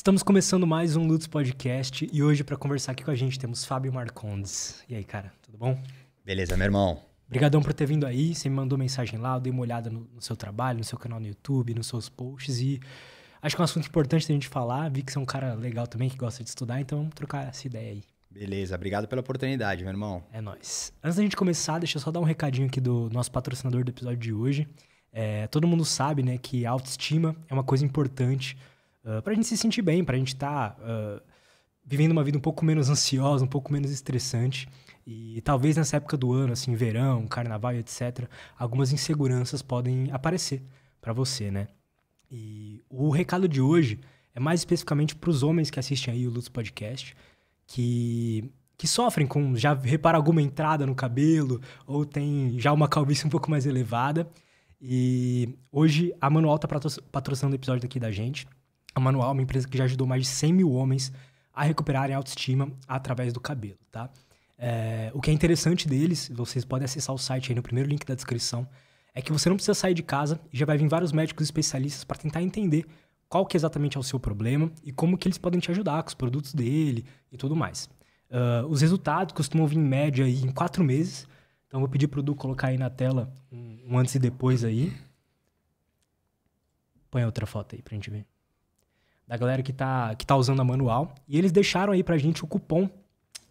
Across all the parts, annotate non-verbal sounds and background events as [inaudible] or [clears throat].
Estamos começando mais um Lutz Podcast e hoje para conversar aqui com a gente temos Fábio Marcondes. E aí, cara, tudo bom? Beleza, meu irmão. Obrigadão por ter vindo aí, você me mandou mensagem lá, eu dei uma olhada no, no seu trabalho, no seu canal no YouTube, nos seus posts e acho que é um assunto importante da gente falar. Vi que você é um cara legal também que gosta de estudar, então vamos trocar essa ideia aí. Beleza, obrigado pela oportunidade, meu irmão. É nóis. Antes da gente começar, deixa eu só dar um recadinho aqui do nosso patrocinador do episódio de hoje. É, todo mundo sabe né, que autoestima é uma coisa importante ah, para a gente se sentir bem, para a gente estar tá, uh, vivendo uma vida um pouco menos ansiosa, um pouco menos estressante. E talvez nessa época do ano, assim, verão, carnaval, etc., algumas inseguranças podem aparecer para você, né? E o recado de hoje é mais especificamente para os homens que assistem aí o Lutz Podcast, que que sofrem com já repara alguma entrada no cabelo ou tem já uma calvície um pouco mais elevada. E hoje a Manual tá patrocinando o episódio daqui da gente. A Manual é uma empresa que já ajudou mais de 100 mil homens a recuperarem a autoestima através do cabelo, tá? É, o que é interessante deles, vocês podem acessar o site aí no primeiro link da descrição, é que você não precisa sair de casa e já vai vir vários médicos especialistas para tentar entender qual que exatamente é o seu problema e como que eles podem te ajudar com os produtos dele e tudo mais. Uh, os resultados costumam vir em média aí em quatro meses, então vou pedir pro Du colocar aí na tela um, um antes e depois aí. Põe outra foto aí para a gente ver da galera que tá, que tá usando a manual. E eles deixaram aí pra gente o cupom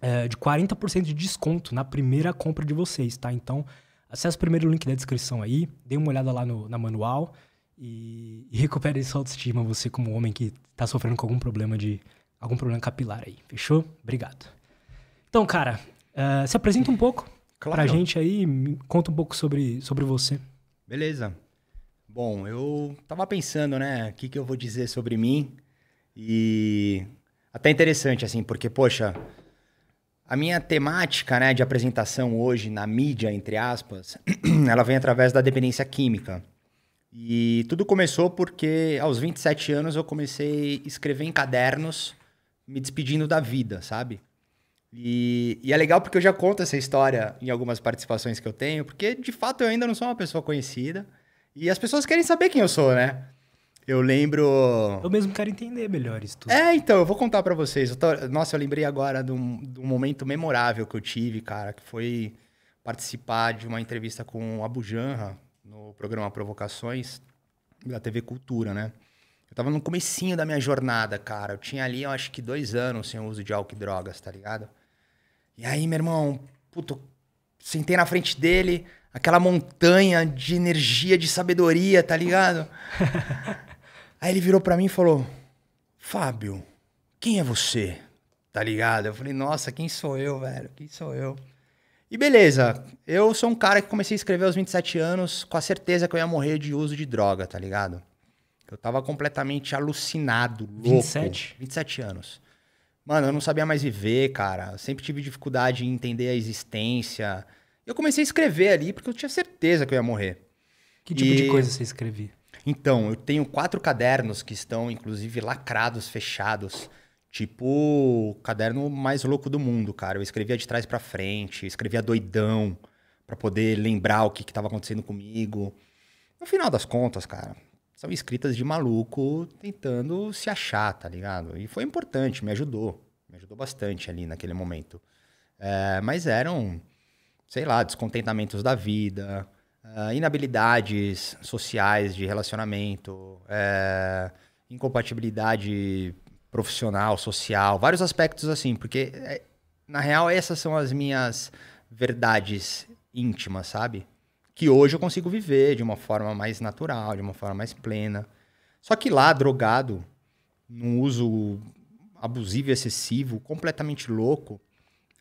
é, de 40% de desconto na primeira compra de vocês, tá? Então, acesse o primeiro link da descrição aí, dê uma olhada lá no, na manual e, e recupere sua autoestima, você como homem que tá sofrendo com algum problema de algum problema capilar aí, fechou? Obrigado. Então, cara, uh, se apresenta um pouco claro. pra gente aí, conta um pouco sobre, sobre você. Beleza. Bom, eu tava pensando, né, o que, que eu vou dizer sobre mim. E até interessante, assim, porque, poxa, a minha temática né, de apresentação hoje na mídia, entre aspas, [clears throat] ela vem através da dependência química. E tudo começou porque aos 27 anos eu comecei a escrever em cadernos, me despedindo da vida, sabe? E, e, é legal porque eu já conto essa história em algumas participações que eu tenho, porque de fato eu ainda não sou uma pessoa conhecida. E as pessoas querem saber quem eu sou, né? Eu lembro. Eu é mesmo quero entender melhor isso tudo. É, então, eu vou contar para vocês. Eu tô... Nossa, eu lembrei agora de um, de um momento memorável que eu tive, cara, que foi participar de uma entrevista com o Abu Janra no programa Provocações da TV Cultura, né? Eu tava no comecinho da minha jornada, cara. Eu tinha ali, eu acho que dois anos sem o uso de álcool e drogas, tá ligado? E aí, meu irmão, puto, sentei na frente dele, aquela montanha de energia, de sabedoria, tá ligado? [laughs] Aí ele virou para mim e falou: Fábio, quem é você? Tá ligado? Eu falei: Nossa, quem sou eu, velho? Quem sou eu? E beleza, eu sou um cara que comecei a escrever aos 27 anos com a certeza que eu ia morrer de uso de droga, tá ligado? Eu tava completamente alucinado, louco. 27? 27 anos. Mano, eu não sabia mais viver, cara. Eu sempre tive dificuldade em entender a existência. Eu comecei a escrever ali porque eu tinha certeza que eu ia morrer. Que tipo e... de coisa você escrevia? Então, eu tenho quatro cadernos que estão, inclusive, lacrados, fechados. Tipo, o caderno mais louco do mundo, cara. Eu escrevia de trás para frente, escrevia doidão, para poder lembrar o que estava acontecendo comigo. No final das contas, cara, são escritas de maluco tentando se achar, tá ligado? E foi importante, me ajudou. Me ajudou bastante ali naquele momento. É, mas eram, sei lá, descontentamentos da vida, uh, inabilidades sociais de relacionamento, é, incompatibilidade profissional, social, vários aspectos assim, porque eh, na real essas são as minhas verdades íntimas, sabe? Que hoje eu consigo viver de uma forma mais natural, de uma forma mais plena. Só que lá, drogado, num uso abusivo e excessivo, completamente louco,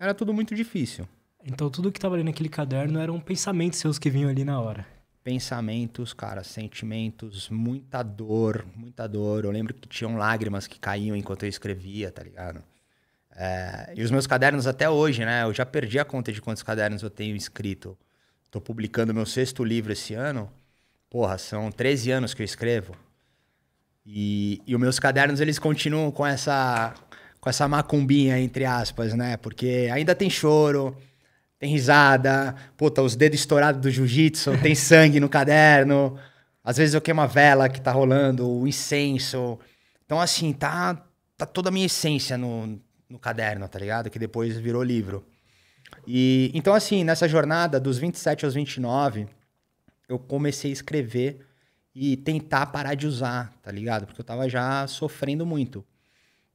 era tudo muito difícil. Então tudo que estava ali naquele caderno eram pensamentos seus que vinham ali na hora. Pensamentos, cara, sentimentos, muita dor, muita dor. Eu lembro que tinham lágrimas que caíam enquanto eu escrevia, tá ligado? É, e os meus cadernos até hoje, né? Eu já perdi a conta de quantos cadernos eu tenho escrito. Tô publicando meu sexto livro esse ano. Porra, são 13 anos que eu escrevo. E, e os meus cadernos, eles continuam com essa, com essa macumbinha, entre aspas, né? Porque ainda tem choro, tem risada, puta, os dedos estourados do jiu-jitsu, tem [laughs] sangue no caderno. Às vezes eu queimo a vela que tá rolando, o incenso. Então, assim, tá, tá toda a minha essência no, no caderno, tá ligado? Que depois virou livro. E então, assim, nessa jornada, dos 27 aos 29, eu comecei a escrever e tentar parar de usar, tá ligado? Porque eu tava já sofrendo muito.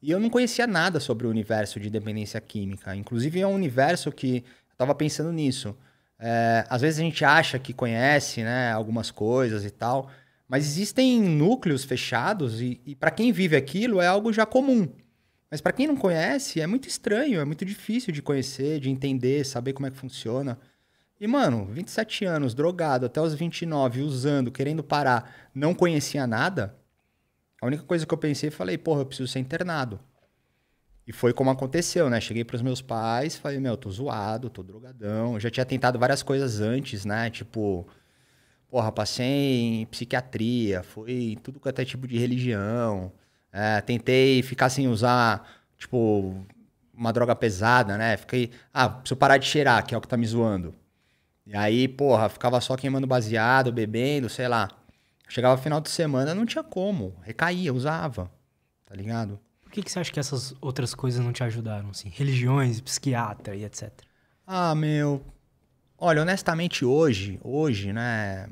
E eu não conhecia nada sobre o universo de dependência química. Inclusive, é um universo que eu tava pensando nisso. É, às vezes a gente acha que conhece, né, algumas coisas e tal, mas existem núcleos fechados e, e para quem vive aquilo é algo já comum. Mas para quem não conhece, é muito estranho, é muito difícil de conhecer, de entender, saber como é que funciona. E, mano, 27 anos, drogado, até os 29, usando, querendo parar, não conhecia nada. A única coisa que eu pensei, falei, porra, eu preciso ser internado. E foi como aconteceu, né? Cheguei pros meus pais, falei, meu, tô zoado, tô drogadão. Eu já tinha tentado várias coisas antes, né? Tipo, porra, passei em psiquiatria, foi tudo quanto é tipo de religião. É, tentei ficar sem usar, tipo, uma droga pesada, né? Fiquei, ah, preciso parar de cheirar, que é o que tá me zoando. E aí, porra, ficava só queimando baseado, bebendo, sei lá. Chegava final de semana, não tinha como. Recaía, usava, tá ligado? que, que você acha que essas outras coisas não te ajudaram? Assim? Religiões, psiquiatra e etc. Ah, meu. Olha, honestamente, hoje, hoje, né?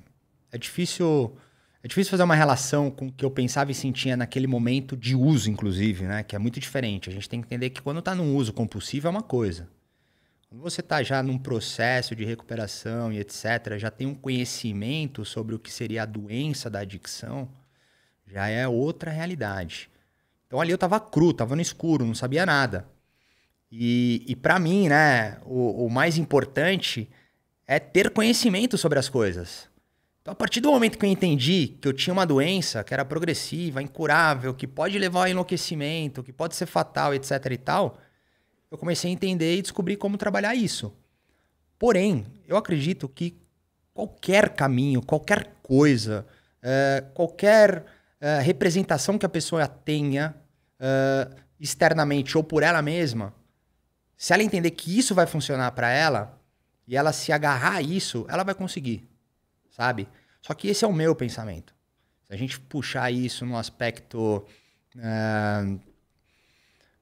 É difícil. É difícil fazer uma relação com o que eu pensava e sentia naquele momento de uso, inclusive, né? Que é muito diferente. A gente tem que entender que quando está num uso compulsivo é uma coisa. Quando você está já num processo de recuperação e etc., já tem um conhecimento sobre o que seria a doença da adicção, já é outra realidade. Então ali eu tava cru, tava no escuro, não sabia nada. E, e para mim, né, o, o mais importante é ter conhecimento sobre as coisas. Então, a partir do momento que eu entendi que eu tinha uma doença que era progressiva, incurável, que pode levar ao enlouquecimento, que pode ser fatal, etc e tal, eu comecei a entender e descobrir como trabalhar isso. Porém, eu acredito que qualquer caminho, qualquer coisa, eh, qualquer eh, representação que a pessoa tenha uh, externamente ou por ela mesma, se ela entender que isso vai funcionar para ela e ela se agarrar a isso, ela vai conseguir, sabe? Só que esse é o meu pensamento. Se a gente puxar isso no aspecto uh,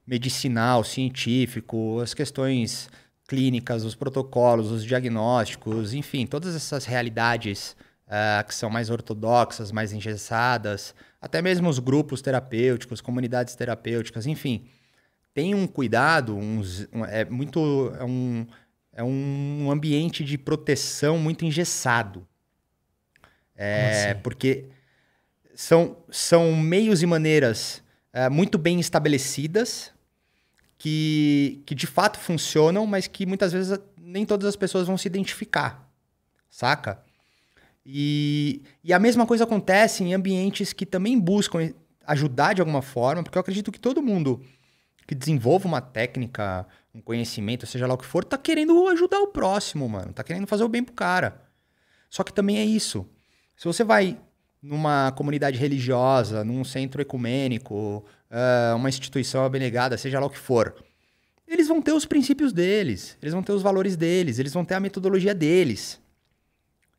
medicinal, científico, as questões clínicas, os protocolos, os diagnósticos, enfim, todas essas realidades uh, que são mais ortodoxas, mais engessadas, até mesmo os grupos terapêuticos, comunidades terapêuticas, enfim. Tem um cuidado, um, um, é muito. É um, é um ambiente de proteção muito engessado. É, assim? Porque são, são meios e maneiras é, muito bem estabelecidas que, que de fato funcionam, mas que muitas vezes nem todas as pessoas vão se identificar, saca? E, e a mesma coisa acontece em ambientes que também buscam ajudar de alguma forma, porque eu acredito que todo mundo que desenvolve uma técnica, um conhecimento, seja lá o que for, tá querendo ajudar o próximo, mano. Tá querendo fazer o bem pro cara. Só que também é isso. Se você vai numa comunidade religiosa, num centro ecumênico, ah, uma instituição abnegada, seja lá o que for, eles vão ter os princípios deles, eles vão ter os valores deles, eles vão ter a metodologia deles.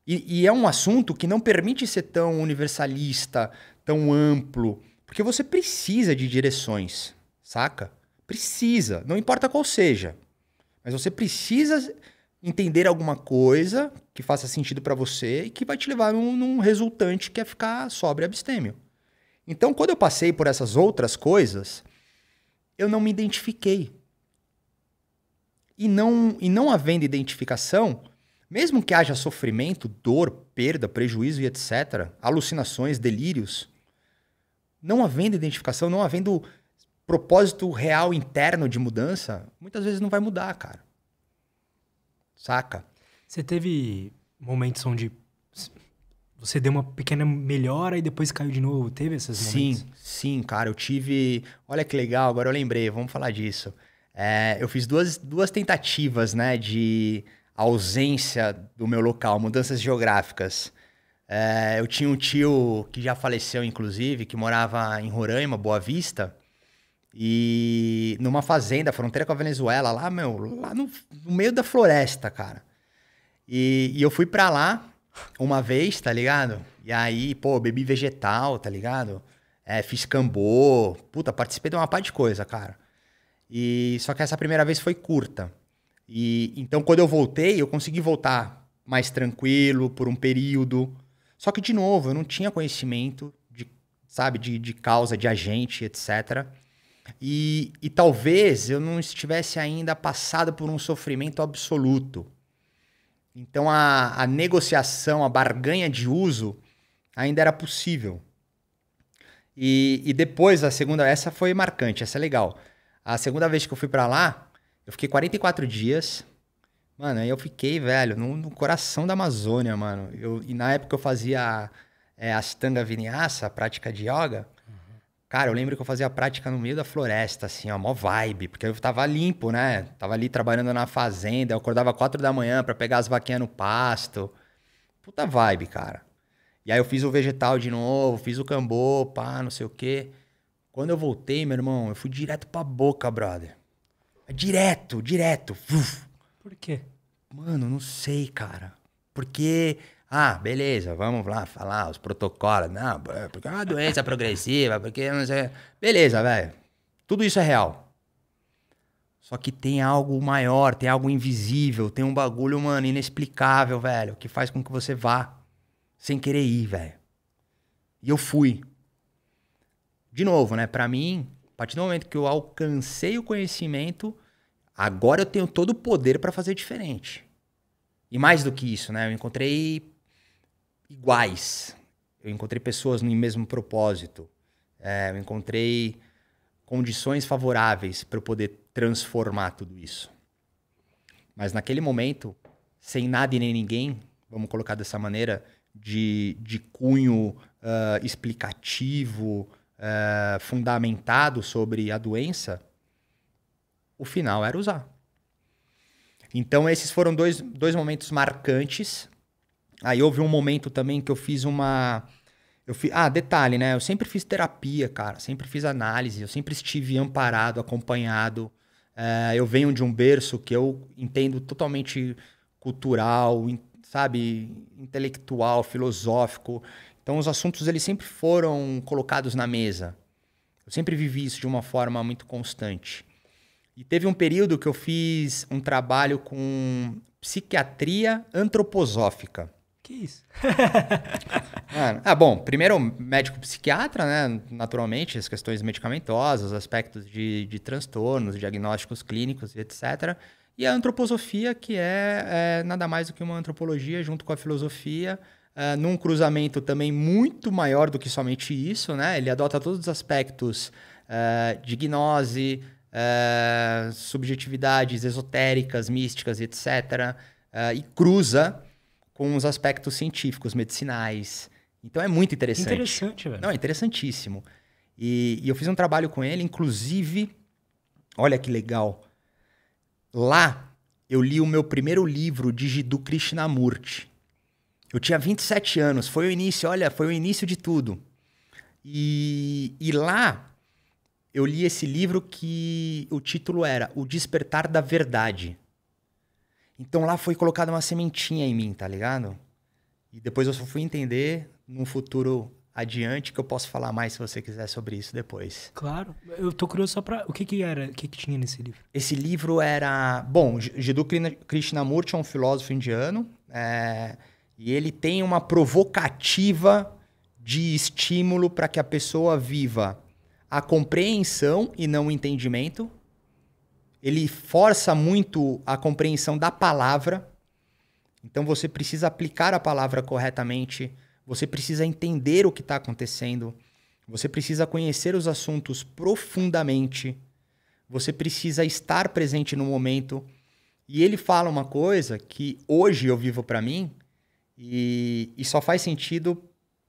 E, e, é um assunto que não permite ser tão universalista, tão amplo, porque você precisa de direções, saca? Precisa, não importa qual seja. Mas você precisa entender alguma coisa que faça sentido para você e que vai te levar num, num resultante que é ficar sobre abstêmio. Então, quando eu passei por essas outras coisas, eu não me identifiquei. E não, e não havendo identificação, mesmo que haja sofrimento, dor, perda, prejuízo e etc., alucinações, delírios, não havendo identificação, não havendo propósito real interno de mudança, muitas vezes não vai mudar, cara. Saca? Você teve momentos onde você deu uma pequena melhora e depois caiu de novo. Teve esses momentos? Sim, sim, cara. Eu tive. Olha que legal, agora eu lembrei, vamos falar disso. É, eu fiz duas, duas tentativas, né, de a ausência do meu local, mudanças geográficas. É, eu tinha um tio que já faleceu, inclusive, que morava em Roraima, Boa Vista, e numa fazenda, fronteira com a Venezuela, lá, meu, lá no, no meio da floresta, cara. E, e eu fui pra lá uma vez, tá ligado? E aí, pô, bebi vegetal, tá ligado? É, fiz cambô, puta, participei de uma par de coisa, cara. E só que essa primeira vez foi curta. E então quando eu voltei, eu consegui voltar mais tranquilo por um período. Só que de novo, eu não tinha conhecimento de, sabe, de, de causa, de agente, etc. E, e talvez eu não estivesse ainda passado por um sofrimento absoluto. Então a, a negociação, a barganha de uso ainda era possível. E, e depois a segunda, essa foi marcante, essa é legal. A segunda vez que eu fui para lá, eu fiquei 44 dias. Mano, aí eu fiquei, velho, no, no coração da Amazônia, mano. Eu, e na época eu fazia é, Astanga Vinyasa, prática de yoga. Uhum. Cara, eu lembro que eu fazia a prática no meio da floresta, assim, ó, mó vibe, porque eu tava limpo, né? Tava ali trabalhando na fazenda, eu acordava quatro da manhã para pegar as vaquinhas no pasto. Puta vibe, cara. E aí eu fiz o vegetal de novo, fiz o cambô, pá, não sei o quê. Quando eu voltei, meu irmão, eu fui direto pra boca, brother. Direto, direto. Uf. Por quê? Mano, não sei, cara. Porque. Ah, beleza, vamos lá falar os protocolos. Não, porque é uma doença progressiva, porque não sei. Beleza, velho. Tudo isso é real. Só que tem algo maior, tem algo invisível, tem um bagulho, mano, inexplicável, velho, que faz com que você vá sem querer ir, velho. E eu fui. De novo, né? Para mim, a partir do momento que eu alcancei o conhecimento, Agora eu tenho todo o poder para fazer diferente. E mais do que isso, né? Eu encontrei iguais. Eu encontrei pessoas no mesmo propósito. É, eu encontrei condições favoráveis para eu poder transformar tudo isso. Mas naquele momento, sem nada e nem ninguém, vamos colocar dessa maneira, de, de cunho uh, explicativo, uh, fundamentado sobre a doença, o final era usar. Então, esses foram dois, dois momentos marcantes. Aí houve um momento também que eu fiz uma. Eu fi... Ah, detalhe, né? Eu sempre fiz terapia, cara. Sempre fiz análise. Eu sempre estive amparado, acompanhado. É, eu venho de um berço que eu entendo totalmente cultural, sabe? Intelectual, filosófico. Então, os assuntos eles sempre foram colocados na mesa. Eu sempre vivi isso de uma forma muito constante. E teve um período que eu fiz um trabalho com psiquiatria antroposófica. Que isso? [laughs] ah, bom, primeiro médico psiquiatra, né? Naturalmente, as questões medicamentosas, aspectos de, de transtornos, diagnósticos clínicos, etc. E a antroposofia, que é, é nada mais do que uma antropologia junto com a filosofia, é, num cruzamento também muito maior do que somente isso, né? Ele adota todos os aspectos é, de gnose, uh, subjetividades esotéricas, místicas, etc. Uh, eh, e cruza com os aspectos científicos, medicinais. Então é muito interessante. Interessante, velho. Não, é interessantíssimo. E, e eu fiz um trabalho com ele, inclusive, olha que legal. Lá eu li o meu primeiro livro de Jiddu Krishnamurti. Eu tinha 27 anos, foi o início, olha, foi o início de tudo. E, e lá eu li esse livro que o título era O Despertar da Verdade. Então lá foi colocada uma sementinha em mim, tá ligado? E depois eu só fui entender num futuro adiante que eu posso falar mais se você quiser sobre isso depois. Claro. Eu tô curioso só para o que que era, o que que tinha nesse livro? Esse livro era, bom, Jiddu Krishnamurti é um filósofo indiano, é... e ele tem uma provocativa de estímulo para que a pessoa viva a compreensão e não o entendimento. Ele força muito a compreensão da palavra. Então você precisa aplicar a palavra corretamente, você precisa entender o que está acontecendo, você precisa conhecer os assuntos profundamente, você precisa estar presente no momento. E ele fala uma coisa que hoje eu vivo para mim e, e só faz sentido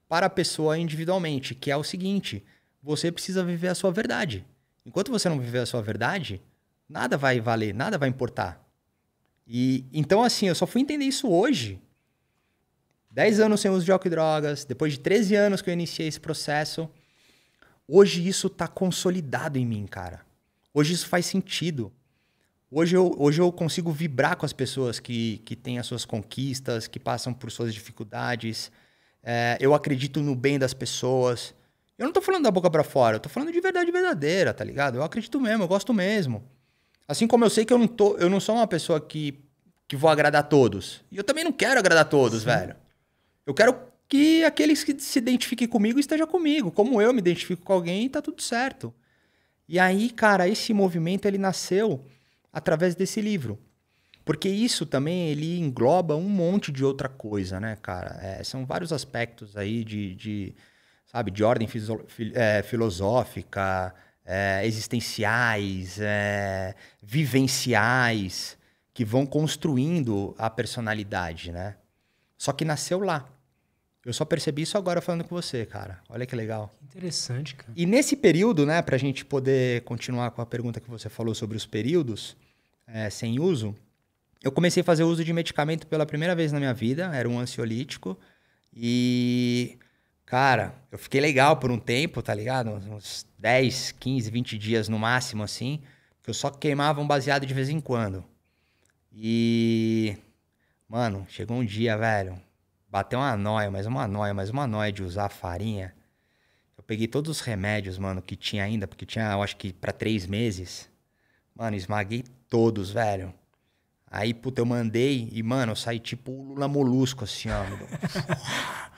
para a pessoa individualmente, que é o seguinte: você precisa viver a sua verdade. Enquanto você não viver a sua verdade, nada vai valer, nada vai importar. E então assim, eu só fui entender isso hoje. Dez anos sem uso de álcool e drogas, depois de 13 anos que eu iniciei esse processo, hoje isso tá consolidado em mim, cara. Hoje isso faz sentido. Hoje eu, hoje eu consigo vibrar com as pessoas que, que têm as suas conquistas, que passam por suas dificuldades. É, eu acredito no bem das pessoas. Eu não tô falando da boca para fora, eu tô falando de verdade verdadeira, tá ligado? Eu acredito mesmo, eu gosto mesmo. Assim como eu sei que eu não tô, eu não sou uma pessoa que que vou agradar todos. E eu também não quero agradar todos, Sim. velho. Eu quero que aqueles que se identifiquem comigo estejam comigo, como eu me identifico com alguém e tá tudo certo. E aí, cara, esse movimento ele nasceu através desse livro. Porque isso também ele engloba um monte de outra coisa, né, cara? É, são vários aspectos aí de, de sabe, de ordem é, filosófica, é, existenciais, é, vivenciais, que vão construindo a personalidade, né? Só que nasceu lá. Eu só percebi isso agora falando com você, cara. Olha que legal. Interessante, cara. E nesse período, né, pra gente poder continuar com a pergunta que você falou sobre os períodos é, sem uso, eu comecei a fazer uso de medicamento pela primeira vez na minha vida, era um ansiolítico. E Cara, eu fiquei legal por um tempo, tá ligado? Uns 10, 15, 20 dias no máximo, assim. Que eu só queimava um baseado de vez em quando. E. Mano, chegou um dia, velho. Bateu uma noia, mais uma noia, mais uma noia de usar farinha. Eu peguei todos os remédios, mano, que tinha ainda, porque tinha, eu acho que para três meses. Mano, esmaguei todos, velho. Aí, puta, eu mandei e, mano, eu saí tipo Lula Molusco, assim, ó. [laughs]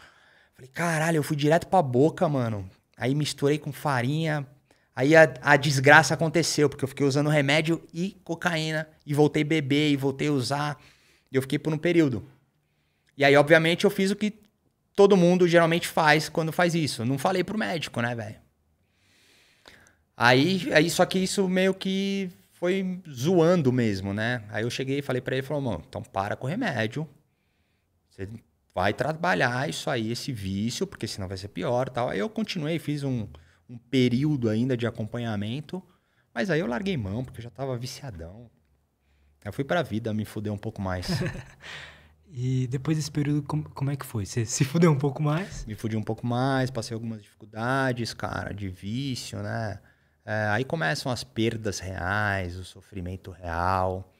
Falei, caralho, eu fui direto pra boca, mano. Aí misturei com farinha. Aí a, a desgraça aconteceu, porque eu fiquei usando remédio e cocaína. E voltei a beber, e voltei a usar. E eu fiquei por um período. E aí, obviamente, eu fiz o que todo mundo geralmente faz quando faz isso. não falei pro médico, né, velho? Aí, aí, só que isso meio que foi zoando mesmo, né? Aí eu cheguei e falei para ele, falou, mano, então para com o remédio. Você vai trabalhar isso aí, esse vício, porque senão vai ser pior tal. Aí eu continuei, fiz um, um período ainda de acompanhamento, mas aí eu larguei mão, porque eu já estava viciadão. Eu fui pra vida me fuder um pouco mais. [laughs] e depois desse período, como é que foi? Você se fudeu um pouco mais? Me fudi um pouco mais, passei algumas dificuldades, cara, de vício, né? É, aí começam as perdas reais, o sofrimento real.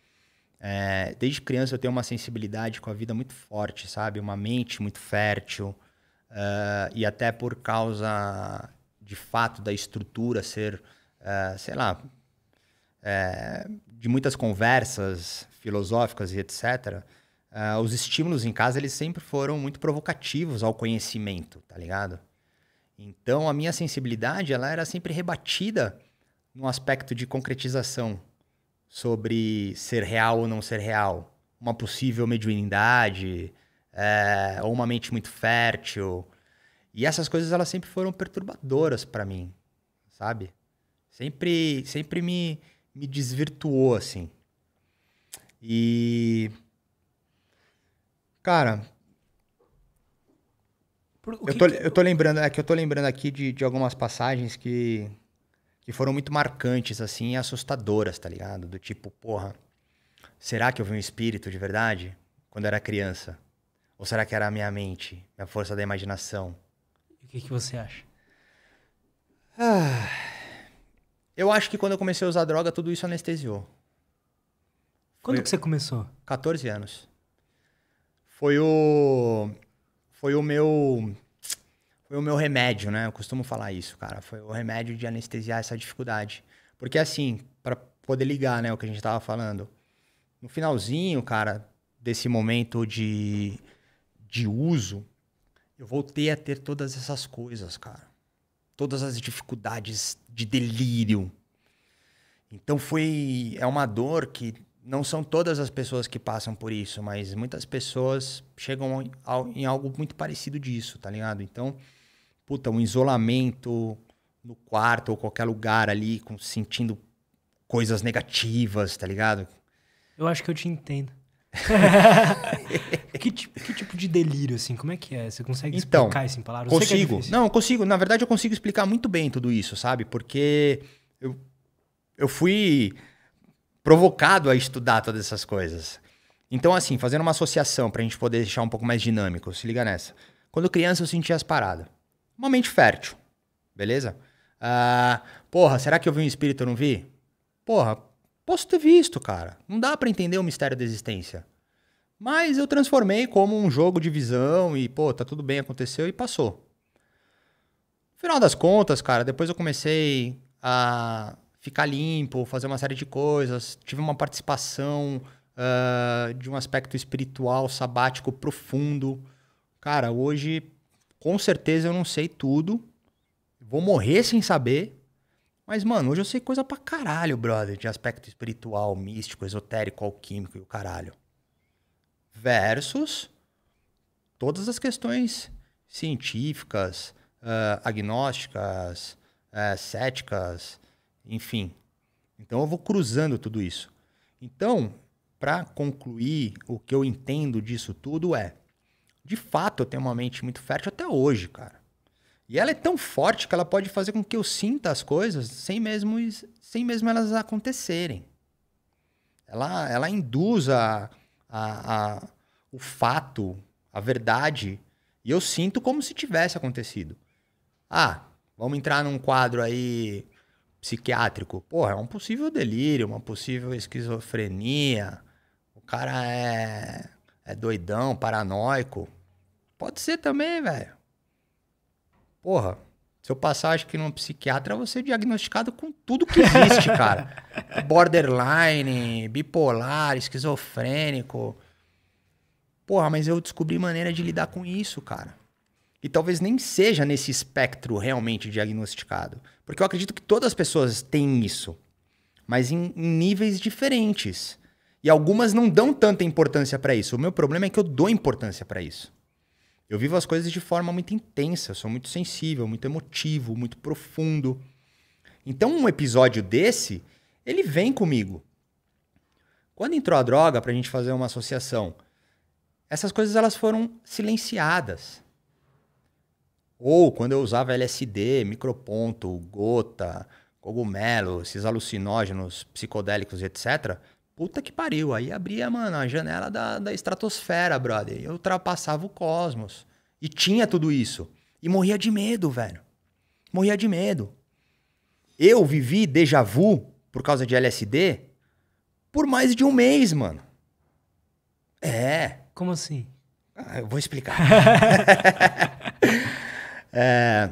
É, desde criança eu tenho uma sensibilidade com a vida muito forte, sabe? Uma mente muito fértil. Uh, e até por causa, de fato, da estrutura ser, uh, sei lá, é, de muitas conversas filosóficas e etc., os estímulos em casa eles sempre foram muito provocativos ao conhecimento, tá ligado? Então a minha sensibilidade ela era sempre rebatida no aspecto de concretização sobre ser real ou não ser real, uma possível mediunidade, é, ou uma mente muito fértil. E essas coisas elas sempre foram perturbadoras para mim, sabe? Sempre, sempre me, me desvirtuou assim. E cara, eu tô, eu tô lembrando, é que eu tô lembrando aqui de, de algumas passagens que que foram muito marcantes, assim, e assustadoras, tá ligado? Do tipo, porra, será que eu vi um espírito de verdade quando era criança? Ou será que era a minha mente, a força da imaginação? o que, que você acha? Ah, eu acho que quando eu comecei a usar droga, tudo isso anestesiou. Quando Foi... que você começou? 14 anos. Foi o. Foi o meu foi o meu remédio, né? Eu costumo falar isso, cara. Foi o remédio de anestesiar essa dificuldade. Porque assim, para poder ligar, né, o que a gente tava falando, no finalzinho, cara, desse momento de, de uso, eu voltei a ter todas essas coisas, cara. Todas as dificuldades de delírio. Então foi é uma dor que não são todas as pessoas que passam por isso, mas muitas pessoas chegam ao, em algo muito parecido disso, tá ligado? Então, puta, um isolamento no quarto ou qualquer lugar ali, com, sentindo coisas negativas, tá ligado? Eu acho que eu te entendo. [laughs] que, tipo, que, tipo de delírio, assim? Como é que é? Você consegue então, explicar então, isso em palavras? É consigo. É não, consigo. Na verdade, eu consigo explicar muito bem tudo isso, sabe? Porque eu, eu fui provocado a estudar todas essas coisas. Então, assim, fazendo uma associação pra gente poder deixar um pouco mais dinâmico, se liga nessa. Quando criança, eu sentia as paradas uma mente fértil, beleza? Ah, porra, será que eu vi um espírito e não vi? Porra, posso ter visto, cara. Não dá para entender o mistério da existência. Mas eu transformei como um jogo de visão e, pô, tá tudo bem, aconteceu e passou. No final das contas, cara, depois eu comecei a ficar limpo, fazer uma série de coisas, tive uma participação uh, de um aspecto espiritual, sabático, profundo. Cara, hoje com certeza eu não sei tudo. Vou morrer sem saber. Mas, mano, hoje eu sei coisa pra caralho, brother, de aspecto espiritual, místico, esotérico, alquímico e o caralho. Versus todas as questões científicas, uh, agnósticas, uh, céticas, enfim. Então eu vou cruzando tudo isso. Então, para concluir, o que eu entendo disso tudo é de fato, eu tenho uma mente muito fértil até hoje, cara. E ela é tão forte que ela pode fazer com que eu sinta as coisas sem mesmo, sem mesmo elas acontecerem. Ela, ela induz a, a, a o fato, a verdade, e eu sinto como se tivesse acontecido. Ah, vamos entrar num quadro aí psiquiátrico. Porra, é um possível delírio, uma possível esquizofrenia. O cara é, é doidão, paranoico. Pode ser também, velho. Porra, se eu passar, acho que num psiquiatra, eu vou ser diagnosticado com tudo que existe, [laughs] cara. Borderline, bipolar, esquizofrênico. Porra, mas eu descobri maneira de lidar com isso, cara. E talvez nem seja nesse espectro realmente diagnosticado. Porque eu acredito que todas as pessoas têm isso, mas em, em níveis diferentes. E algumas não dão tanta importância para isso. O meu problema é que eu dou importância para isso. Eu vivo as coisas de forma muito intensa, sou muito sensível, muito emotivo, muito profundo. Então, um episódio desse, ele vem comigo. Quando entrou a droga para a gente fazer uma associação, essas coisas elas foram silenciadas. Ou quando eu usava LSD, microponto, gota, cogumelo, esses alucinógenos psicodélicos, etc., Puta que pariu. Aí abria, mano, a janela da, da estratosfera, brother. Eu ultrapassava o cosmos. E tinha tudo isso. E morria de medo, velho. Morria de medo. Eu vivi déjà vu por causa de LSD por mais de um mês, mano. É. Como assim? Ah, eu vou explicar. [laughs] é,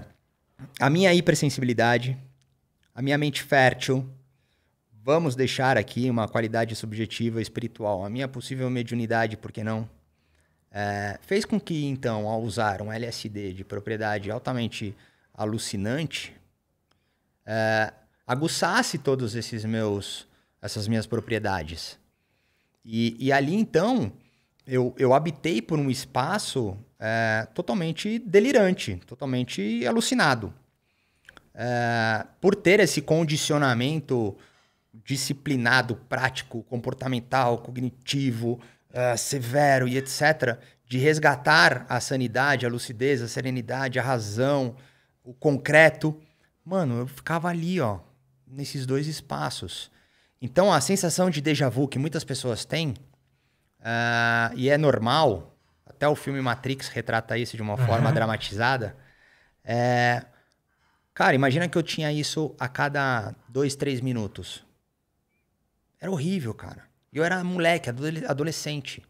a minha hipersensibilidade, a minha mente fértil, Vamos deixar aqui uma qualidade subjetiva espiritual, a minha possível mediunidade, por que não? É, fez com que, então, ao usar um LSD de propriedade altamente alucinante, é, aguçasse todos esses meus, essas minhas propriedades. E, e ali, então, eu, eu habitei por um espaço é, totalmente delirante, totalmente alucinado. É, por ter esse condicionamento disciplinado, prático, comportamental, cognitivo, uh, severo e etc., de resgatar a sanidade, a lucidez, a serenidade, a razão, o concreto, mano, eu ficava ali, ó, nesses dois espaços. Então a sensação de déjà vu que muitas pessoas têm, uh, e é normal, até o filme Matrix retrata isso de uma uhum. forma dramatizada, é, Cara, imagina que eu tinha isso a cada dois, três minutos. Era horrível, cara. Eu era moleque, adolescente.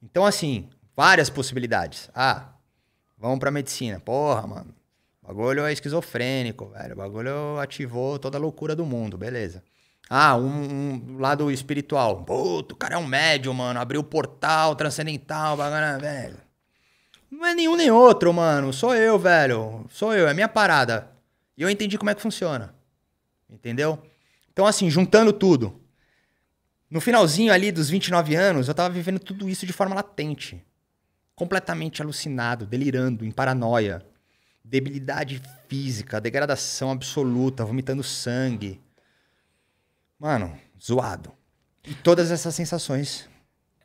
Então, assim, várias possibilidades. Ah, vamos pra medicina. Porra, mano. O bagulho é esquizofrênico, velho. O bagulho ativou toda a loucura do mundo, beleza. Ah, um, um lado espiritual. Puto, o cara é um médium, mano. Abriu o portal transcendental, bagana, velho. Não é nenhum nem outro, mano. Sou eu, velho. Sou eu, é minha parada. E eu entendi como é que funciona. Entendeu? Então, assim, juntando tudo, no finalzinho ali dos 29 anos, eu tava vivendo tudo isso de forma latente. Completamente alucinado, delirando, em paranoia. Debilidade física, degradação absoluta, vomitando sangue. Mano, zoado. E todas essas sensações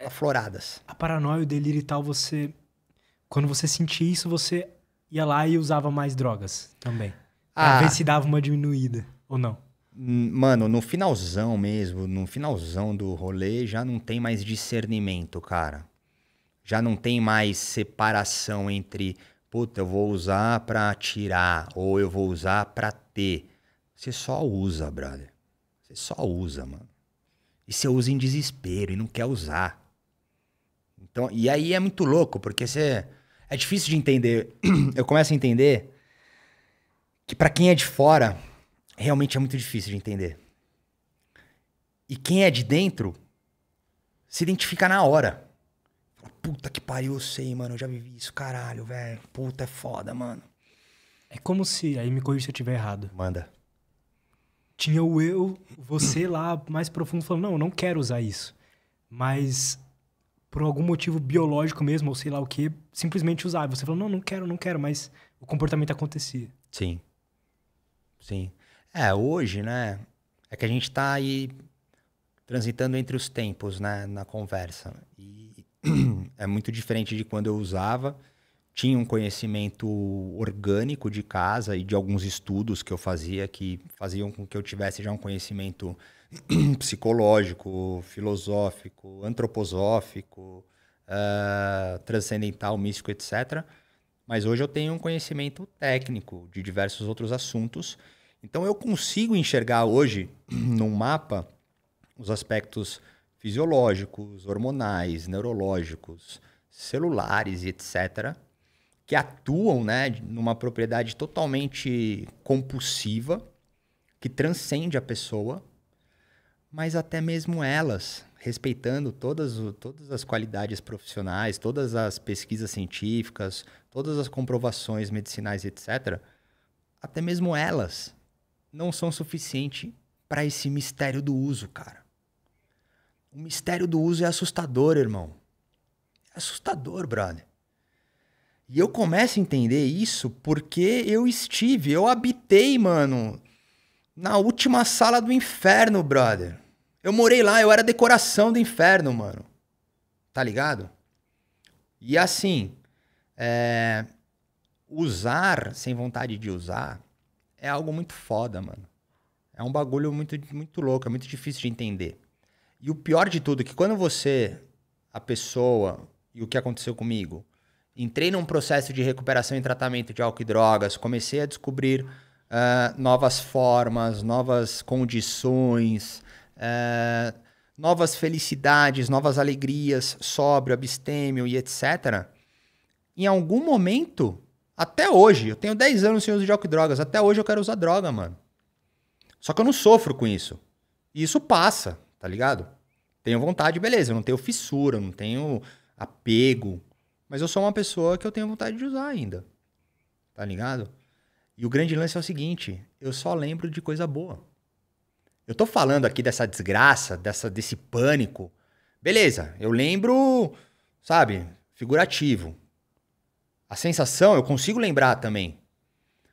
afloradas. A paranoia, o delírio e tal, você. Quando você sentia isso, você ia lá e usava mais drogas também. Pra ah. ver se dava uma diminuída ou não. Mano, no finalzão mesmo, no finalzão do rolê, já não tem mais discernimento, cara. Já não tem mais separação entre, puta, eu vou usar pra tirar ou eu vou usar pra ter. Você só usa, brother. Você só usa, mano. E você usa em desespero e não quer usar. Então, e aí é muito louco, porque você. É difícil de entender. [clears throat] Eu começo a entender que para quem é de fora realmente é muito difícil de entender. E quem é de dentro se identifica na hora. Puta que pariu, eu sei, mano, eu já vivi isso, caralho, velho. Puta, é foda, mano. É como se, aí me corrija se eu estiver errado. Manda. Tinha o eu, você lá mais profundo falando, não, eu não quero usar isso. Mas por algum motivo biológico mesmo, ou sei lá o que, simplesmente usava. Você falou, não, não quero, não quero, mas o comportamento acontecia. Sim. Sim. É, hoje, né? É que a gente está aí transitando entre os tempos, né? Na conversa. E [clears throat] é muito diferente de quando eu usava. Tinha um conhecimento orgânico de casa e de alguns estudos que eu fazia que faziam com que eu tivesse já um conhecimento [clears throat] psicológico, filosófico, antroposófico, uh, transcendental, místico, etc. Mas hoje eu tenho um conhecimento técnico de diversos outros assuntos então eu consigo enxergar hoje [clears throat] no mapa os aspectos fisiológicos, hormonais, neurológicos, celulares, etc, que atuam, né, numa propriedade totalmente compulsiva que transcende a pessoa, mas até mesmo elas, respeitando todas, todas as qualidades profissionais, todas as pesquisas científicas, todas as comprovações medicinais, etc., até mesmo elas não são suficientes para esse mistério do uso, cara. O mistério do uso é assustador, irmão. É assustador, brother. E eu começo a entender isso porque eu estive, eu habitei, mano, na última sala do inferno, brother. Eu morei lá, eu era decoração do inferno, mano. Tá ligado? E assim, é... usar sem vontade de usar é algo muito foda, mano. É um bagulho muito, muito louco, é muito difícil de entender. E o pior de tudo é que quando você, a pessoa e o que aconteceu comigo, entrei num processo de recuperação e tratamento de álcool e drogas, comecei a descobrir uh, novas formas, novas condições, uh, novas felicidades, novas alegrias, sóbrio, abstêmio e etc. Em algum momento, até hoje, eu tenho 10 anos sem uso de álcool e drogas. Até hoje eu quero usar droga, mano. Só que eu não sofro com isso. E isso passa, tá ligado? Tenho vontade, beleza. Eu não tenho fissura, não tenho apego. Mas eu sou uma pessoa que eu tenho vontade de usar ainda. Tá ligado? E o grande lance é o seguinte: eu só lembro de coisa boa. Eu tô falando aqui dessa desgraça, dessa, desse pânico. Beleza, eu lembro, sabe, figurativo. A sensação eu consigo lembrar também.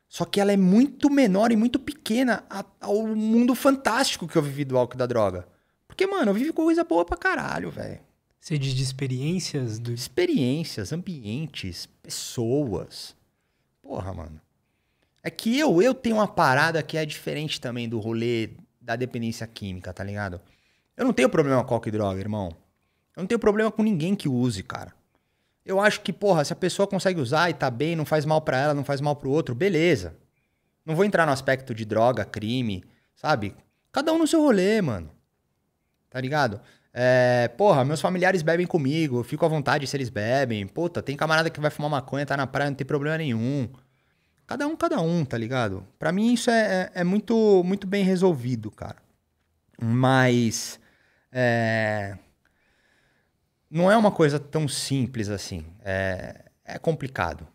Só que ela é muito menor e muito pequena ao mundo fantástico que eu vivi do álcool e da droga. Porque, mano, eu vivi coisa boa pra caralho, velho. Você diz de experiências? Do... Experiências, ambientes, pessoas. Porra, mano. É que eu, eu tenho uma parada que é diferente também do rolê da dependência química, tá ligado? Eu não tenho problema com álcool e droga, irmão. Eu não tenho problema com ninguém que use, cara. Eu acho que, porra, se a pessoa consegue usar e tá bem, não faz mal para ela, não faz mal pro outro, beleza. Não vou entrar no aspecto de droga, crime, sabe? Cada um no seu rolê, mano. Tá ligado? É, porra, meus familiares bebem comigo, eu fico à vontade se eles bebem. Puta, tem camarada que vai fumar maconha, tá na praia, não tem problema nenhum. Cada um, cada um, tá ligado? Para mim isso é, é, é, muito, muito bem resolvido, cara. Mas. É não é uma coisa tão simples assim. É, é complicado.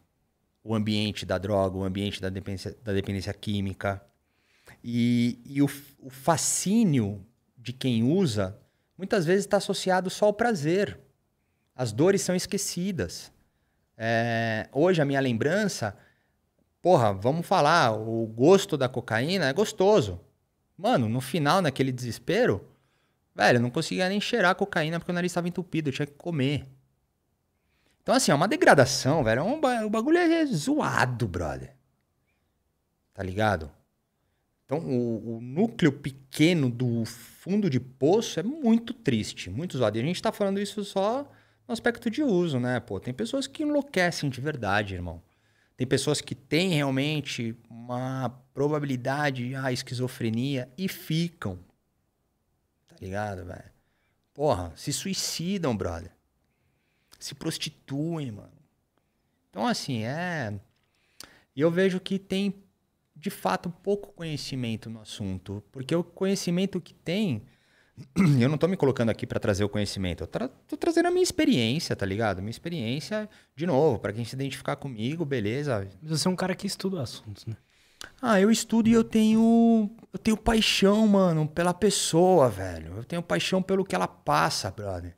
O ambiente da droga, o ambiente da dependência, da dependência química. E, e o, o fascínio de quem usa muitas vezes está associado só ao prazer. As dores são esquecidas. É, hoje a minha lembrança, porra, vamos falar, o gosto da cocaína é gostoso. Mano, no final, naquele desespero, Velho, eu não conseguia nem cheirar cocaína porque o nariz estava entupido, eu tinha que comer. Então, assim, é uma degradação, velho. É um, o bagulho é zoado, brother. Tá ligado? Então, o, o, núcleo pequeno do fundo de poço é muito triste, muito zoado. E a gente tá falando isso só no aspecto de uso, né? Pô, tem pessoas que enlouquecem de verdade, irmão. Tem pessoas que têm realmente uma probabilidade a ah, esquizofrenia e ficam ligado, velho? Porra, se suicidam, brother. Se prostituem, mano. Então, assim, é. E eu vejo que tem, de fato, pouco conhecimento no assunto. Porque o conhecimento que tem. [clears throat] Eu não tô me colocando aqui para trazer o conhecimento. Eu tra... tô trazendo a minha experiência, tá ligado? Minha experiência, de novo, para quem se identificar comigo, beleza. Mas você é um cara que estuda assuntos, né? Ah, eu estudo e eu tenho. Eu tenho paixão, mano, pela pessoa, velho. Eu tenho paixão pelo que ela passa, brother.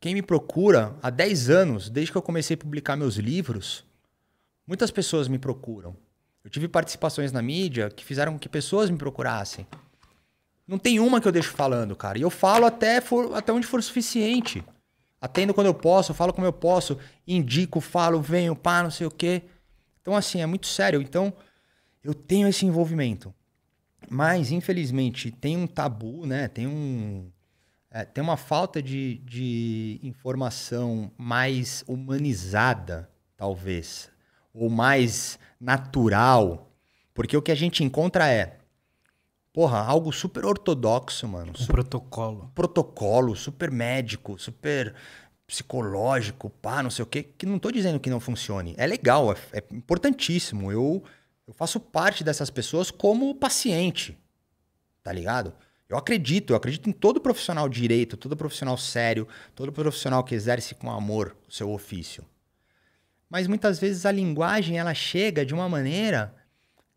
Quem me procura há 10 anos, desde que eu comecei a publicar meus livros, muitas pessoas me procuram. Eu tive participações na mídia que fizeram com que pessoas me procurassem. Não tem uma que eu deixo falando, cara. E eu falo até, for, até onde for suficiente. Atendo quando eu posso, falo como eu posso, indico, falo, venho, pá, não sei o quê. Então, assim, é muito sério. Então, eu tenho esse envolvimento. Mas, infelizmente, tem um tabu, né? Tem um. É, tem uma falta de, de informação mais humanizada, talvez, ou mais natural. Porque o que a gente encontra é, porra, algo super ortodoxo, mano. Um protocolo. Um protocolo, super médico, super psicológico, pá, não sei o quê, que não tô dizendo que não funcione. É legal, é, é importantíssimo. Eu eu faço parte dessas pessoas como paciente, tá ligado? Eu acredito, eu acredito em todo profissional direito, todo profissional sério, todo profissional que exerce com amor o seu ofício. Mas muitas vezes a linguagem ela chega de uma maneira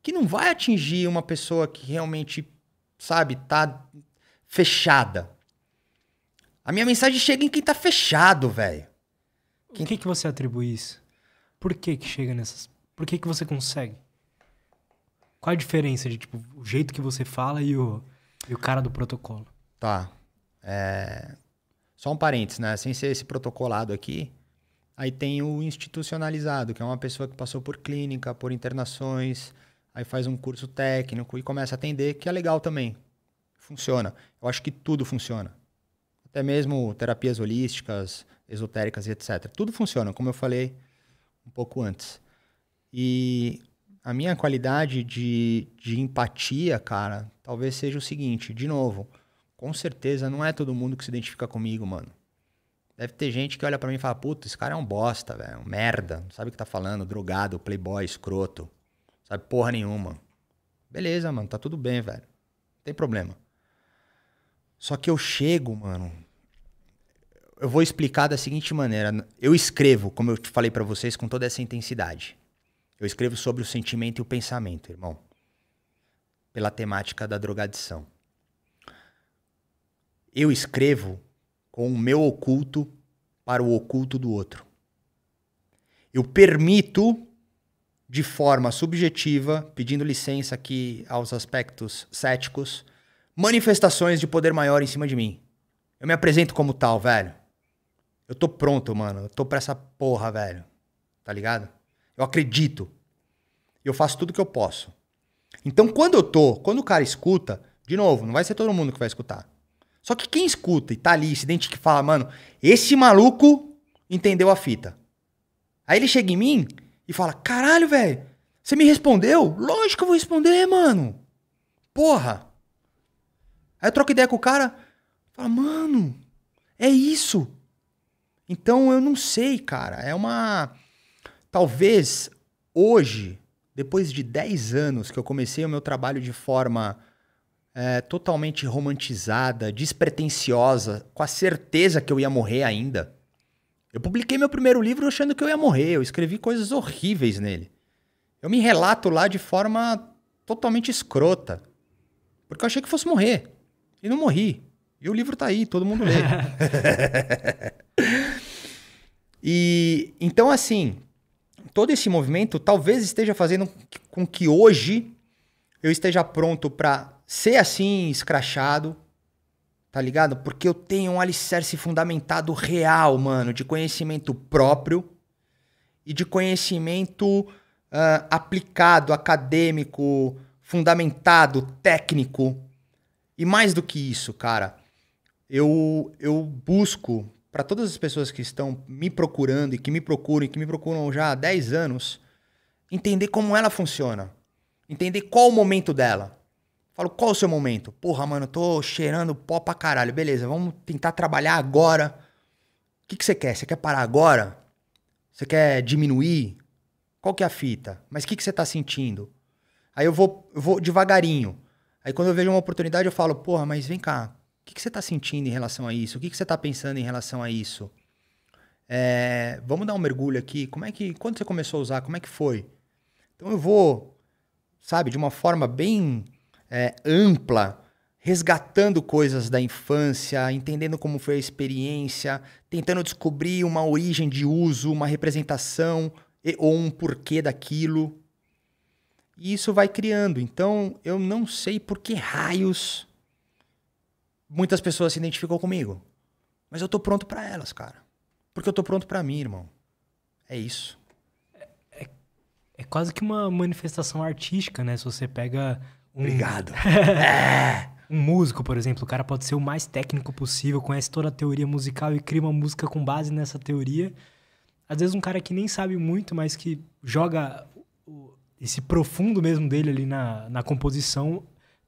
que não vai atingir uma pessoa que realmente, sabe, tá fechada. A minha mensagem chega em quem tá fechado, velho. Quem... O que que você atribui isso? Por que que chega nessas... Por que que você consegue? Qual a diferença de tipo o jeito que você fala e o, e o cara do protocolo? Tá. É... Só um parênteses, né? Sem ser esse protocolado aqui, aí tem o institucionalizado, que é uma pessoa que passou por clínica, por internações, aí faz um curso técnico e começa a atender, que é legal também. Funciona. Eu acho que tudo funciona. Até mesmo terapias holísticas, esotéricas e etc. Tudo funciona, como eu falei um pouco antes. E a minha qualidade de, de empatia, cara, talvez seja o seguinte, de novo, com certeza não é todo mundo que se identifica comigo, mano. Deve ter gente que olha para mim e fala, puta, esse cara é um bosta, velho, um merda, não sabe o que tá falando, drogado, playboy, escroto, sabe porra nenhuma. Beleza, mano, tá tudo bem, velho, não tem problema. Só que eu chego, mano, eu vou explicar da seguinte maneira, eu escrevo, como eu te falei para vocês, com toda essa intensidade. Eu escrevo sobre o sentimento e o pensamento, irmão. Pela temática da drogadição. Eu escrevo com o meu oculto para o oculto do outro. Eu permito, de forma subjetiva, pedindo licença aqui aos aspectos céticos, manifestações de poder maior em cima de mim. Eu me apresento como tal, velho. Eu tô pronto, mano. Eu tô pra essa porra, velho. Tá ligado? Eu acredito. Eu faço tudo que eu posso. Então, quando eu tô, quando o cara escuta, de novo, não vai ser todo mundo que vai escutar. Só que quem escuta e tá ali, se identifica e fala, mano, esse maluco entendeu a fita. Aí ele chega em mim e fala, caralho, velho, você me respondeu? Lógico que eu vou responder, mano. Porra. Aí eu troco ideia com o cara, fala, mano, é isso. Então eu não sei, cara. É uma. Talvez hoje, depois de 10 anos que eu comecei o meu trabalho de forma é, totalmente romantizada, despretensiosa, com a certeza que eu ia morrer ainda. Eu publiquei meu primeiro livro achando que eu ia morrer, eu escrevi coisas horríveis nele. Eu me relato lá de forma totalmente escrota, porque eu achei que fosse morrer, e não morri. E o livro tá aí, todo mundo lê. [laughs] [laughs] e então assim, todo esse movimento talvez esteja fazendo com que hoje eu esteja pronto para ser assim, escrachado, tá ligado? Porque eu tenho um alicerce fundamentado real, mano, de conhecimento próprio e de conhecimento uh, aplicado, acadêmico, fundamentado, técnico. E mais do que isso, cara, eu, eu busco para todas as pessoas que estão me procurando e que me procuram e que me procuram já há 10 anos, entender como ela funciona. Entender qual o momento dela. Falo, qual o seu momento? Porra, mano, eu tô cheirando pó pra caralho. Beleza, vamos tentar trabalhar agora. O que, que você quer? Você quer parar agora? Você quer diminuir? Qual que é a fita? Mas o que, que você tá sentindo? Aí eu vou, eu vou devagarinho. Aí quando eu vejo uma oportunidade, eu falo, porra, mas vem cá, que, que você está sentindo em relação a isso? O que, que você está pensando em relação a isso? É, vamos dar um mergulho aqui. Como é que, quando você começou a usar, como é que foi? Então eu vou, sabe, de uma forma bem é, ampla, resgatando coisas da infância, entendendo como foi a experiência, tentando descobrir uma origem de uso, uma representação e, ou um porquê daquilo. E isso vai criando. Então eu não sei por que raios muitas pessoas se identificam comigo. Mas eu tô pronto para elas, cara. Porque eu tô pronto para mim, irmão. É isso. É, é, é, quase que uma manifestação artística, né? Se você pega um... Obrigado. [laughs] é. Um músico, por exemplo, o cara pode ser o mais técnico possível, conhece toda a teoria musical e cria uma música com base nessa teoria. Às vezes um cara que nem sabe muito, mas que joga esse profundo mesmo dele ali na, na composição,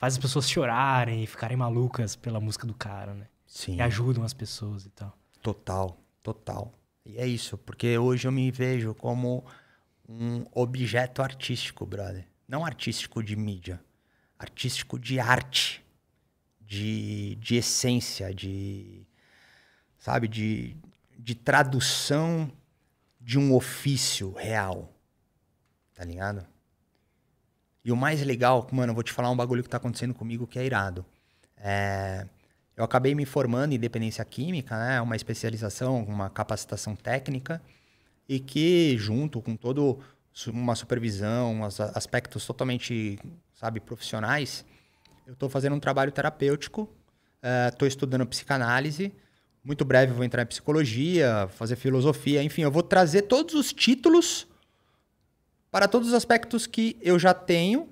faz as pessoas chorarem e ficarem malucas pela música do cara, né? Sim. E ajudam as pessoas e tal. Total, total. E é isso, porque hoje eu me vejo como um objeto artístico, brother. Não artístico de mídia, artístico de arte, de, de essência, de. Sabe? De, de tradução de um ofício real. Tá ligado? E o mais legal, mano, eu vou te falar um bagulho que tá acontecendo comigo que é irado. É, eu acabei me formando em dependência química, né? Uma especialização, uma capacitação técnica, e que junto com todo uma supervisão, aspectos totalmente, sabe, profissionais, eu estou fazendo um trabalho terapêutico, estou é, estudando psicanálise, muito breve vou entrar em psicologia, fazer filosofia, enfim, eu vou trazer todos os títulos para todos os aspectos que eu já tenho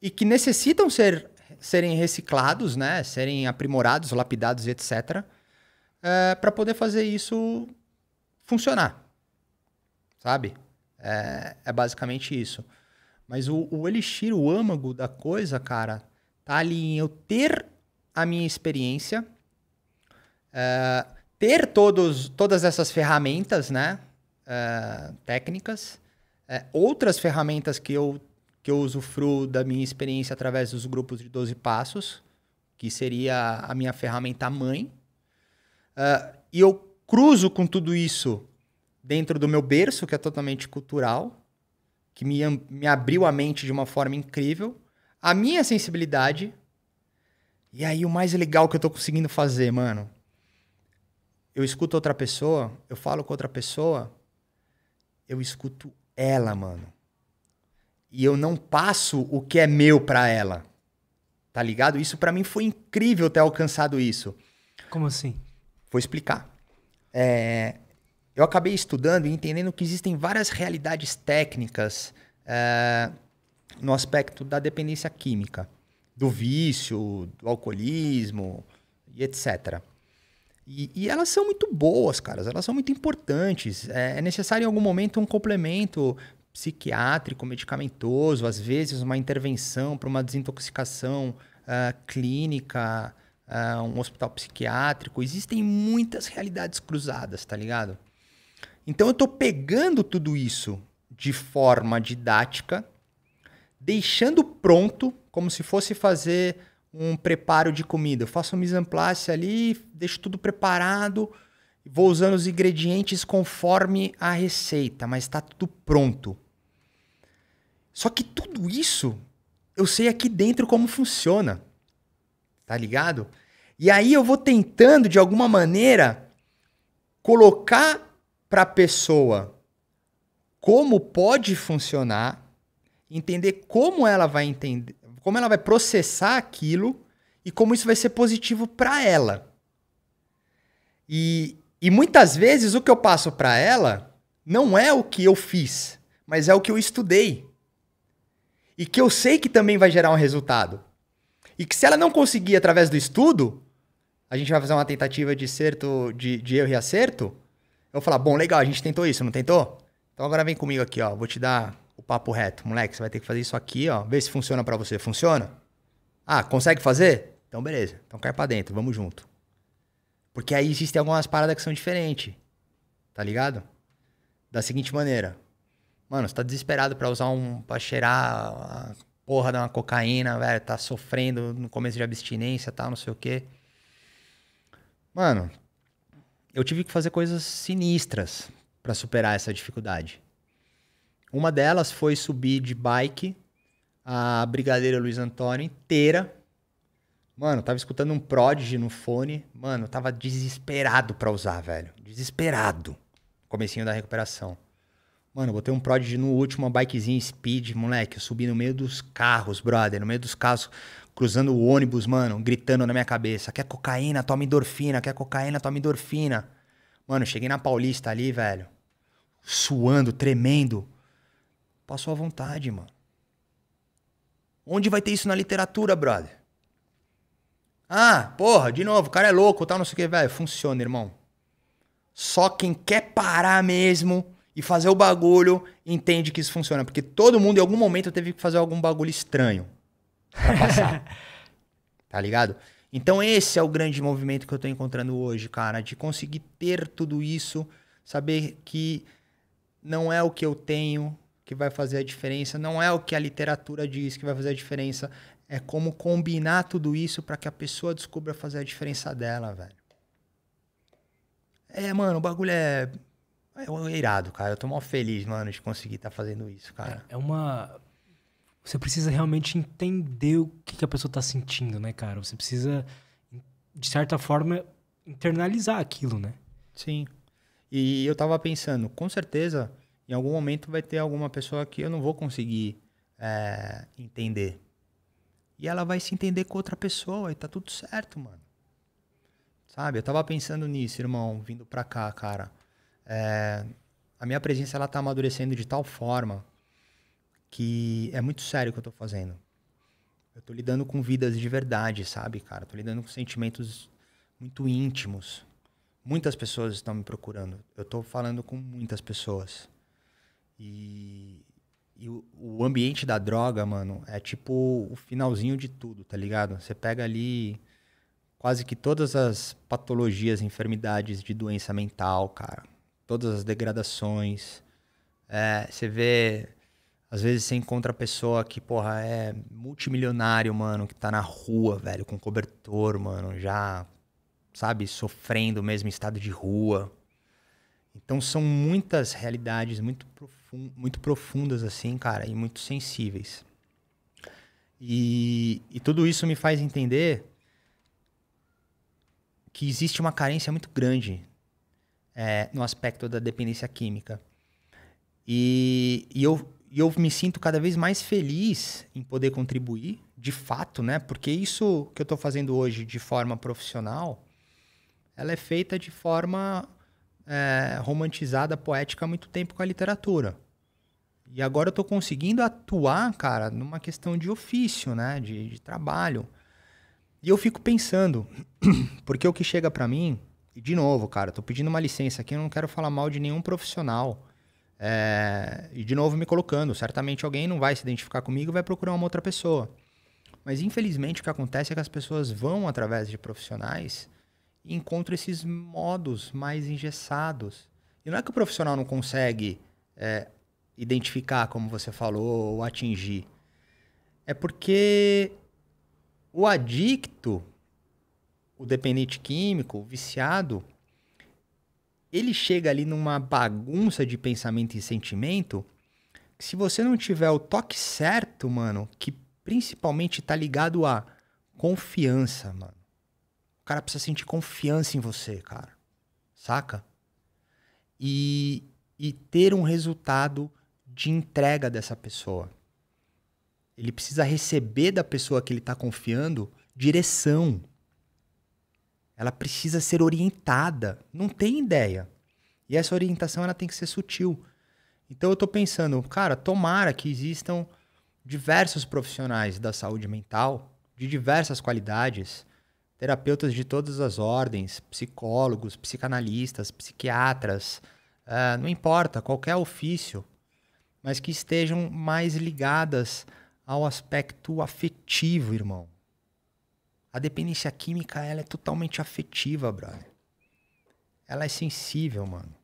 e que necessitam ser, serem reciclados, né? serem aprimorados, lapidados, etc., é, eh, para poder fazer isso funcionar. Sabe? É, é basicamente isso. Mas o, o elixir, o âmago da coisa, cara, tá ali em eu ter a minha experiência, é, ter todos, todas essas ferramentas, né? técnicas é, outras ferramentas que eu, que eu usufruo da minha experiência através dos grupos de 12 passos, que seria a minha ferramenta mãe. Uh, e eu cruzo com tudo isso dentro do meu berço, que é totalmente cultural, que me, me abriu a mente de uma forma incrível, a minha sensibilidade. E aí, o mais legal que eu tô conseguindo fazer, mano, eu escuto outra pessoa, eu falo com outra pessoa, eu escuto ela, mano. E eu não passo o que é meu para ela. Tá ligado? Isso para mim foi incrível ter alcançado isso. Como assim? Vou explicar. É, eu acabei estudando e entendendo que existem várias realidades técnicas é, no aspecto da dependência química, do vício, do alcoolismo e etc. E, e, elas são muito boas, caras. Elas são muito importantes. É, é, necessário em algum momento um complemento psiquiátrico, medicamentoso, às vezes uma intervenção para uma desintoxicação uh, clínica, uh, um hospital psiquiátrico. Existem muitas realidades cruzadas, tá ligado? Então eu estou pegando tudo isso de forma didática, deixando pronto, como se fosse fazer um preparo de comida. Eu faço um mise en place ali, deixo tudo preparado, vou usando os ingredientes conforme a receita, mas está tudo pronto. Só que tudo isso eu sei aqui dentro como funciona. Tá ligado? E aí eu vou tentando de alguma maneira colocar para a pessoa como pode funcionar, entender como ela vai entender, como ela vai processar aquilo e como isso vai ser positivo para ela. E, e muitas vezes o que eu passo para ela não é o que eu fiz, mas é o que eu estudei. E que eu sei que também vai gerar um resultado. E que se ela não conseguir através do estudo, a gente vai fazer uma tentativa de acerto, de, de erro e acerto. Eu vou falar, bom, legal, a gente tentou isso, não tentou? Então agora vem comigo aqui, ó. Vou te dar papo reto. Moleque, você vai ter que fazer isso aqui, ó. Vê se funciona para você. Funciona? Ah, consegue fazer? Então, beleza. Então, cai pra dentro. Vamos junto. Porque aí existem algumas paradas que são diferentes. Tá ligado? Da seguinte maneira. Mano, você tá desesperado pra usar um... Pra cheirar a porra de uma cocaína, velho. Tá sofrendo no começo de abstinência, tal, tá, não sei o quê. Mano, eu tive que fazer coisas sinistras para superar essa dificuldade. Uma delas foi subir de bike a Brigadeira Luiz Antônio inteira. Mano, tava escutando um Prodigy no fone. Mano, tava desesperado pra usar, velho. Desesperado. Comecinho da recuperação. Mano, botei um Prodigy no último, uma bikezinha speed, moleque. Eu subi no meio dos carros, brother. No meio dos carros, cruzando o ônibus, mano, gritando na minha cabeça: quer cocaína? Toma endorfina. Quer cocaína? Toma endorfina. Mano, cheguei na Paulista ali, velho. Suando, tremendo. Passou à vontade, mano. Onde vai ter isso na literatura, brother? Ah, porra, de novo, o cara é louco, tal, não sei o que, velho. Funciona, irmão. Só quem quer parar mesmo e fazer o bagulho entende que isso funciona. Porque todo mundo, em algum momento, teve que fazer algum bagulho estranho pra passar. [laughs] tá ligado? Então, esse é o grande movimento que eu tô encontrando hoje, cara. De conseguir ter tudo isso, saber que não é o que eu tenho, que vai fazer a diferença, não é o que a literatura diz que vai fazer a diferença, é como combinar tudo isso para que a pessoa descubra fazer a diferença dela, velho. É, mano, o bagulho é, é irado, cara. Eu tô mal feliz, mano, de conseguir estar tá fazendo isso, cara. É, é, uma você precisa realmente entender o que, que a pessoa está sentindo, né, cara? Você precisa, de certa forma, internalizar aquilo, né? Sim. E eu tava pensando, com certeza, em algum momento vai ter alguma pessoa que eu não vou conseguir é, entender. E ela vai se entender com outra pessoa e tá tudo certo, mano. Sabe? Eu tava pensando nisso, irmão, vindo pra cá, cara. É, a minha presença, ela tá amadurecendo de tal forma que é muito sério o que eu tô fazendo. Eu tô lidando com vidas de verdade, sabe, cara? tô lidando com sentimentos muito íntimos. Muitas pessoas estão me procurando. Eu tô falando com muitas pessoas. E, e o, o, ambiente da droga, mano, é tipo o finalzinho de tudo, tá ligado? Você pega ali quase que todas as patologias, enfermidades de doença mental, cara. Todas as degradações. É, você vê. Às vezes você encontra a pessoa que, porra, é multimilionário, mano, que tá na rua, velho, com cobertor, mano, já, sabe, sofrendo mesmo estado de rua. Então são muitas realidades muito profundas muito profundas, assim, cara, e muito sensíveis. E, e tudo isso me faz entender que existe uma carência muito grande é, no aspecto da dependência química. E, e eu, eu me sinto cada vez mais feliz em poder contribuir, de fato, né? Porque isso que eu estou fazendo hoje de forma profissional, ela é feita de forma é, romantizada, poética há muito tempo com a literatura. E agora eu estou conseguindo atuar, cara, numa questão de ofício, né? De, de trabalho. E eu fico pensando, [clears throat] porque o que chega para mim, e de novo, cara, estou pedindo uma licença aqui, eu não quero falar mal de nenhum profissional. É, e de novo me colocando, certamente alguém não vai se identificar comigo e vai procurar uma outra pessoa. Mas infelizmente o que acontece é que as pessoas vão através de profissionais e encontro esses modos mais engessados. E não é que o profissional não consegue é, identificar, como você falou, ou atingir. É porque o adicto, o dependente químico, o viciado, ele chega ali numa bagunça de pensamento e sentimento que se você não tiver o toque certo, mano, que principalmente tá ligado à confiança, mano. O cara precisa sentir confiança em você, cara. Saca? E, e ter um resultado de entrega dessa pessoa. Ele precisa receber da pessoa que ele está confiando direção. Ela precisa ser orientada. Não tem ideia. E essa orientação ela tem que ser sutil. Então eu estou pensando, cara, tomara que existam diversos profissionais da saúde mental de diversas qualidades terapeutas de todas as ordens, psicólogos, psicanalistas, psiquiatras, uh, não importa, qualquer ofício, mas que estejam mais ligadas ao aspecto afetivo, irmão. A dependência química ela é totalmente afetiva, brother. Ela é sensível, mano.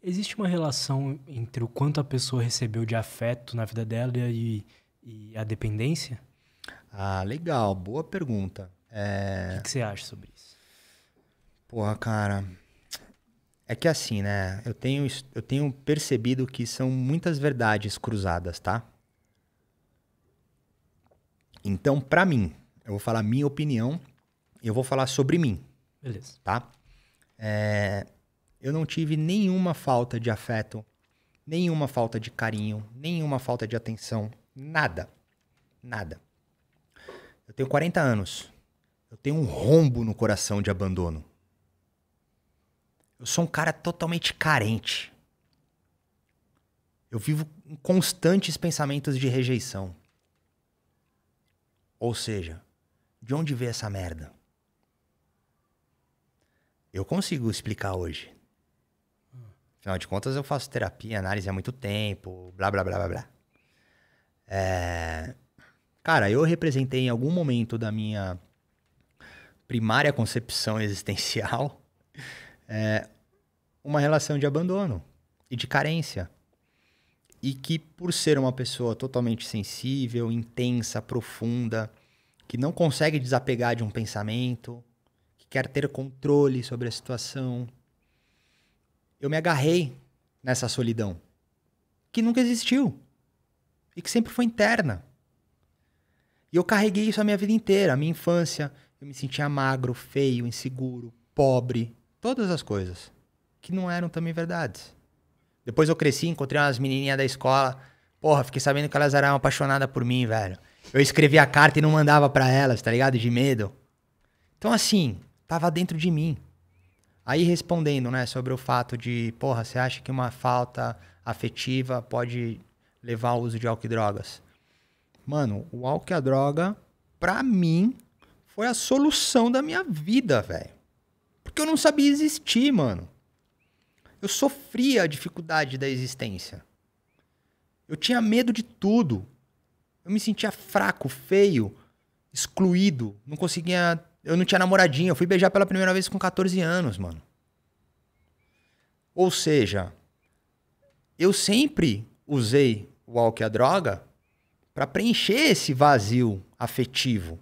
Existe uma relação entre o quanto a pessoa recebeu de afeto na vida dela e, e a dependência? Ah, legal, boa pergunta. É... O que, você acha sobre isso? Porra, cara. É que assim, né? Eu tenho, eu tenho percebido que são muitas verdades cruzadas, tá? Então, para mim, eu vou falar minha opinião e eu vou falar sobre mim. Beleza. Tá? É, eu não tive nenhuma falta de afeto, nenhuma falta de carinho, nenhuma falta de atenção, nada. Nada. Eu tenho 40 anos. Eu tenho um rombo no coração de abandono. Eu sou um cara totalmente carente. Eu vivo em constantes pensamentos de rejeição. Ou seja, de onde veio essa merda? Eu consigo explicar hoje. Afinal de contas, eu faço terapia, análise há muito tempo, blá, blá, blá, blá, blá. É... Cara, eu representei em algum momento da minha primária concepção existencial, [laughs] é uma relação de abandono e de carência. E que, por ser uma pessoa totalmente sensível, intensa, profunda, que não consegue desapegar de um pensamento, que quer ter controle sobre a situação, eu me agarrei nessa solidão que nunca existiu e que sempre foi interna. E eu carreguei isso a minha vida inteira, a minha infância, eu me sentia magro, feio, inseguro, pobre, todas as coisas que não eram também verdades. Depois eu cresci, encontrei umas menininhas da escola, porra, fiquei sabendo que elas eram apaixonadas por mim, velho. Eu escrevia a carta e não mandava para elas, tá ligado? De medo. Então assim, tava dentro de mim. Aí respondendo, né, sobre o fato de, porra, você acha que uma falta afetiva pode levar ao uso de álcool e drogas? Mano, o álcool e a droga, pra mim, foi a solução da minha vida, velho. Porque eu não sabia existir, mano. Eu sofria a dificuldade da existência. Eu tinha medo de tudo. Eu me sentia fraco, feio, excluído. Não conseguia. Eu não tinha namoradinha. Eu fui beijar pela primeira vez com 14 anos, mano. Ou seja, eu sempre usei o álcool e a droga para preencher esse vazio afetivo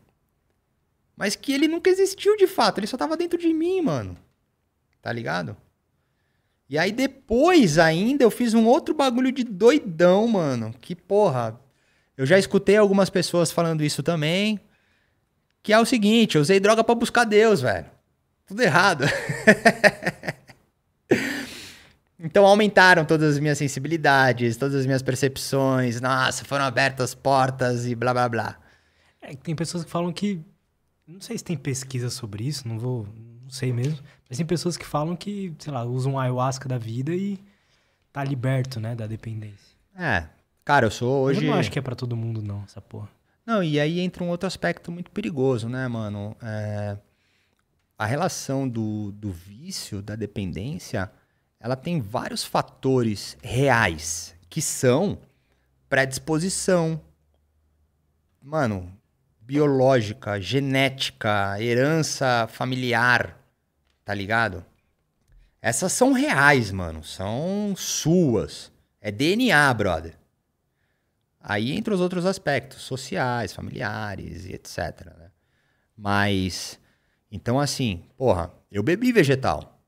mas que ele nunca existiu de fato, ele só tava dentro de mim, mano. Tá ligado? E aí depois ainda eu fiz um outro bagulho de doidão, mano. Que porra. Eu já escutei algumas pessoas falando isso também. Que é o seguinte, eu usei droga para buscar Deus, velho. Tudo errado. [laughs] Então aumentaram todas as minhas sensibilidades, todas as minhas percepções. Nossa, foram abertas portas e blá blá blá. É, tem pessoas que falam que não sei se tem pesquisa sobre isso, não vou. Não sei mesmo. Mas tem pessoas que falam que, sei lá, usam ayahuasca da vida e tá liberto, né, da dependência. É. Cara, eu sou hoje. Eu não acho que é para todo mundo, não, essa porra. Não, e aí entra um outro aspecto muito perigoso, né, mano? É... A relação do, do vício, da dependência, ela tem vários fatores reais que são predisposição. Mano, biológica, genética, herança familiar, tá ligado? Essas são reais, mano. São suas. É DNA, brother. Aí entre os outros aspectos, sociais, familiares e etc. Né? Mas, então assim, porra, eu bebi vegetal.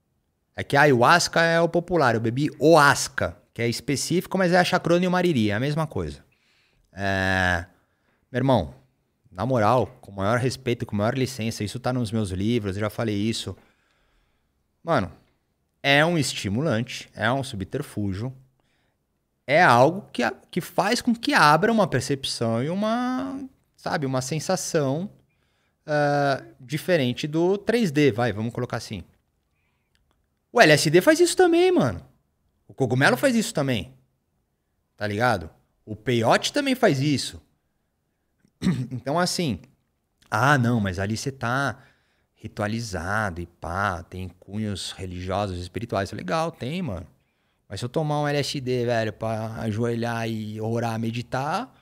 É que a ayahuasca é o popular, eu bebi oasca, que é específico, mas é a chacrona e o mariri, é a mesma coisa. É... Meu irmão, na moral, com o maior respeito, com a maior licença, isso tá nos meus livros, eu já falei isso. Mano, é um estimulante, é um subterfúgio, é algo que, que faz com que abra uma percepção e uma, sabe, uma sensação uh, diferente do 3D, vai, vamos colocar assim. O LSD faz isso também, mano. O cogumelo faz isso também. Tá ligado? O peiote também faz isso. [clears throat] Então, assim, ah, não, mas ali você tá ritualizado e pá, tem cunhos religiosos, espirituais. É legal, tem, mano. Mas se eu tomar um LSD, velho, pra ajoelhar e orar, meditar,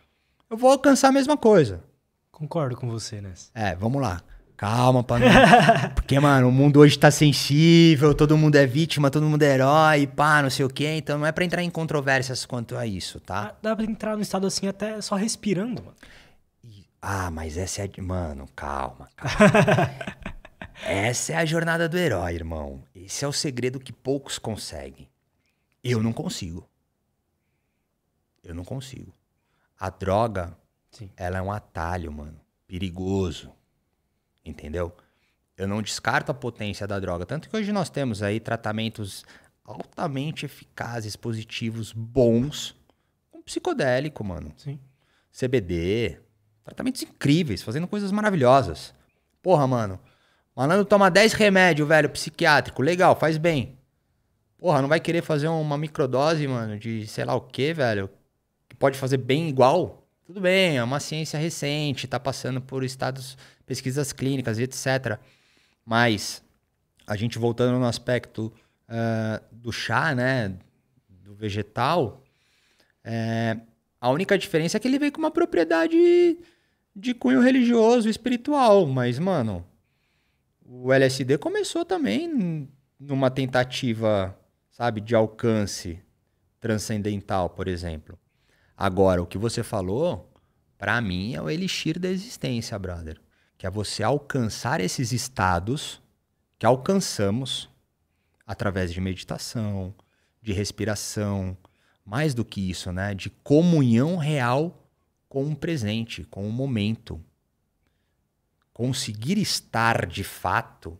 eu vou alcançar a mesma coisa. Concordo com você, né? É, vamos lá. Calma, pra não... [laughs] Porque, mano, o mundo hoje tá sensível, todo mundo é vítima, todo mundo é herói, pá, não sei o quê. Então não é para entrar em controvérsias quanto a isso, tá? Ah, dá pra entrar no estado assim até só respirando, mano. Ah, mas essa é a. Mano, calma, [laughs] calma. essa é a jornada do herói, irmão. Esse é o segredo que poucos conseguem. Eu não consigo. Eu não consigo. A droga, Sim. ela é um atalho, mano. Perigoso. Entendeu? Eu não descarto a potência da droga. Tanto que hoje nós temos aí tratamentos altamente eficazes, positivos, bons, um psicodélico, mano. Sim. CBD, Tratamentos incríveis, fazendo coisas maravilhosas. Porra, mano. Malandro toma 10 remédio, velho, psiquiátrico. Legal, faz bem. Porra, não vai querer fazer uma microdose, mano, de sei lá o que, velho, que pode fazer bem igual? Tudo bem, é uma ciência recente, tá passando por estados, pesquisas clínicas e etc. Mas, a gente voltando no aspecto uh, do chá, né, do vegetal, é, a única diferença é que ele vem com uma propriedade de cunho religioso e espiritual, mas, mano, o LSD começou também numa tentativa, sabe, de alcance transcendental, por exemplo. Agora, o que você falou, para mim, é o elixir da existência, brother. Que é você alcançar esses estados que alcançamos através de meditação, de respiração, mais do que isso, né? De comunhão real com um presente, com um momento. Conseguir estar de fato,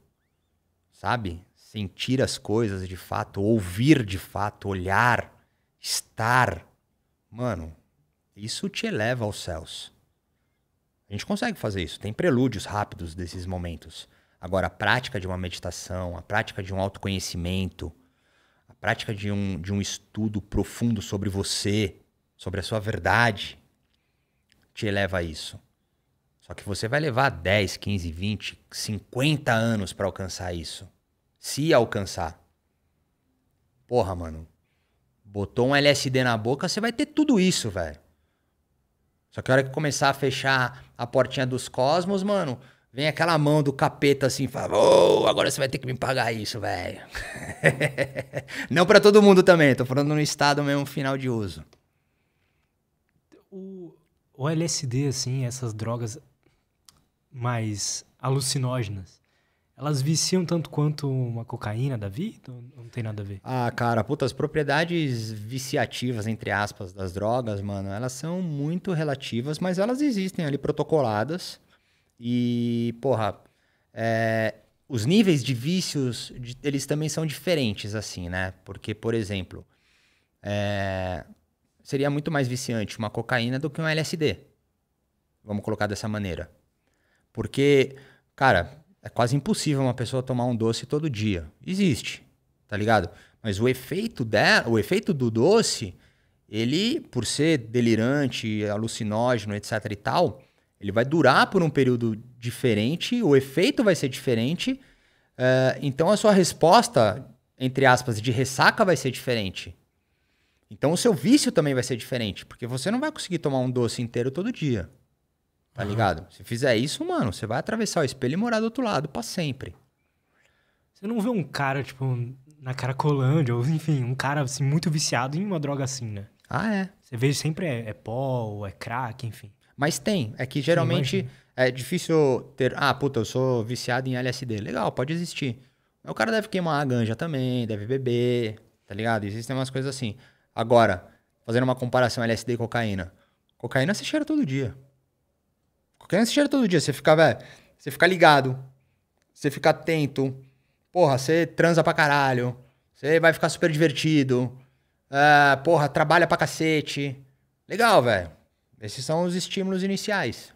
sabe? Sentir as coisas de fato, ouvir de fato, olhar, estar. Mano, isso te eleva aos céus. A gente consegue fazer isso. Tem prelúdios rápidos desses momentos. Agora, a prática de uma meditação, a prática de um autoconhecimento, a prática de um, de um estudo profundo sobre você, sobre a sua verdade, te leva a isso. Só que você vai levar 10, 15, 20, 50 anos para alcançar isso. Se alcançar. Porra, mano. Botou um LSD na boca, você vai ter tudo isso, velho. Só que a hora que começar a fechar a portinha dos cosmos, mano, vem aquela mão do capeta assim, fala, oh, agora você vai ter que me pagar isso, velho. [laughs] Não para todo mundo também, tô falando no estado mesmo final de uso o LSD, assim, essas drogas mais alucinógenas, elas viciam tanto quanto uma cocaína da vida? Então, não tem nada a ver. Ah, cara, puta, as propriedades viciativas, entre aspas, das drogas, mano, elas são muito relativas, mas elas existem ali protocoladas. E, porra, é, os níveis de vícios, de, eles também são diferentes, assim, né? Porque, por exemplo, é, seria muito mais viciante uma cocaína do que um LSD. Vamos colocar dessa maneira. Porque, cara, é quase impossível uma pessoa tomar um doce todo dia. Existe, tá ligado? Mas o efeito dela, o efeito do doce, ele, por ser delirante, alucinógeno, etc e tal, ele vai durar por um período diferente, o efeito vai ser diferente. Uh, então a sua resposta, entre aspas, de ressaca vai ser diferente. Então o seu vício também vai ser diferente, porque você não vai conseguir tomar um doce inteiro todo dia. Tá uhum. ligado? Se fizer isso, mano, você vai atravessar o espelho e morar do outro lado para sempre. Você não vê um cara, tipo, na Caracolândia, ou enfim, um cara assim, muito viciado em uma droga assim, né? Ah, é. Você vê sempre é, é pó, é crack, enfim. Mas tem. É que geralmente é difícil ter. Ah, puta, eu sou viciado em LSD. Legal, pode existir. O cara deve queimar a ganja também, deve beber, tá ligado? Existem umas coisas assim. Agora, fazendo uma comparação LSD e cocaína. Cocaína você cheira todo dia. Cocaína você cheira todo dia. Você fica, velho, você fica ligado. Você fica atento. Porra, você transa pra caralho. Você vai ficar super divertido. É, porra, trabalha pra cacete. Legal, velho. Esses são os estímulos iniciais.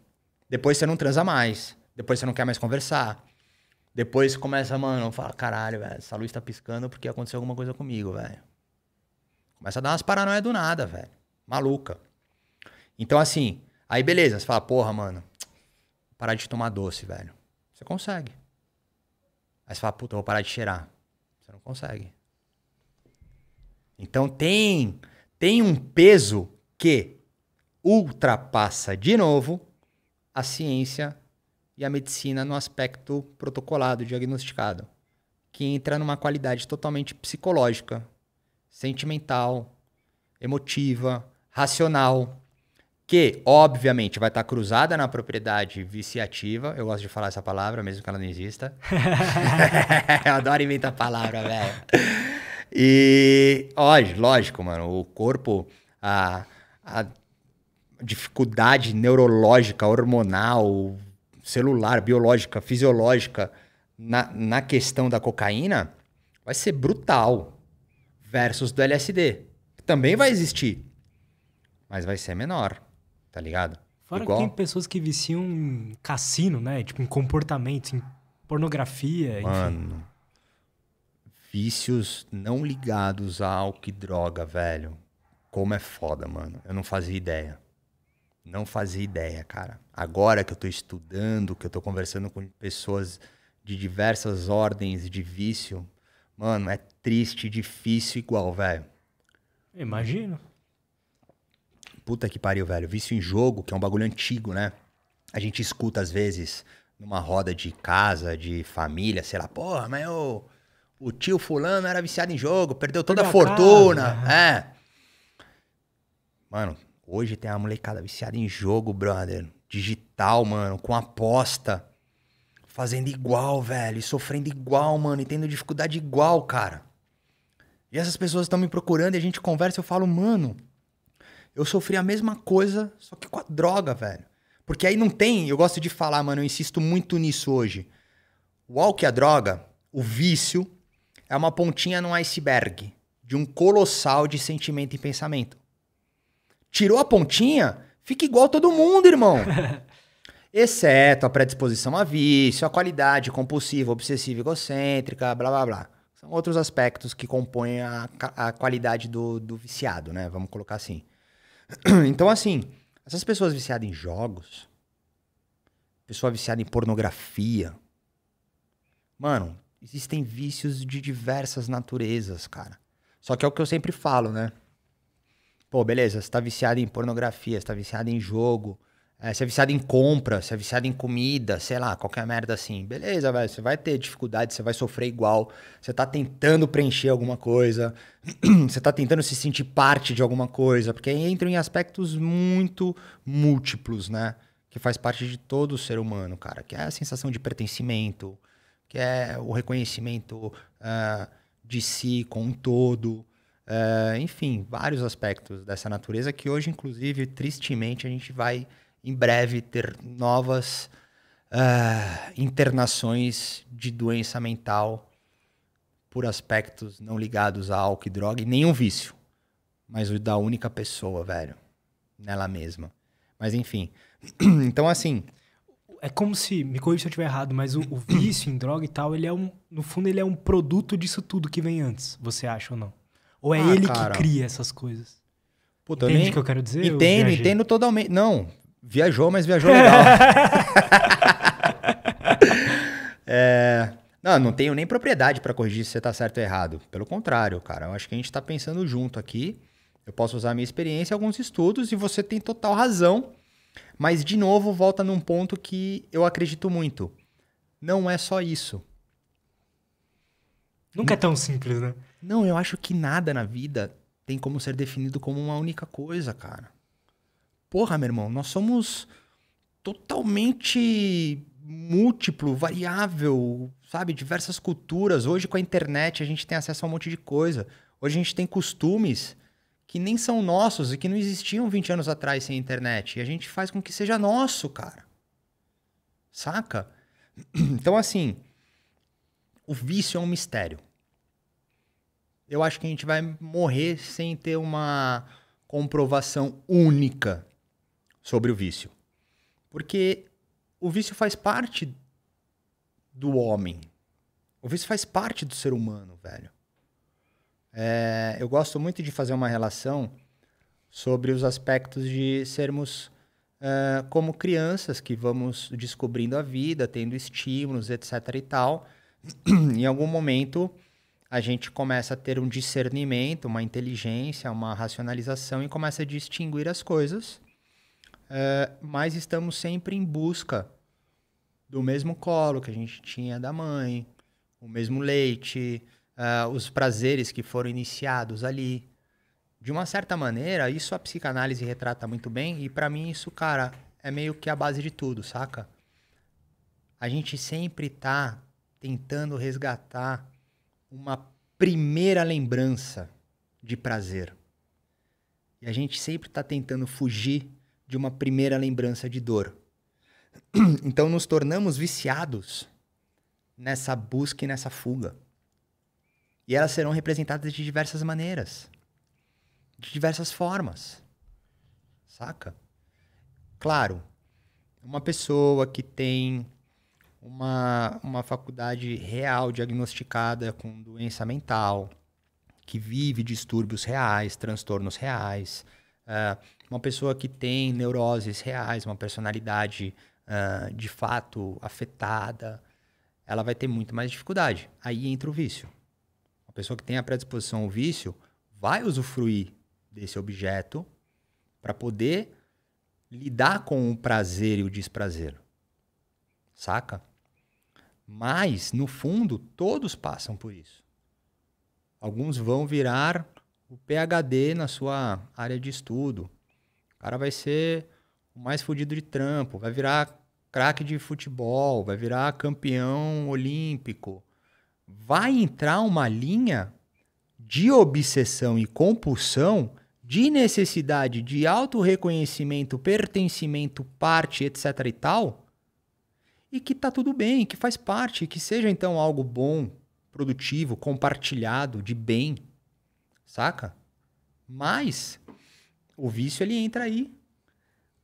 Depois você não transa mais. Depois você não quer mais conversar. Depois começa, mano, fala, caralho, velho, essa luz tá piscando porque aconteceu alguma coisa comigo, velho. Começa a dar umas paranoias do nada, velho. Maluca. Então, assim, aí beleza, você fala, porra, mano, parar de tomar doce, velho. Você consegue. Aí você fala, puta, eu vou parar de cheirar. Você não consegue. Então tem, tem um peso que ultrapassa de novo a ciência e a medicina no aspecto protocolado, diagnosticado, que entra numa qualidade totalmente psicológica sentimental, emotiva, racional, que, obviamente, vai estar cruzada na propriedade viciativa. Eu gosto de falar essa palavra, mesmo que ela não exista. [laughs] [laughs] Eu adoro inventar palavra, velho. E, ó, lógico, mano, o corpo, a, a dificuldade neurológica, hormonal, celular, biológica, fisiológica na, na questão da cocaína vai ser brutal versus do LSD. Também vai existir, mas vai ser menor, tá ligado? Fora Igual... que tem pessoas que viciam em cassino, né? Tipo, em comportamento, em pornografia, Mano, vícios não ligados a álcool e droga, velho. Como é foda, mano. Eu não fazia ideia. Não fazia ideia, cara. Agora que eu tô estudando, que eu tô conversando com pessoas de diversas ordens de vício, mano, é triste, difícil igual, velho. Imagino. Puta que pariu, velho. Vício em jogo, que é um bagulho antigo, né? A gente escuta às vezes numa roda de casa, de família, sei lá, porra, mas o, o tio fulano era viciado em jogo, perdeu toda a fortuna. É. Mano, hoje tem uma molecada viciada em jogo, brother. Digital, mano, com aposta. Fazendo igual, velho. E sofrendo igual, mano. E tendo dificuldade igual, cara. E essas pessoas estão me procurando e a gente conversa e eu falo, mano, eu sofri a mesma coisa, só que com a droga, velho. Porque aí não tem, eu gosto de falar, mano, eu insisto muito nisso hoje. O álcool e a droga, o vício, é uma pontinha num iceberg de um colossal de sentimento e pensamento. Tirou a pontinha, fica igual todo mundo, irmão. [laughs] Exceto a predisposição a vício, a qualidade compulsiva, obsessiva, egocêntrica, blá blá blá. São outros aspectos que compõem a, a qualidade do, do viciado, né? Vamos colocar assim. [clears throat] Então, assim, essas pessoas viciadas em jogos, pessoa viciada em pornografia. Mano, existem vícios de diversas naturezas, cara. Só que é o que eu sempre falo, né? Pô, beleza, você tá viciado em pornografia, você tá viciado em jogo, é, você é viciado em compra, você é viciado em comida, sei lá, qualquer merda assim. Beleza, velho, você vai ter dificuldade, você vai sofrer igual. Você tá tentando preencher alguma coisa, [clears throat] você tá tentando se sentir parte de alguma coisa, porque aí entram em aspectos muito múltiplos, né? Que faz parte de todo ser humano, cara. Que é a sensação de pertencimento, que é o reconhecimento uh, de si como um todo. Uh, enfim, vários aspectos dessa natureza que hoje, inclusive, tristemente, a gente vai em breve ter novas uh, internações de doença mental por aspectos não ligados a álcool e droga e nenhum vício, mas o da única pessoa, velho, nela mesma. Mas enfim, [clears throat] então assim, é como se, me corrija se eu estiver errado, mas o, o, [clears throat] vício em droga e tal, ele é um, no fundo, ele é um produto disso tudo que vem antes, você acha ou não? Ou é ah, ele cara. que cria essas coisas? Puta, Entende o nem... que eu quero dizer? Entendo, entendo totalmente. Não, Viajou, mas viajou legal. [laughs] é... Não, não tenho nem propriedade para corrigir se você está certo ou errado. Pelo contrário, cara, eu acho que a gente está pensando junto aqui. Eu posso usar a minha experiência, alguns estudos, e você tem total razão. Mas, de novo, volta num ponto que eu acredito muito. Não é só isso. Nunca não... é tão simples, né? Não, eu acho que nada na vida tem como ser definido como uma única coisa, cara porra, meu irmão, nós somos totalmente múltiplo, variável, sabe? Diversas culturas. Hoje, com a internet, a gente tem acesso a um monte de coisa. Hoje, a gente tem costumes que nem são nossos e que não existiam 20 anos atrás sem internet. E a gente faz com que seja nosso, cara. Saca? [clears throat] Então, assim, o vício é um mistério. Eu acho que a gente vai morrer sem ter uma comprovação única sobre o vício. Porque o vício faz parte do homem. O vício faz parte do ser humano, velho. É, eu gosto muito de fazer uma relação sobre os aspectos de sermos é, como crianças que vamos descobrindo a vida, tendo estímulos, etc. e tal. [clears throat] em algum momento, a gente começa a ter um discernimento, uma inteligência, uma racionalização e começa a distinguir as coisas eh, mas estamos sempre em busca do mesmo colo que a gente tinha da mãe, o mesmo leite, eh, os prazeres que foram iniciados ali. De uma certa maneira, isso a psicanálise retrata muito bem, e para mim isso, cara, é meio que a base de tudo, saca? A gente sempre tá tentando resgatar uma primeira lembrança de prazer. E a gente sempre tá tentando fugir de uma primeira lembrança de dor. [clears throat] Então nos tornamos viciados nessa busca e nessa fuga. E elas serão representadas de diversas maneiras, de diversas formas. Saca? Claro, uma pessoa que tem uma, uma faculdade real diagnosticada com doença mental, que vive distúrbios reais, transtornos reais, ah, uma pessoa que tem neuroses reais, uma personalidade uh, de fato afetada, ela vai ter muito mais dificuldade. Aí entra o vício. Uma pessoa que tem a predisposição ao vício vai usufruir desse objeto para poder lidar com o prazer e o desprazer. Saca? Mas, no fundo, todos passam por isso. Alguns vão virar o PHD na sua área de estudo. O cara vai ser o mais fodido de trampo, vai virar craque de futebol, vai virar campeão olímpico. Vai entrar uma linha de obsessão e compulsão, de necessidade de autorreconhecimento, reconhecimento pertencimento, parte, etc e tal, e que tá tudo bem, que faz parte, que seja então algo bom, produtivo, compartilhado, de bem saca? Mas o vício ele entra aí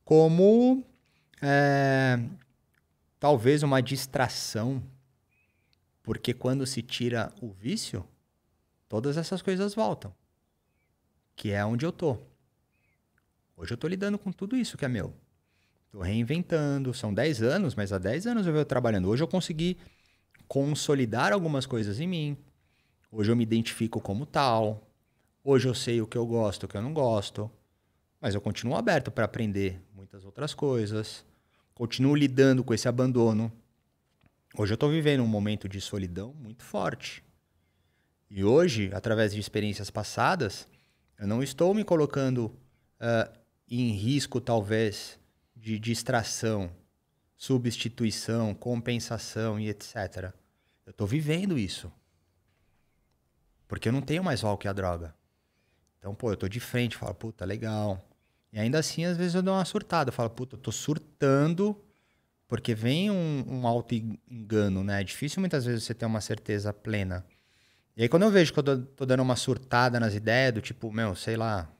como é, talvez uma distração, porque quando se tira o vício, todas essas coisas voltam, que é onde eu tô. Hoje eu tô lidando com tudo isso que é meu. Tô reinventando, são 10 anos, mas há 10 anos eu venho trabalhando. Hoje eu consegui consolidar algumas coisas em mim. Hoje eu me identifico como tal. Hoje eu sei o que eu gosto, o que eu não gosto, mas eu continuo aberto para aprender muitas outras coisas. Continuo lidando com esse abandono. Hoje eu estou vivendo um momento de solidão muito forte. E hoje, através de experiências passadas, eu não estou me colocando uh, em risco, talvez, de distração, substituição, compensação e etc. Eu estou vivendo isso. Porque eu não tenho mais álcool que a droga. Então, pô, eu tô de frente, falo, puta, tá legal. E ainda assim, às vezes eu dou uma surtada, eu falo, puta, eu tô surtando, porque vem um, um auto-engano, né? É difícil muitas vezes você ter uma certeza plena. E aí, quando eu vejo que eu tô, tô dando uma surtada nas ideias, do tipo, meu, sei lá,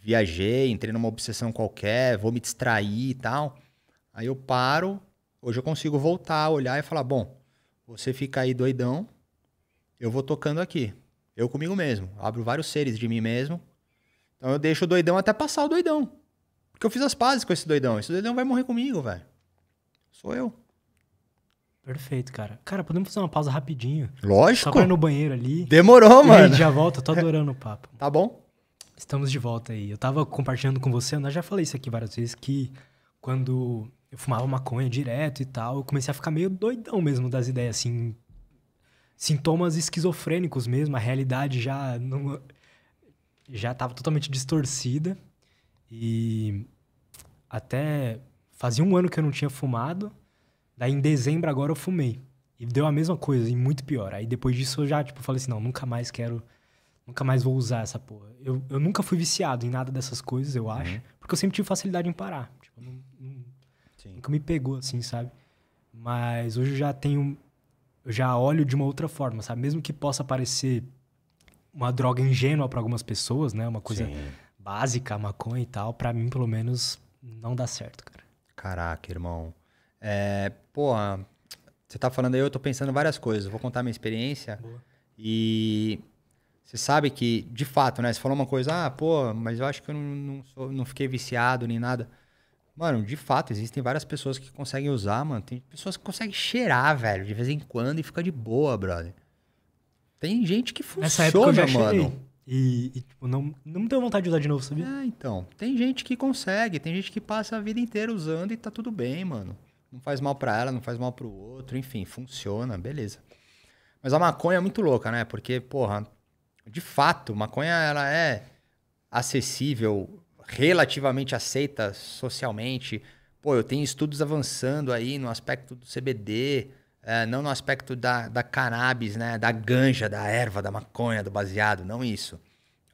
viajei, entrei numa obsessão qualquer, vou me distrair e tal. Aí eu paro, hoje eu consigo voltar, olhar e falar, bom, você fica aí doidão, eu vou tocando aqui. Eu comigo mesmo. Abro vários seres de mim mesmo. Então eu deixo o doidão até passar o doidão. Porque eu fiz as pazes com esse doidão. Esse doidão vai morrer comigo, velho. Sou eu. Perfeito, cara. Cara, podemos fazer uma pausa rapidinho? Lógico. Só pra no banheiro ali. Demorou, e mano. E já volta, tô adorando o papo. Tá bom. Estamos de volta aí. Eu tava compartilhando com você, eu já falei isso aqui várias vezes, que quando eu fumava maconha direto e tal, eu comecei a ficar meio doidão mesmo das ideias, assim, sintomas esquizofrênicos mesmo, a realidade já não, já estava totalmente distorcida e até fazia um ano que eu não tinha fumado, daí em dezembro agora eu fumei e deu a mesma coisa e muito pior. Aí depois disso eu já tipo falei assim, não, nunca mais quero, nunca mais vou usar essa porra. Eu, eu nunca fui viciado em nada dessas coisas, eu acho, uhum. porque eu sempre tive facilidade em parar, tipo, não, não, nunca me pegou assim, sabe? Mas hoje eu já tenho eu já olho de uma outra forma, sabe? Mesmo que possa parecer uma droga ingênua para algumas pessoas, né? Uma coisa Sim. básica, maconha e tal, para mim, pelo menos, não dá certo, cara. Caraca, irmão. É, porra, você tá falando aí, eu tô pensando várias coisas. Vou contar minha experiência. Boa. E você sabe que, de fato, né? Você falou uma coisa, ah, pô, mas eu acho que eu não, não, sou, não fiquei viciado nem nada. Mano, de fato, existem várias pessoas que conseguem usar, mano. Tem pessoas que conseguem cheirar, velho, de vez em quando e fica de boa, brother. Tem gente que funciona, Nessa época eu já mano. E, e, tipo, não, não tenho vontade de usar de novo, sabia? É, então. Tem gente que consegue, tem gente que passa a vida inteira usando e tá tudo bem, mano. Não faz mal para ela, não faz mal pro outro, enfim, funciona, beleza. Mas a maconha é muito louca, né? Porque, porra, de fato, maconha ela é acessível relativamente aceita socialmente. Pô, eu tenho estudos avançando aí no aspecto do CBD, é, eh, não no aspecto da, da cannabis, né? Da ganja, da erva, da maconha, do baseado, não isso.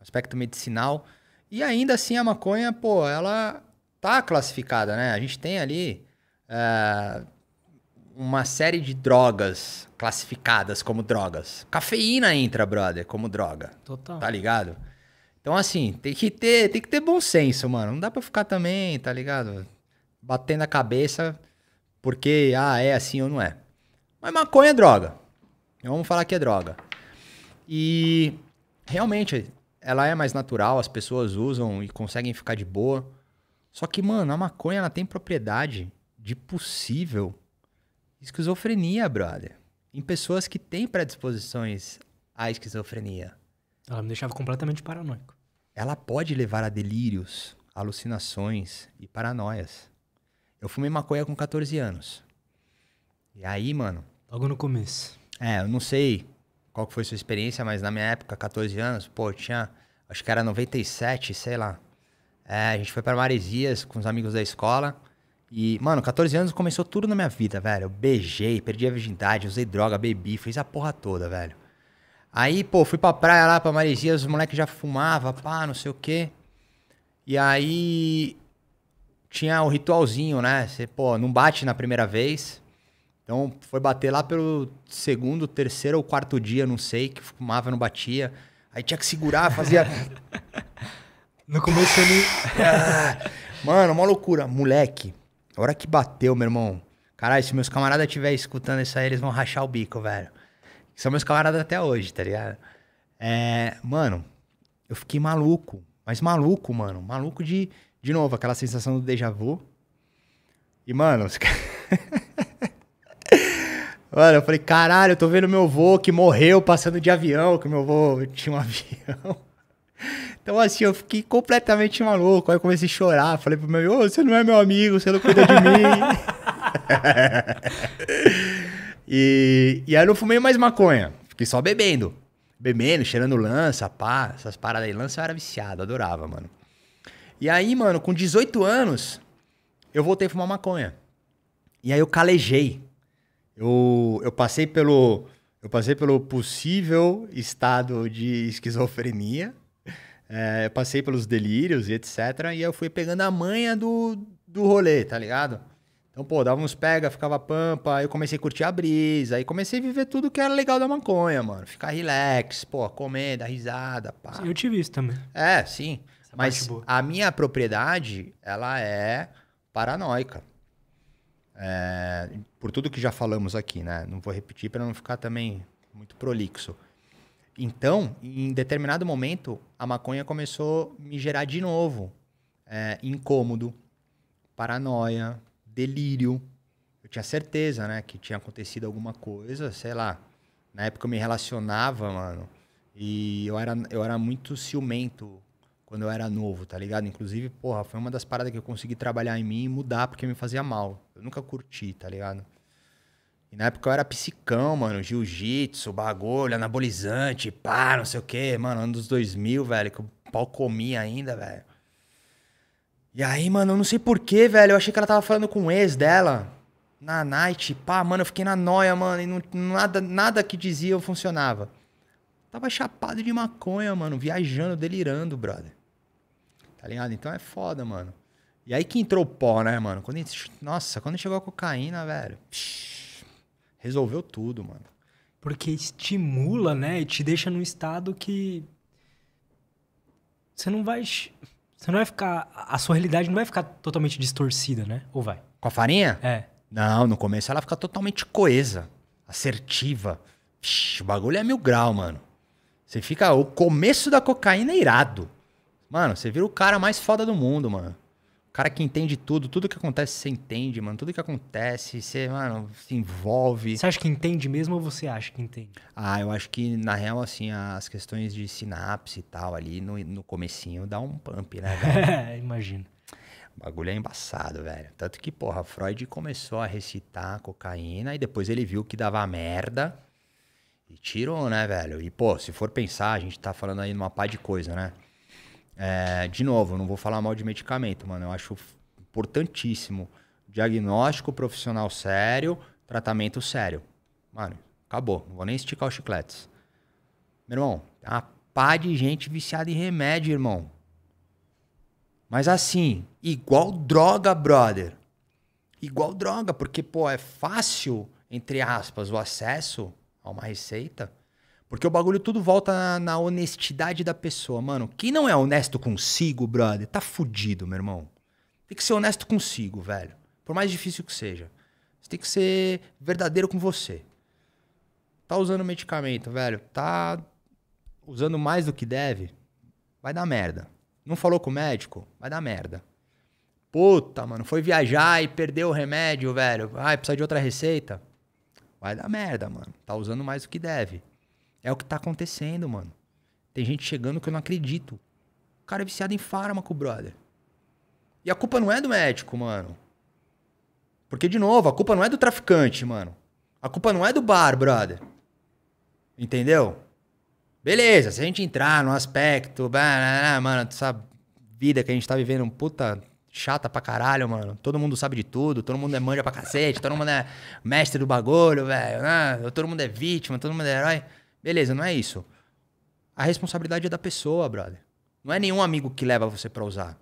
Aspecto medicinal. E ainda assim a maconha, pô, ela tá classificada, né? A gente tem ali é, uma série de drogas classificadas como drogas. Cafeína entra, brother, como droga. Total. Tá ligado? Então, assim, tem que ter, tem que ter bom senso, mano. Não dá pra ficar também, tá ligado? Batendo a cabeça porque, ah, é assim ou não é. Mas maconha é droga. Vamos falar que é droga. E realmente, ela é mais natural, as pessoas usam e conseguem ficar de boa. Só que, mano, a maconha ela tem propriedade de possível esquizofrenia, brother. Em pessoas que têm predisposições à esquizofrenia. Ela me deixava completamente paranoico. Ela pode levar a delírios, alucinações e paranoias. Eu fumei maconha com 14 anos. E aí, mano. Logo no começo. É, eu não sei qual foi sua experiência, mas na minha época, 14 anos, pô, tinha. Acho que era 97, sei lá. É, a gente foi para Maresias com os amigos da escola. E, mano, 14 anos começou tudo na minha vida, velho. Eu beijei, perdi a virgindade, usei droga, bebi, fiz a porra toda, velho. Aí, pô, fui pra praia lá, pra Maresia, os moleques já fumavam, pá, não sei o quê. E aí tinha o ritualzinho, né? Você, pô, não bate na primeira vez. Então foi bater lá pelo segundo, terceiro ou quarto dia, não sei, que fumava, não batia. Aí tinha que segurar, fazia. [laughs] no começo ali. [laughs] Ah, mano, uma loucura. Moleque, a hora que bateu, meu irmão. Caralho, se meus camaradas estiverem escutando isso aí, eles vão rachar o bico, velho. São meus camaradas até hoje, tá ligado? É, mano, eu fiquei maluco. Mas maluco, mano. Maluco de, de novo, aquela sensação do déjà vu. E, mano, os [laughs] Mano, eu falei, caralho, eu tô vendo meu avô que morreu passando de avião, que meu avô tinha um avião. [laughs] Então, assim, eu fiquei completamente maluco. Aí eu comecei a chorar. Falei pro meu, ô, você não é meu amigo, você não cuida de mim. [laughs] E, e aí eu não fumei mais maconha. Fiquei só bebendo. Bebendo, cheirando lança, pá, essas paradas aí. Lança eu era viciado, adorava, mano. E aí, mano, com 18 anos, eu voltei a fumar maconha. E aí eu calejei. Eu, eu passei pelo. Eu passei pelo possível estado de esquizofrenia. É, eu passei pelos delírios e etc. E eu fui pegando a manha do, do rolê, tá ligado? Então, pô, dava uns pega, ficava pampa, aí eu comecei a curtir a brisa, aí comecei a viver tudo que era legal da maconha, mano. Ficar relax, pô, comer, dar risada, pá. Sim, eu tive isso também. É, sim. Essa Mas a minha propriedade, ela é paranoica. É, por tudo que já falamos aqui, né? Não vou repetir para não ficar também muito prolixo. Então, em determinado momento, a maconha começou a me gerar de novo é, incômodo, paranoia, delírio. Eu tinha certeza, né, que tinha acontecido alguma coisa, sei lá. Na época eu me relacionava, mano, e eu era, eu era muito ciumento quando eu era novo, tá ligado? Inclusive, porra, foi uma das paradas que eu consegui trabalhar em mim e mudar porque me fazia mal. Eu nunca curti, tá ligado? E na época eu era psicão, mano, jiu-jitsu, bagulho, anabolizante, pá, não sei o quê, mano, anos 2000, velho, que o pau comia ainda, velho. E aí, mano, eu não sei porquê, velho. Eu achei que ela tava falando com o ex dela na night. Pá, mano, eu fiquei na noia, mano. E não, nada, nada que dizia eu funcionava. Tava chapado de maconha, mano. Viajando, delirando, brother. Tá ligado? Então é foda, mano. E aí que entrou o pó, né, mano? Quando gente, nossa, quando chegou a cocaína, velho. resolveu tudo, mano. Porque estimula, né? E te deixa num estado que. Você não vai. Você não vai ficar. A sua realidade não vai ficar totalmente distorcida, né? Ou vai? Com a farinha? É. Não, no começo ela fica totalmente coesa, assertiva. Pish, o bagulho é mil grau, mano. Você fica. O começo da cocaína é irado. Mano, você vira o cara mais foda do mundo, mano cara que entende tudo, tudo que acontece você entende, mano. Tudo que acontece, você, mano, se envolve. Você acha que entende mesmo ou você acha que entende? Ah, eu acho que, na real, assim, as questões de sinapse e tal ali no, no comecinho dá um pump, né, [laughs] Imagina. O bagulho é embaçado, velho. Tanto que, porra, Freud começou a recitar cocaína e depois ele viu que dava merda e tirou, né, velho? E, pô, se for pensar, a gente tá falando aí numa pá de coisa, né? É, de novo, não vou falar mal de medicamento, mano. Eu acho importantíssimo. Diagnóstico profissional sério, tratamento sério. Mano, acabou. Não vou nem esticar os chicletes. Meu irmão, uma pá de gente viciada em remédio, irmão. Mas assim, igual droga, brother. Igual droga, porque, pô, é fácil, entre aspas, o acesso a uma receita porque o bagulho tudo volta na, na, honestidade da pessoa, mano. Quem não é honesto consigo, brother, tá fudido, meu irmão. Tem que ser honesto consigo, velho. Por mais difícil que seja. Você tem que ser verdadeiro com você. Tá usando medicamento, velho. Tá usando mais do que deve. Vai dar merda. Não falou com o médico? Vai dar merda. Puta, mano, foi viajar e perdeu o remédio, velho. Ai, precisa de outra receita. Vai dar merda, mano. Tá usando mais do que deve é o que tá acontecendo, mano. Tem gente chegando que eu não acredito. O cara é viciado em fármaco, brother. E a culpa não é do médico, mano. Porque, de novo, a culpa não é do traficante, mano. A culpa não é do bar, brother. Entendeu? Beleza, se a gente entrar no aspecto, mano, essa vida que a gente tá vivendo, puta, chata pra caralho, mano. Todo mundo sabe de tudo, todo mundo é manja pra cacete, todo mundo é mestre do bagulho, velho. Né? Todo mundo é vítima, todo mundo é herói. Beleza, não é isso. A responsabilidade é da pessoa, brother. Não é nenhum amigo que leva você para usar.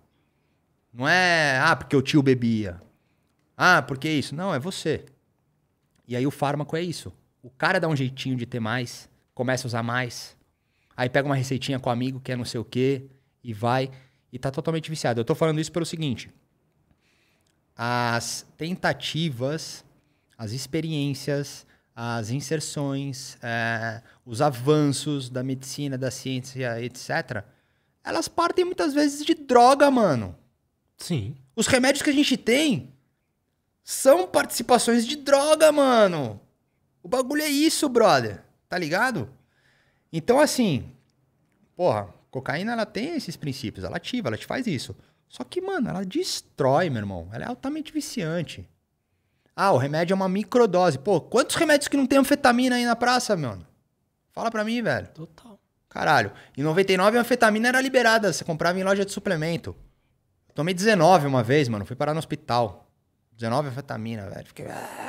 Não é, ah, porque o tio bebia. Ah, porque isso. Não, é você. E aí o fármaco é isso. O cara dá um jeitinho de ter mais, começa a usar mais. Aí pega uma receitinha com o amigo que é não sei o quê e vai e tá totalmente viciado. Eu tô falando isso pelo seguinte: as tentativas, as experiências, as inserções, é, os avanços da medicina, da ciência, etc., elas partem muitas vezes de droga, mano. Sim. Os remédios que a gente tem são participações de droga, mano. O bagulho é isso, brother. Tá ligado? Então, assim, porra, cocaína ela tem esses princípios, ela ativa, ela te faz isso. Só que, mano, ela destrói, meu irmão. Ela é altamente viciante. Ah, o remédio é uma microdose. Pô, quantos remédios que não tem anfetamina aí na praça, mano? Fala pra mim, velho. Total. Caralho. Em 99 a anfetamina era liberada, você comprava em loja de suplemento. Tomei 19 uma vez, mano, fui parar no hospital. 19 anfetamina, velho. Fiquei...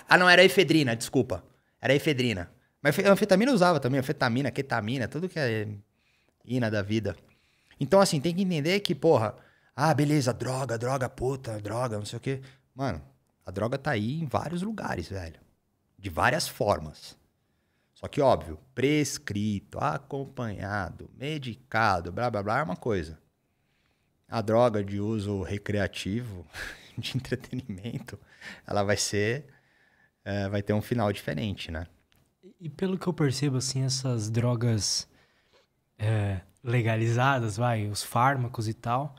Ah, não, era efedrina, desculpa. Era efedrina. Mas anfetamina eu usava também, anfetamina, ketamina, tudo que é ina da vida. Então, assim, tem que entender que, porra, ah, beleza, droga, droga, puta, droga, não sei o quê. Mano, a droga tá aí em vários lugares, velho. De várias formas. Só que, óbvio, prescrito, acompanhado, medicado, blá blá blá é uma coisa. A droga de uso recreativo, [laughs] de entretenimento, ela vai ser. É, vai ter um final diferente, né? E pelo que eu percebo, assim, essas drogas é, legalizadas, vai, os fármacos e tal,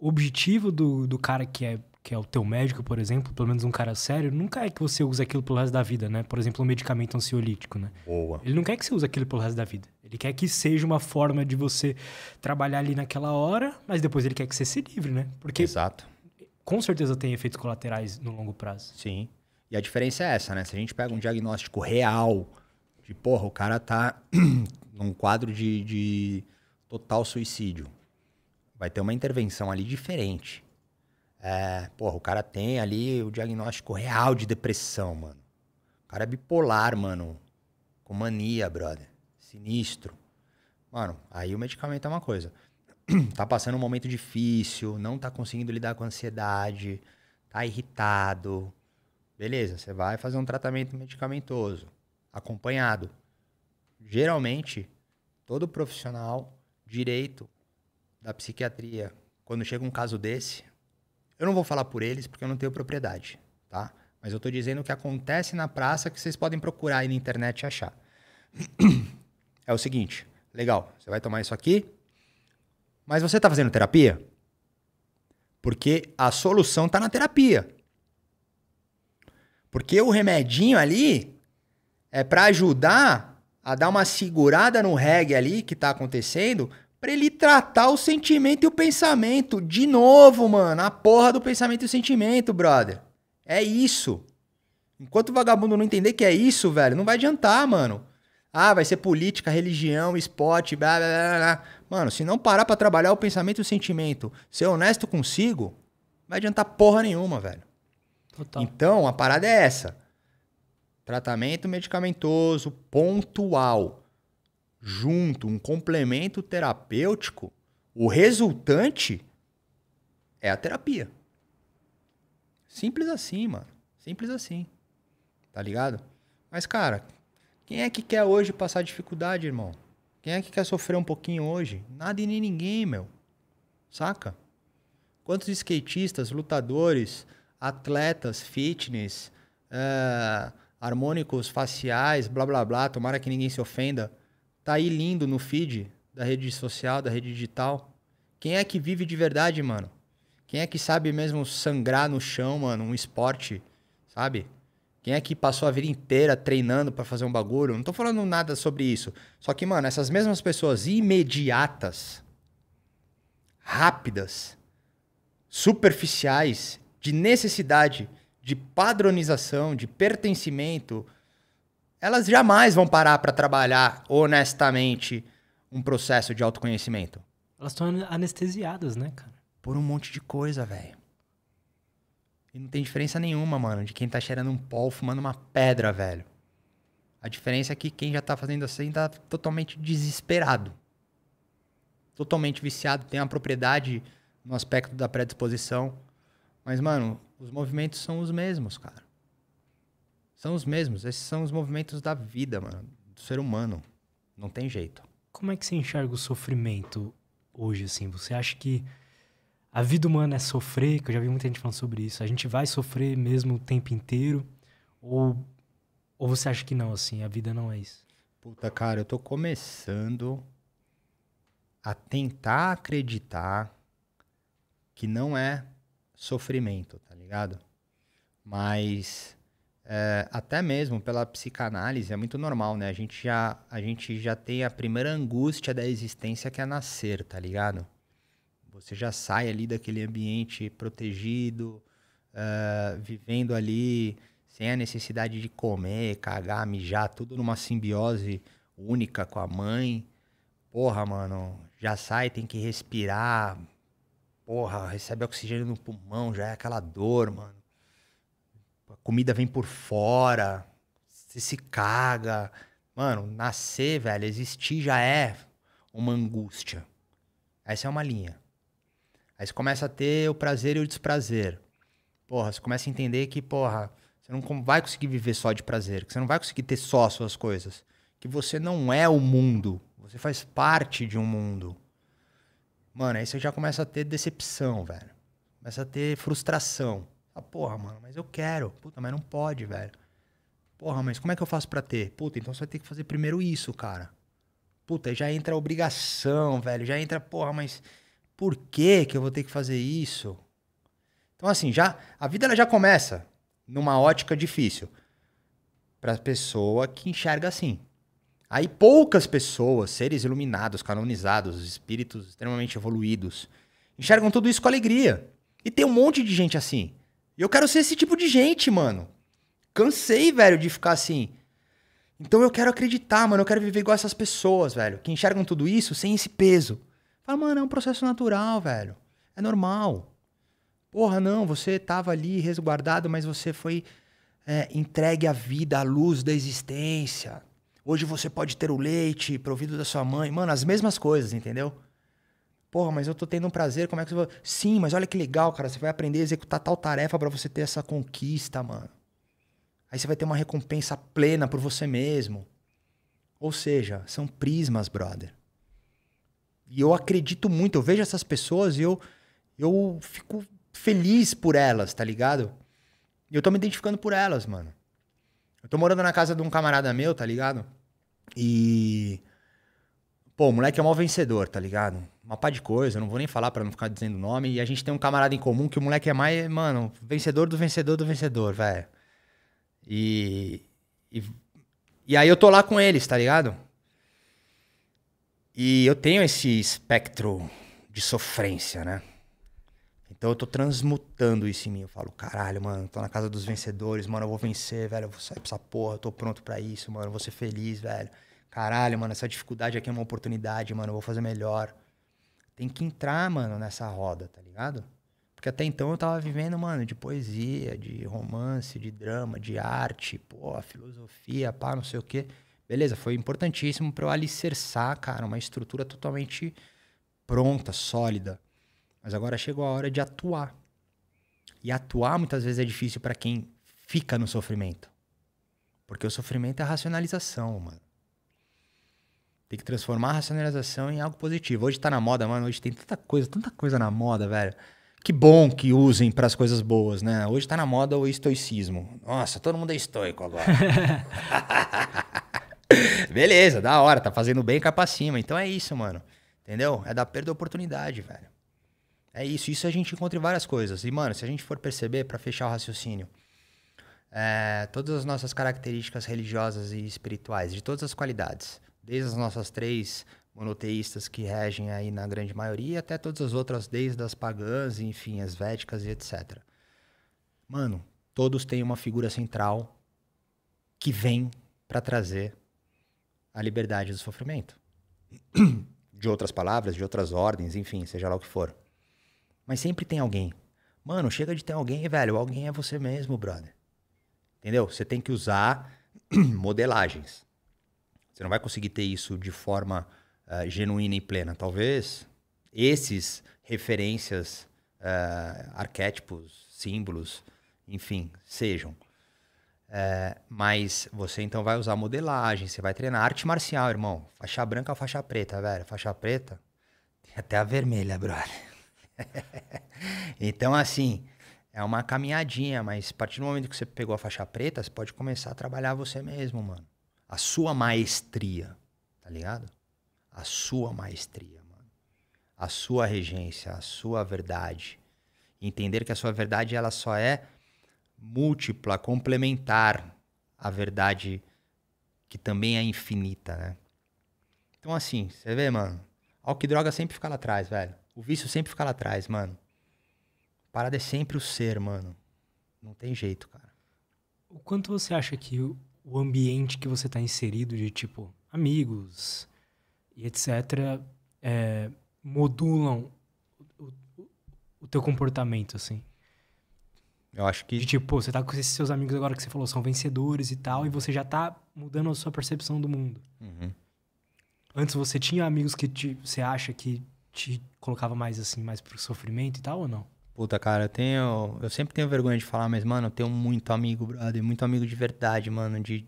o objetivo do, do cara que é que é o teu médico, por exemplo, pelo menos um cara sério, nunca é que você use aquilo pelo resto da vida, né? Por exemplo, um medicamento ansiolítico, né? Boa. Ele não quer que você use aquilo pelo resto da vida. Ele quer que seja uma forma de você trabalhar ali naquela hora, mas depois ele quer que você se livre, né? Porque Exato. Com certeza tem efeitos colaterais no longo prazo. Sim. E a diferença é essa, né? Se a gente pega um diagnóstico real, de porra, o cara tá [clears throat] num quadro de, de total suicídio. Vai ter uma intervenção ali diferente é, porra, o cara tem ali o diagnóstico real de depressão, mano. O cara é bipolar, mano. Com mania, brother. Sinistro. Mano, aí o medicamento é uma coisa. [clears throat] tá passando um momento difícil, não tá conseguindo lidar com a ansiedade, tá irritado. Beleza, você vai fazer um tratamento medicamentoso, acompanhado. Geralmente, todo profissional direito da psiquiatria, quando chega um caso desse, eu não vou falar por eles porque eu não tenho propriedade, tá? Mas eu estou dizendo o que acontece na praça que vocês podem procurar aí na internet e achar. [clears throat] É o seguinte, legal, você vai tomar isso aqui, mas você está fazendo terapia? Porque a solução está na terapia. Porque o remedinho ali é para ajudar a dar uma segurada no reggae ali que está acontecendo, para ele tratar o sentimento e o pensamento. De novo, mano, a porra do pensamento e o sentimento, brother. É isso. Enquanto o vagabundo não entender que é isso, velho, não vai adiantar, mano. Ah, vai ser política, religião, esporte, blá, blá, blá, blá. Mano, se não parar para trabalhar o pensamento e o sentimento, ser honesto consigo, vai adiantar porra nenhuma, velho. Total. Então, a parada é essa. Tratamento medicamentoso, pontual junto, um complemento terapêutico, o resultante é a terapia. Simples assim, mano. Simples assim. Tá ligado? Mas, cara, quem é que quer hoje passar dificuldade, irmão? Quem é que quer sofrer um pouquinho hoje? Nada e nem ninguém, meu. Saca? Quantos skatistas, lutadores, atletas, fitness, uh, harmônicos faciais, blá blá blá, tomara que ninguém se ofenda Tá aí lindo no feed da rede social, da rede digital. Quem é que vive de verdade, mano? Quem é que sabe mesmo sangrar no chão, mano, um esporte, sabe? Quem é que passou a vida inteira treinando para fazer um bagulho? Não tô falando nada sobre isso. Só que, mano, essas mesmas pessoas imediatas, rápidas, superficiais, de necessidade, de padronização, de pertencimento, elas jamais vão parar para trabalhar honestamente um processo de autoconhecimento. Elas estão anestesiadas, né, cara? Por um monte de coisa, velho. E não tem diferença nenhuma, mano, de quem tá cheirando um pó fumando uma pedra, velho. A diferença é que quem já tá fazendo assim tá totalmente desesperado. Totalmente viciado, tem uma propriedade no aspecto da predisposição. Mas, mano, os movimentos são os mesmos, cara. São os mesmos. Esses são os movimentos da vida, mano. Do ser humano. Não tem jeito. Como é que você enxerga o sofrimento hoje, assim? Você acha que a vida humana é sofrer? Que eu já vi muita gente falando sobre isso. A gente vai sofrer mesmo o tempo inteiro? Ou, ou você acha que não, assim? A vida não é isso? Puta, cara, eu tô começando a tentar acreditar que não é sofrimento, tá ligado? Mas é, até mesmo pela psicanálise é muito normal, né? A gente, já, a gente já tem a primeira angústia da existência que é nascer, tá ligado? Você já sai ali daquele ambiente protegido, uh, vivendo ali sem a necessidade de comer, cagar, mijar, tudo numa simbiose única com a mãe. Porra, mano, já sai, tem que respirar. Porra, recebe oxigênio no pulmão, já é aquela dor, mano a comida vem por fora, você se caga. Mano, nascer, velho, existir já é uma angústia. Essa é uma linha. Aí você começa a ter o prazer e o desprazer. Porra, você começa a entender que, porra, você não vai conseguir viver só de prazer, que você não vai conseguir ter só as suas coisas. Que você não é o mundo, você faz parte de um mundo. Mano, aí você já começa a ter decepção, velho. Começa a ter frustração. Ah, porra, mano, mas eu quero. Puta, mas não pode, velho. Porra, mas como é que eu faço para ter? Puta, então você vai ter que fazer primeiro isso, cara. Puta, já entra a obrigação, velho. Já entra, porra, mas por que que eu vou ter que fazer isso? Então assim, já a vida ela já começa numa ótica difícil para pessoa que enxerga assim. Aí poucas pessoas, seres iluminados, canonizados, espíritos extremamente evoluídos, enxergam tudo isso com alegria. E tem um monte de gente assim. E eu quero ser esse tipo de gente, mano. Cansei, velho, de ficar assim. Então eu quero acreditar, mano. Eu quero viver igual essas pessoas, velho, que enxergam tudo isso sem esse peso. Fala, mano, é um processo natural, velho. É normal. Porra, não, você tava ali resguardado, mas você foi é, entregue à vida, à luz da existência. Hoje você pode ter o leite provido da sua mãe. Mano, as mesmas coisas, entendeu? Porra, mas eu tô tendo um prazer, como é que você vai. Sim, mas olha que legal, cara. Você vai aprender a executar tal tarefa para você ter essa conquista, mano. Aí você vai ter uma recompensa plena por você mesmo. Ou seja, são prismas, brother. E eu acredito muito, eu vejo essas pessoas e eu, eu fico feliz por elas, tá ligado? E eu tô me identificando por elas, mano. Eu tô morando na casa de um camarada meu, tá ligado? E Pô, o moleque é mó vencedor, tá ligado? Uma pá de coisa, não vou nem falar para não ficar dizendo o nome. E a gente tem um camarada em comum que o moleque é mais, mano, vencedor do vencedor do vencedor, velho. E, e. E aí eu tô lá com eles, tá ligado? E eu tenho esse espectro de sofrência, né? Então eu tô transmutando isso em mim. Eu falo, caralho, mano, tô na casa dos vencedores, mano, eu vou vencer, velho, eu vou sair pra essa porra, eu tô pronto para isso, mano, eu vou ser feliz, velho. Caralho, mano, essa dificuldade aqui é uma oportunidade, mano, eu vou fazer melhor. Tem que entrar, mano, nessa roda, tá ligado? Porque até então eu tava vivendo, mano, de poesia, de romance, de drama, de arte, pô, filosofia, pá, não sei o quê. Beleza, foi importantíssimo para eu alicerçar, cara, uma estrutura totalmente pronta, sólida. Mas agora chegou a hora de atuar. E atuar muitas vezes é difícil para quem fica no sofrimento. Porque o sofrimento é racionalização, mano. Tem que transformar a racionalização em algo positivo. Hoje tá na moda, mano. Hoje tem tanta coisa, tanta coisa na moda, velho. Que bom que usem para as coisas boas, né? Hoje tá na moda o estoicismo. Nossa, todo mundo é estoico agora. [laughs] Beleza, da hora, tá fazendo bem capa cima. Então é isso, mano. Entendeu? É da perda de oportunidade, velho. É isso. Isso a gente encontra em várias coisas. E, mano, se a gente for perceber, para fechar o raciocínio, é, todas as nossas características religiosas e espirituais, de todas as qualidades, desde as nossas três monoteístas que regem aí na grande maioria, até todas as outras, desde as pagãs, enfim, as védicas e etc. Mano, todos têm uma figura central que vem para trazer a liberdade do sofrimento. [clears throat] De outras palavras, de outras ordens, enfim, seja lá o que for. Mas sempre tem alguém. Mano, chega de ter alguém, velho. Alguém é você mesmo, brother. Entendeu? Você tem que usar [clears throat] modelagens. Você não vai conseguir ter isso de forma uh, genuína e plena. Talvez esses referências, uh, arquétipos, símbolos, enfim, sejam. Eh, mas você então vai usar modelagem, você vai treinar arte marcial, irmão. Faixa branca ou faixa preta, velho? Faixa preta tem até a vermelha, brother. [laughs] então, assim, é uma caminhadinha, mas a partir do momento que você pegou a faixa preta, você pode começar a trabalhar você mesmo, mano a sua maestria, tá ligado? A sua maestria, mano. A sua regência, a sua verdade. Entender que a sua verdade ela só é múltipla, complementar à verdade que também é infinita, né? Então assim, você vê, mano, ao que droga sempre fica lá atrás, velho. O vício sempre fica lá atrás, mano. A parada é sempre o ser, mano. Não tem jeito, cara. O quanto você acha que o o ambiente que você está inserido de tipo amigos e etc é, modulam o, o, o, teu comportamento assim eu acho que de tipo você tá com esses seus amigos agora que você falou são vencedores e tal e você já tá mudando a sua percepção do mundo uhum. antes você tinha amigos que te, você acha que te colocava mais assim mais pro sofrimento e tal ou não Puta, cara, eu tenho. Eu sempre tenho vergonha de falar, mas, mano, eu tenho muito amigo, brother. Muito amigo de verdade, mano. De...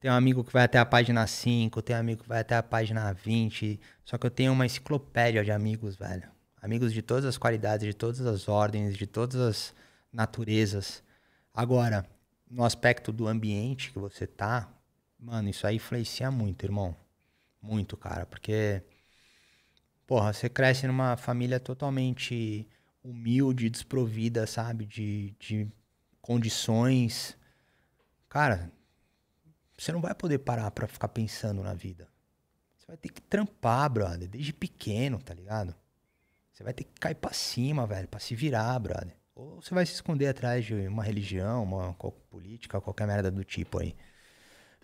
Tem um amigo que vai até a página 5, tem um amigo que vai até a página 20. Só que eu tenho uma enciclopédia de amigos, velho. Amigos de todas as qualidades, de todas as ordens, de todas as naturezas. Agora, no aspecto do ambiente que você tá, mano, isso aí influencia muito, irmão. Muito, cara, porque. Porra, você cresce numa família totalmente humilde, desprovida, sabe, de, de condições, cara, você não vai poder parar para ficar pensando na vida. Você vai ter que trampar, brother, desde pequeno, tá ligado? Você vai ter que cair pra cima, velho, pra se virar, brother. Ou você vai se esconder atrás de uma religião, uma política, qualquer merda do tipo aí.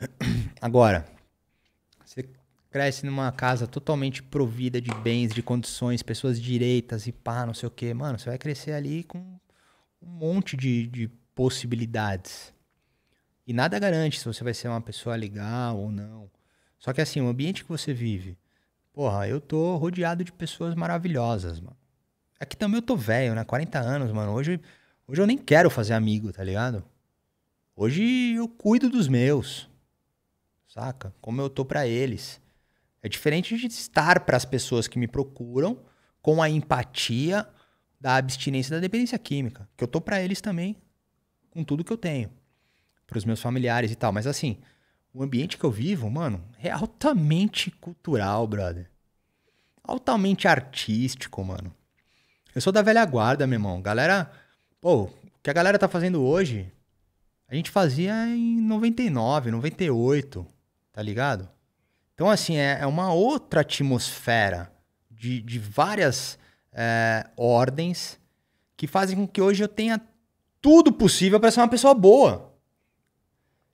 [clears throat] Agora, você cresce numa casa totalmente provida de bens, de condições, pessoas direitas e pá, não sei o quê, mano, você vai crescer ali com um monte de, de possibilidades. E nada garante se você vai ser uma pessoa legal ou não. Só que assim, o ambiente que você vive, porra, eu tô rodeado de pessoas maravilhosas, mano. É que também eu tô velho, né? 40 anos, mano. Hoje, hoje eu nem quero fazer amigo, tá ligado? Hoje eu cuido dos meus. Saca? Como eu tô para eles. É diferente de estar para as pessoas que me procuram com a empatia da abstinência da dependência química, que eu tô para eles também com tudo que eu tenho, para os meus familiares e tal, mas assim, o ambiente que eu vivo, mano, é altamente cultural, brother. Altamente artístico, mano. Eu sou da velha guarda, meu irmão. Galera, pô, o que a galera tá fazendo hoje, a gente fazia em 99, 98, tá ligado? Então, assim, é, é uma outra atmosfera de, de várias é, ordens que fazem com que hoje eu tenha tudo possível para ser uma pessoa boa.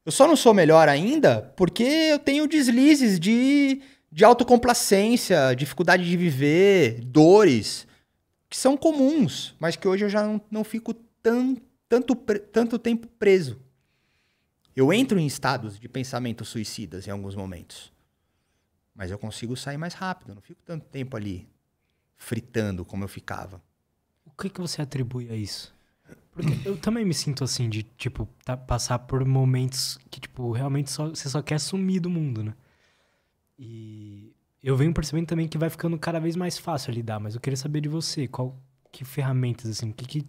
Eu só não sou melhor ainda porque eu tenho deslizes de, de autocomplacência, dificuldade de viver, dores, que são comuns, mas que hoje eu já não, não fico tão, tanto, tanto tempo preso. Eu entro em estados de pensamento suicidas em alguns momentos. Mas eu consigo sair mais rápido, não fico tanto tempo ali fritando como eu ficava. O que, que você atribui a isso? Porque eu também me sinto assim, de, tipo, tá, passar por momentos que, tipo, realmente só, você só quer sumir do mundo, né? E eu venho percebendo também que vai ficando cada vez mais fácil lidar, mas eu queria saber de você, qual que ferramentas, assim, que, que,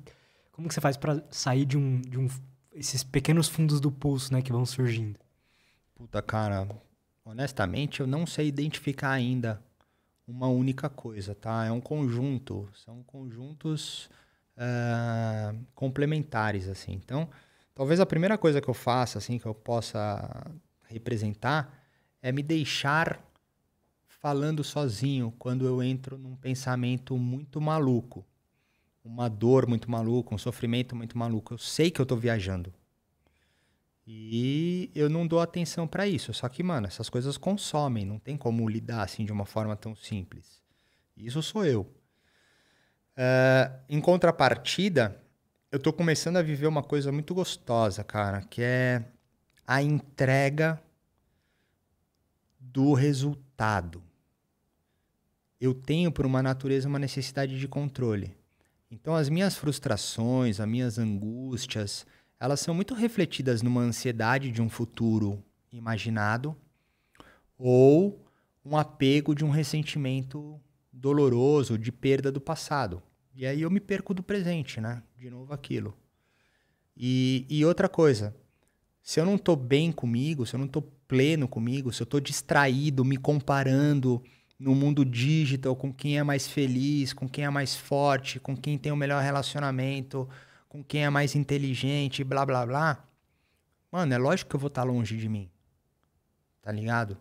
como que você faz para sair de um, de um, esses pequenos fundos do pulso, né, que vão surgindo? Puta, cara, Honestamente, eu não sei identificar ainda uma única coisa, tá? É um conjunto, são conjuntos uh, complementares, assim. Então, talvez a primeira coisa que eu faça, assim, que eu possa representar, é me deixar falando sozinho quando eu entro num pensamento muito maluco, uma dor muito maluca, um sofrimento muito maluco. Eu sei que eu estou viajando. E eu não dou atenção para isso. Só que, mano, essas coisas consomem, não tem como lidar assim de uma forma tão simples. Isso sou eu. Uh, em contrapartida, eu tô começando a viver uma coisa muito gostosa, cara, que é a entrega do resultado. Eu tenho, por uma natureza, uma necessidade de controle. Então, as minhas frustrações, as minhas angústias, elas são muito refletidas numa ansiedade de um futuro imaginado ou um apego de um ressentimento doloroso de perda do passado. E aí eu me perco do presente, né? De novo aquilo. E, e outra coisa, se eu não estou bem comigo, se eu não estou pleno comigo, se eu estou distraído, me comparando no mundo digital com quem é mais feliz, com quem é mais forte, com quem tem o melhor relacionamento, com quem é mais inteligente, blá blá blá, mano, é lógico que eu vou estar tá longe de mim. Tá ligado?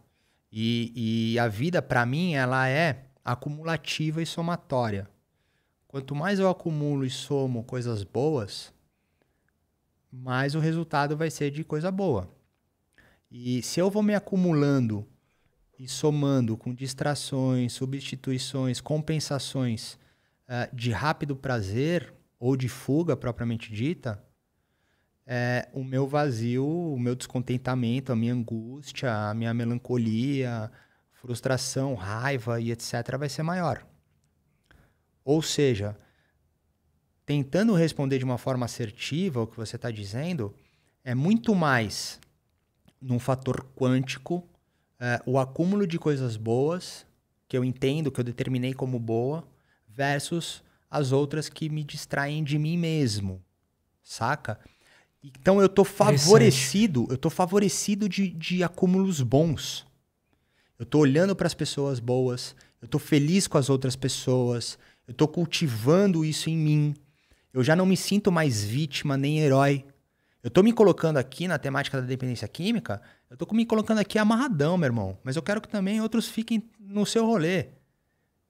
E, e a vida, para mim, ela é acumulativa e somatória. Quanto mais eu acumulo e somo coisas boas, mais o resultado vai ser de coisa boa. E se eu vou me acumulando e somando com distrações, substituições, compensações uh, de rápido prazer, ou de fuga propriamente dita, é, o meu vazio, o meu descontentamento, a minha angústia, a minha melancolia, frustração, raiva e etc. vai ser maior. Ou seja, tentando responder de uma forma assertiva o que você está dizendo, é muito mais num fator quântico é, o acúmulo de coisas boas, que eu entendo, que eu determinei como boa, versus as outras que me distraem de mim mesmo, saca? Então eu tô favorecido, eu tô favorecido de, de acúmulos bons. Eu tô olhando para as pessoas boas, eu tô feliz com as outras pessoas, eu tô cultivando isso em mim. Eu já não me sinto mais vítima nem herói. Eu tô me colocando aqui na temática da dependência química, eu tô me colocando aqui amarradão, meu irmão. Mas eu quero que também outros fiquem no seu rolê.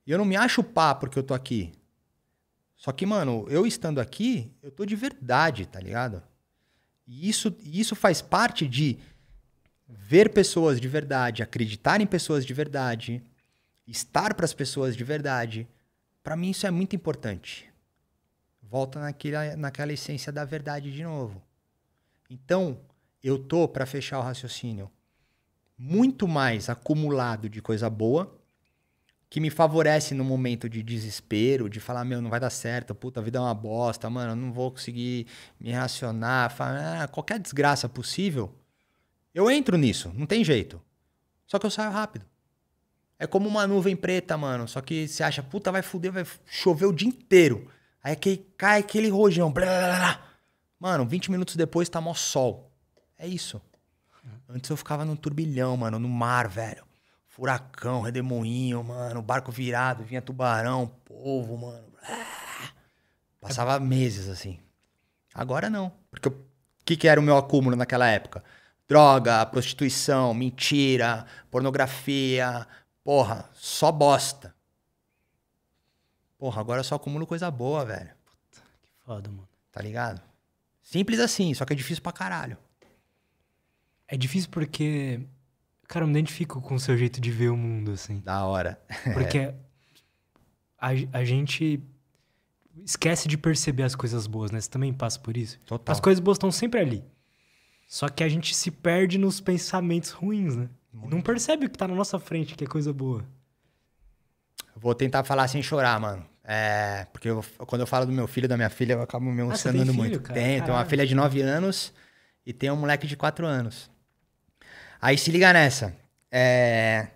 E eu não me acho pá porque eu tô aqui. Só que, mano, eu estando aqui, eu tô de verdade, tá ligado? E isso, isso faz parte de ver pessoas de verdade, acreditar em pessoas de verdade, estar para as pessoas de verdade. Para mim, isso é muito importante. Volta naquela, naquela essência da verdade de novo. Então, eu tô, para fechar o raciocínio, muito mais acumulado de coisa boa que me favorece no momento de desespero, de falar, meu, não vai dar certo, puta, a vida é uma bosta, mano, eu não vou conseguir me racionar, falar, ah, qualquer desgraça possível, eu entro nisso, não tem jeito. Só que eu saio rápido. É como uma nuvem preta, mano, só que você acha, puta, vai fuder, vai chover o dia inteiro. Aí que cai aquele rojão, blá, blá, blá. Mano, 20 minutos depois tá mó sol. É isso. É. Antes eu ficava num turbilhão, mano, no mar, velho furacão, redemoinho, mano, barco virado, vinha tubarão, povo, mano. Ah! passava meses assim. Agora não. Porque o que, que era o meu acúmulo naquela época? Droga, prostituição, mentira, pornografia, porra, só bosta. Porra, agora eu só acumulo coisa boa, velho. Puta, que foda, mano. Tá ligado? Simples assim, só que é difícil pra caralho. É difícil porque Cara, eu me identifico com o seu jeito de ver o mundo, assim. Da hora. [laughs] Porque é. a, a gente esquece de perceber as coisas boas, né? Você também passa por isso. Total. As coisas boas estão sempre ali. Só que a gente se perde nos pensamentos ruins, né? Não percebe o que tá na nossa frente, que é coisa boa. Vou tentar falar sem chorar, mano. É, porque eu, quando eu falo do meu filho e da minha filha, eu acabo me ah, emocionando ah, muito. Filho, cara? Tenho, tenho uma filha de 9 anos e tenho um moleque de 4 anos. Aí se liga nessa. É...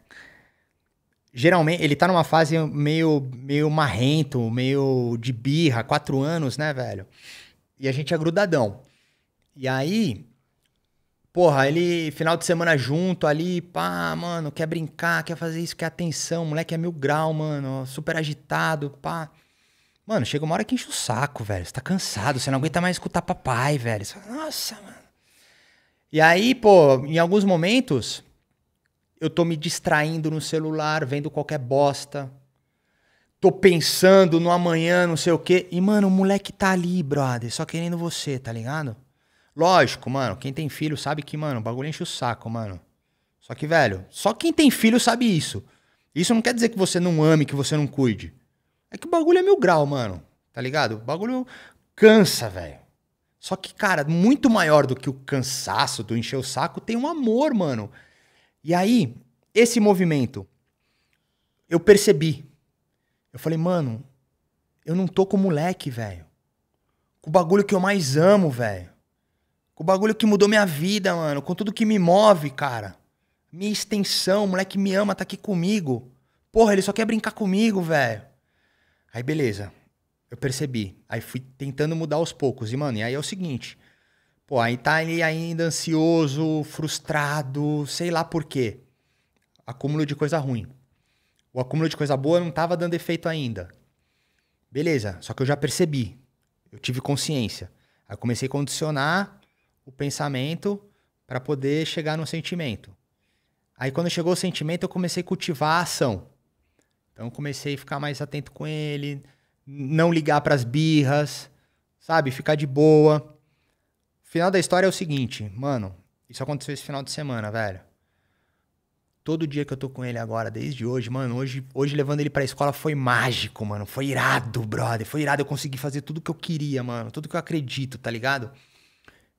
Geralmente, ele tá numa fase meio, meio marrento, meio de birra, quatro anos, né, velho? E a gente é grudadão. E aí, porra, ele final de semana junto ali, pá, mano, quer brincar, quer fazer isso, quer atenção, moleque é mil grau, mano, super agitado, pá. Mano, chega uma hora que enche o saco, velho. Você tá cansado, você não aguenta mais escutar papai, velho. Você fala, Nossa, mano. E aí, pô, em alguns momentos, eu tô me distraindo no celular, vendo qualquer bosta. Tô pensando no amanhã, não sei o quê. E, mano, o moleque tá ali, brother, só querendo você, tá ligado? Lógico, mano, quem tem filho sabe que, mano, o bagulho enche o saco, mano. Só que, velho, só quem tem filho sabe isso. Isso não quer dizer que você não ame, que você não cuide. É que o bagulho é mil grau, mano. Tá ligado? O bagulho cansa, velho. Só que, cara, muito maior do que o cansaço do encher o saco, tem um amor, mano. E aí, esse movimento, eu percebi. Eu falei, mano, eu não tô com moleque, velho. Com o bagulho que eu mais amo, velho. Com o bagulho que mudou minha vida, mano. Com tudo que me move, cara. Minha extensão, o moleque me ama, tá aqui comigo. Porra, ele só quer brincar comigo, velho. Aí, beleza. Eu percebi. Aí fui tentando mudar aos poucos. E, mano, e aí é o seguinte. Pô, aí tá ele ainda ansioso, frustrado, sei lá por quê. Acúmulo de coisa ruim. O acúmulo de coisa boa não tava dando efeito ainda. Beleza, só que eu já percebi. Eu tive consciência. Aí comecei a condicionar o pensamento para poder chegar no sentimento. Aí quando chegou o sentimento, eu comecei a cultivar a ação. Então comecei a ficar mais atento com ele, não ligar para as birras, sabe? Ficar de boa. O final da história é o seguinte, mano, isso aconteceu esse final de semana, velho. Todo dia que eu tô com ele agora, desde hoje, mano, hoje, hoje levando ele pra escola foi mágico, mano. Foi irado, brother. Foi irado. Eu consegui fazer tudo que eu queria, mano. Tudo que eu acredito, tá ligado?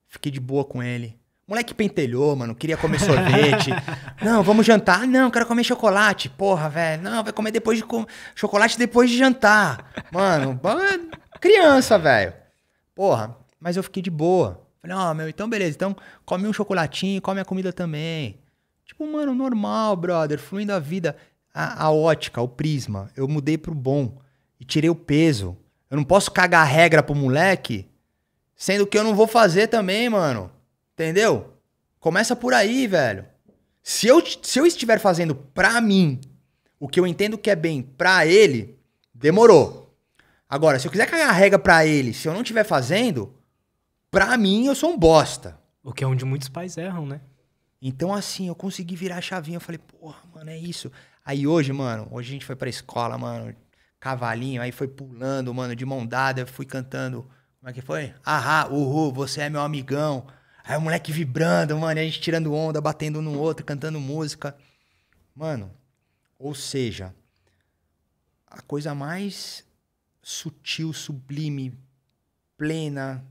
Fiquei de boa com ele. Moleque pentelhou, mano, queria comer sorvete. [laughs] não, vamos jantar. Não, quero comer chocolate. Porra, velho. Não, vai comer depois de com... chocolate depois de jantar. Mano, criança, velho. Porra, mas eu fiquei de boa. Falei, ó, oh, meu, então beleza. Então come um chocolatinho, come a comida também. Tipo, mano, normal, brother, fluindo a vida. A, a ótica, o prisma, eu mudei pro bom e tirei o peso. Eu não posso cagar a regra pro moleque, sendo que eu não vou fazer também, mano. Entendeu? Começa por aí, velho. Se eu, se eu estiver fazendo pra mim o que eu entendo que é bem pra ele, demorou. Agora, se eu quiser cagar a regra pra ele, se eu não estiver fazendo, pra mim eu sou um bosta. O que é onde muitos pais erram, né? Então, assim, eu consegui virar a chavinha. Eu falei, porra, mano, é isso. Aí hoje, mano, hoje a gente foi pra escola, mano, cavalinho, aí foi pulando, mano, de mão dada, eu fui cantando. Como é que foi? Ahá, uhu, você é meu amigão. Aí o moleque vibrando, mano, e a gente tirando onda, batendo no outro, cantando música. Mano, ou seja, a coisa mais sutil, sublime, plena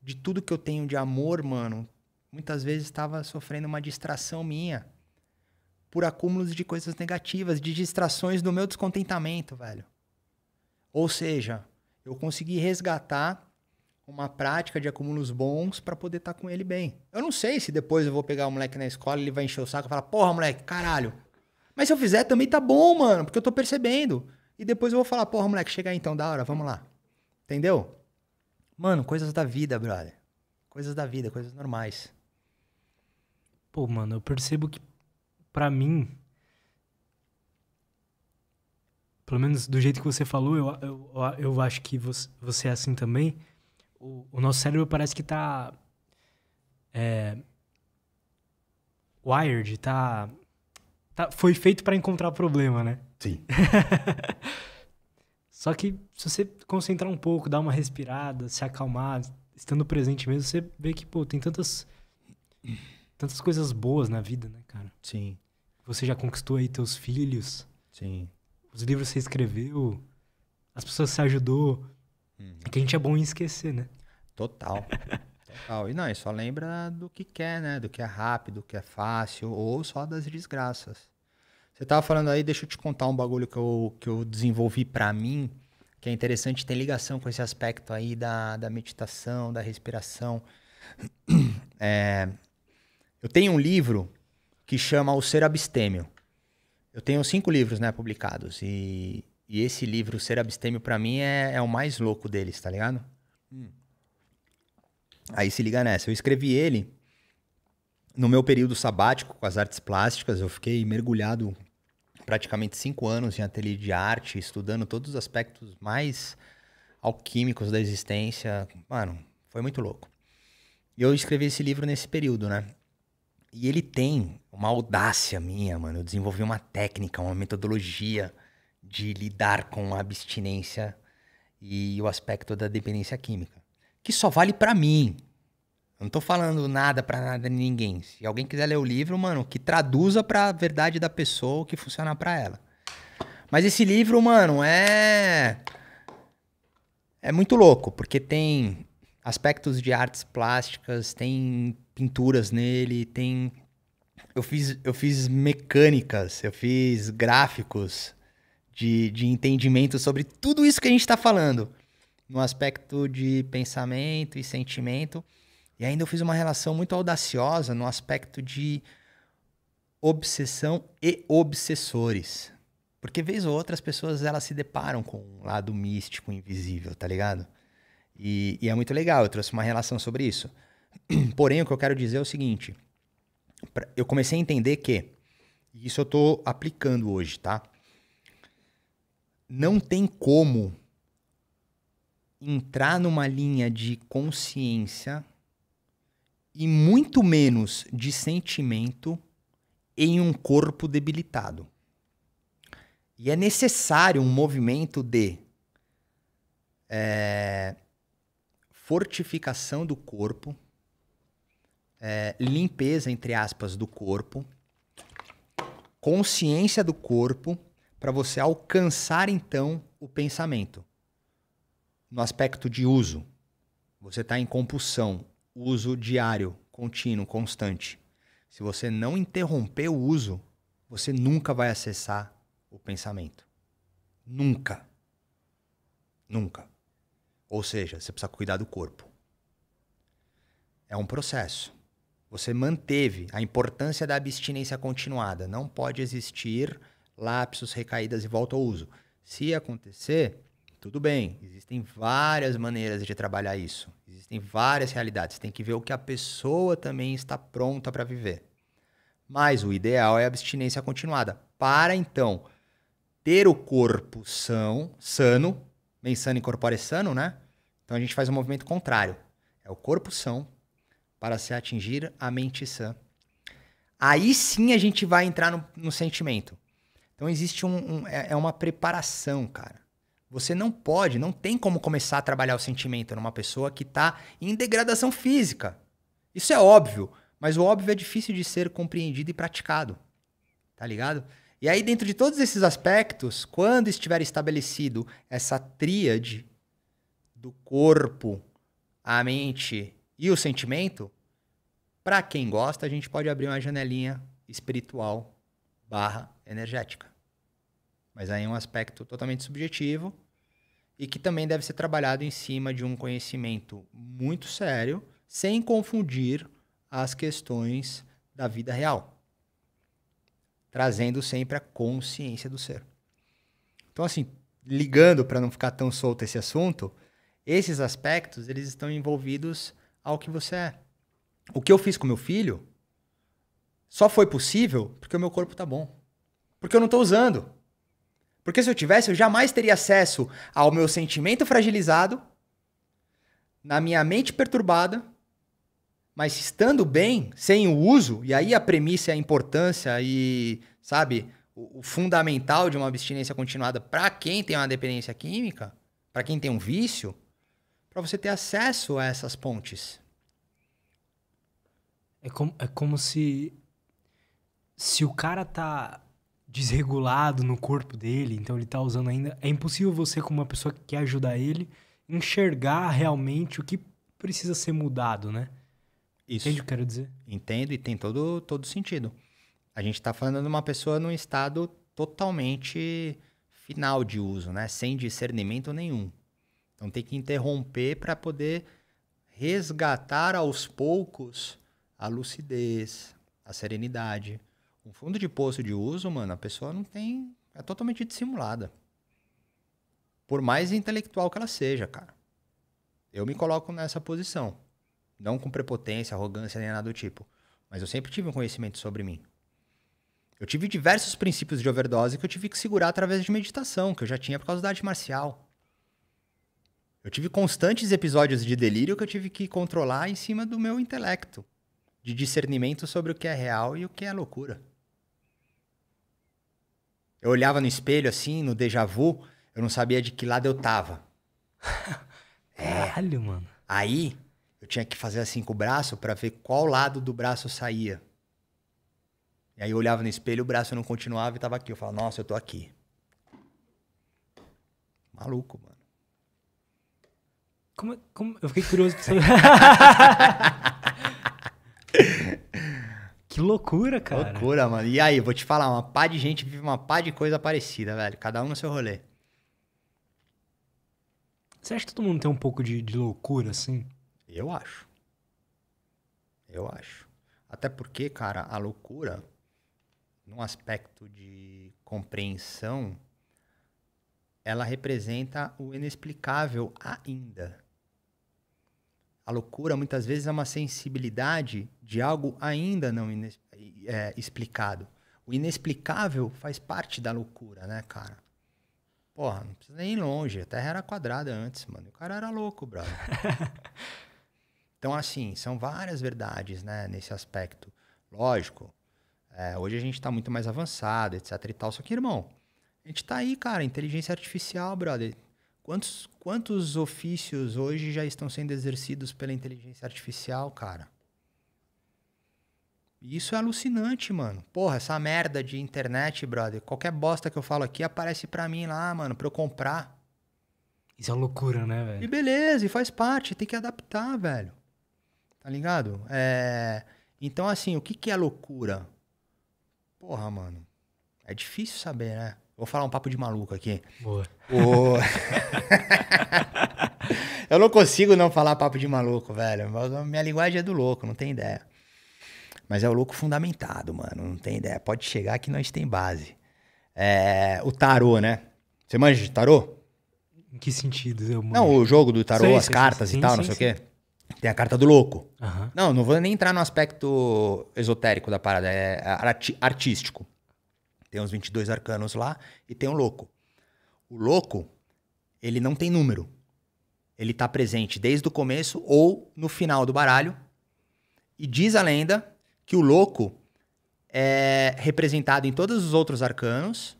de tudo que eu tenho de amor, mano, muitas vezes estava sofrendo uma distração minha por acúmulos de coisas negativas, de distrações do meu descontentamento, velho. Ou seja, eu consegui resgatar uma prática de acúmulos bons para poder estar tá com ele bem. Eu não sei se depois eu vou pegar o moleque na escola, ele vai encher o saco e falar: "Porra, moleque, caralho". Mas se eu fizer também tá bom, mano, porque eu tô percebendo. E depois eu vou falar: "Porra, moleque, chega aí então, da hora, vamos lá". Entendeu? Mano, coisas da vida, brother. Coisas da vida, coisas normais. Pô, mano, eu percebo que para mim pelo menos do jeito que você falou, eu, eu, eu acho que você, você é assim também o, o nosso cérebro parece que tá. É, wired, tá, tá. Foi feito para encontrar problema, né? Sim. [laughs] Só que se você concentrar um pouco, dar uma respirada, se acalmar, estando presente mesmo, você vê que, pô, tem tantas. Tantas coisas boas na vida, né, cara? Sim. Você já conquistou aí teus filhos. Sim. Os livros que você escreveu, as pessoas que você ajudou. Uhum. É que a gente é bom em esquecer, né? Total. [laughs] Total. E não, e só lembra do que quer, né? Do que é rápido, do que é fácil, ou só das desgraças. Você tava falando aí, deixa eu te contar um bagulho que eu, que eu desenvolvi para mim, que é interessante, tem ligação com esse aspecto aí da, da meditação, da respiração. [clears throat] É, eu tenho um livro que chama O Ser Abstêmio. Eu tenho cinco livros né, publicados e e esse livro, Ser Abstêmio, para mim é, é, o mais louco deles, tá ligado? Hum. Aí se liga nessa. Eu escrevi ele no meu período sabático com as artes plásticas. Eu fiquei mergulhado praticamente cinco anos em ateliê de arte, estudando todos os aspectos mais alquímicos da existência. Mano, foi muito louco. E eu escrevi esse livro nesse período, né? E ele tem uma audácia minha, mano. Eu desenvolvi uma técnica, uma metodologia de lidar com a abstinência e o aspecto da dependência química, que só vale para mim. Eu não tô falando nada para nada ninguém. Se alguém quiser ler o livro, mano, que traduza para a verdade da pessoa o que funciona para ela. Mas esse livro, mano, é é muito louco, porque tem aspectos de artes plásticas, tem pinturas nele, tem eu fiz eu fiz mecânicas, eu fiz gráficos, de, de entendimento sobre tudo isso que a gente está falando, no aspecto de pensamento e sentimento. E ainda eu fiz uma relação muito audaciosa no aspecto de obsessão e obsessores. Porque vez ou outra as pessoas elas se deparam com um lado místico, invisível, tá ligado? E, e é muito legal, eu trouxe uma relação sobre isso. [clears throat] Porém, o que eu quero dizer é o seguinte: eu comecei a entender que, e isso eu tô aplicando hoje, tá? não tem como entrar numa linha de consciência e muito menos de sentimento em um corpo debilitado. E é necessário um movimento de é, fortificação do corpo, é, limpeza, entre aspas, do corpo, consciência do corpo para você alcançar então o pensamento. No aspecto de uso, você está em compulsão, uso diário, contínuo, constante. Se você não interromper o uso, você nunca vai acessar o pensamento. Nunca. Nunca. Ou seja, você precisa cuidar do corpo. É um processo. Você manteve a importância da abstinência continuada. Não pode existir lapsos, recaídas e volta ao uso. Se acontecer, tudo bem. Existem várias maneiras de trabalhar isso. Existem várias realidades. Tem que ver o que a pessoa também está pronta para viver. Mas o ideal é a abstinência continuada. Para então ter o corpo são, sano, bem sano corpore sano, né? Então a gente faz um movimento contrário. É o corpo são para se atingir a mente sã. Aí sim a gente vai entrar no, no sentimento. Então existe um, um é, é uma preparação, cara. Você não pode, não tem como começar a trabalhar o sentimento numa pessoa que está em degradação física. Isso é óbvio, mas o óbvio é difícil de ser compreendido e praticado. Tá ligado? E aí, dentro de todos esses aspectos, quando estiver estabelecido essa tríade do corpo, a mente e o sentimento, para quem gosta, a gente pode abrir uma janelinha espiritual barra energética. Mas aí é um aspecto totalmente subjetivo e que também deve ser trabalhado em cima de um conhecimento muito sério, sem confundir as questões da vida real, trazendo sempre a consciência do ser. Então, assim, ligando para não ficar tão solto esse assunto, esses aspectos eles estão envolvidos ao que você é. O que eu fiz com meu filho só foi possível porque o meu corpo está bom, porque eu não estou usando. Porque se eu tivesse, eu jamais teria acesso ao meu sentimento fragilizado, na minha mente perturbada, mas estando bem, sem o uso, e aí a premissa, a importância e, sabe, o, o fundamental de uma abstinência continuada para quem tem uma dependência química, para quem tem um vício, para você ter acesso a essas pontes. É como, é como se. Se o cara tá desregulado no corpo dele, então ele tá usando ainda. É impossível você, como uma pessoa que quer ajudar ele, enxergar realmente o que precisa ser mudado, né? Isso. Entende o que eu quero dizer? Entendo e tem todo, todo sentido. A gente tá falando de uma pessoa num estado totalmente final de uso, né? Sem discernimento nenhum. Então tem que interromper para poder resgatar aos poucos a lucidez, a serenidade um fundo de poço de uso, mano, a pessoa não tem. É totalmente dissimulada. Por mais intelectual que ela seja, cara. Eu me coloco nessa posição. Não com prepotência, arrogância, nem nada do tipo. Mas eu sempre tive um conhecimento sobre mim. Eu tive diversos princípios de overdose que eu tive que segurar através de meditação, que eu já tinha por causa da arte marcial. Eu tive constantes episódios de delírio que eu tive que controlar em cima do meu intelecto, de discernimento sobre o que é real e o que é loucura. Eu olhava no espelho assim, no déjà vu, eu não sabia de que lado eu tava. é. [laughs] Caralho, mano. É. Aí, eu tinha que fazer assim com o braço para ver qual lado do braço saía. E aí eu olhava no espelho, o braço não continuava e tava aqui. Eu falava, nossa, eu tô aqui. Maluco, mano. Como, é, como... Eu fiquei curioso pra saber. [laughs] Que loucura, cara. Loucura, mano. E aí, vou te falar, uma pá de gente vive uma pá de coisa parecida, velho. Cada um no seu rolê. Você acha que todo mundo tem um pouco de, de loucura, assim? Eu acho. Eu acho. Até porque, cara, a loucura, num aspecto de compreensão, ela representa o inexplicável ainda. A loucura muitas vezes é uma sensibilidade de algo ainda não é, explicado. O inexplicável faz parte da loucura, né, cara? Porra, não precisa nem ir longe. A Terra era quadrada antes, mano. O cara era louco, brother. [laughs] então, assim, são várias verdades, né, nesse aspecto. Lógico, é, hoje a gente tá muito mais avançado, etc e tal. Só que, irmão, a gente tá aí, cara. Inteligência artificial, brother. Quantos, quantos ofícios hoje já estão sendo exercidos pela inteligência artificial, cara? Isso é alucinante, mano. Porra, essa merda de internet, brother. Qualquer bosta que eu falo aqui aparece pra mim lá, mano, pra eu comprar. Isso é loucura, né, velho? E beleza, e faz parte, tem que adaptar, velho. Tá ligado? É... Então, assim, o que, que é loucura? Porra, mano. É difícil saber, né? Vou falar um papo de maluco aqui. Boa. O... [laughs] eu não consigo não falar papo de maluco, velho. Minha linguagem é do louco, não tem ideia. Mas é o louco fundamentado, mano. Não tem ideia. Pode chegar que nós tem base. É... O tarô, né? Você manja de tarô? Em que sentido? Eu não, o jogo do tarô, sei, as sei, cartas e tal, não sei o quê. Tem a carta do louco. Uhum. Não, não vou nem entrar no aspecto esotérico da parada, é arti artístico. Tem uns 22 arcanos lá e tem o um louco. O louco, ele não tem número. Ele está presente desde o começo ou no final do baralho. E diz a lenda que o louco é representado em todos os outros arcanos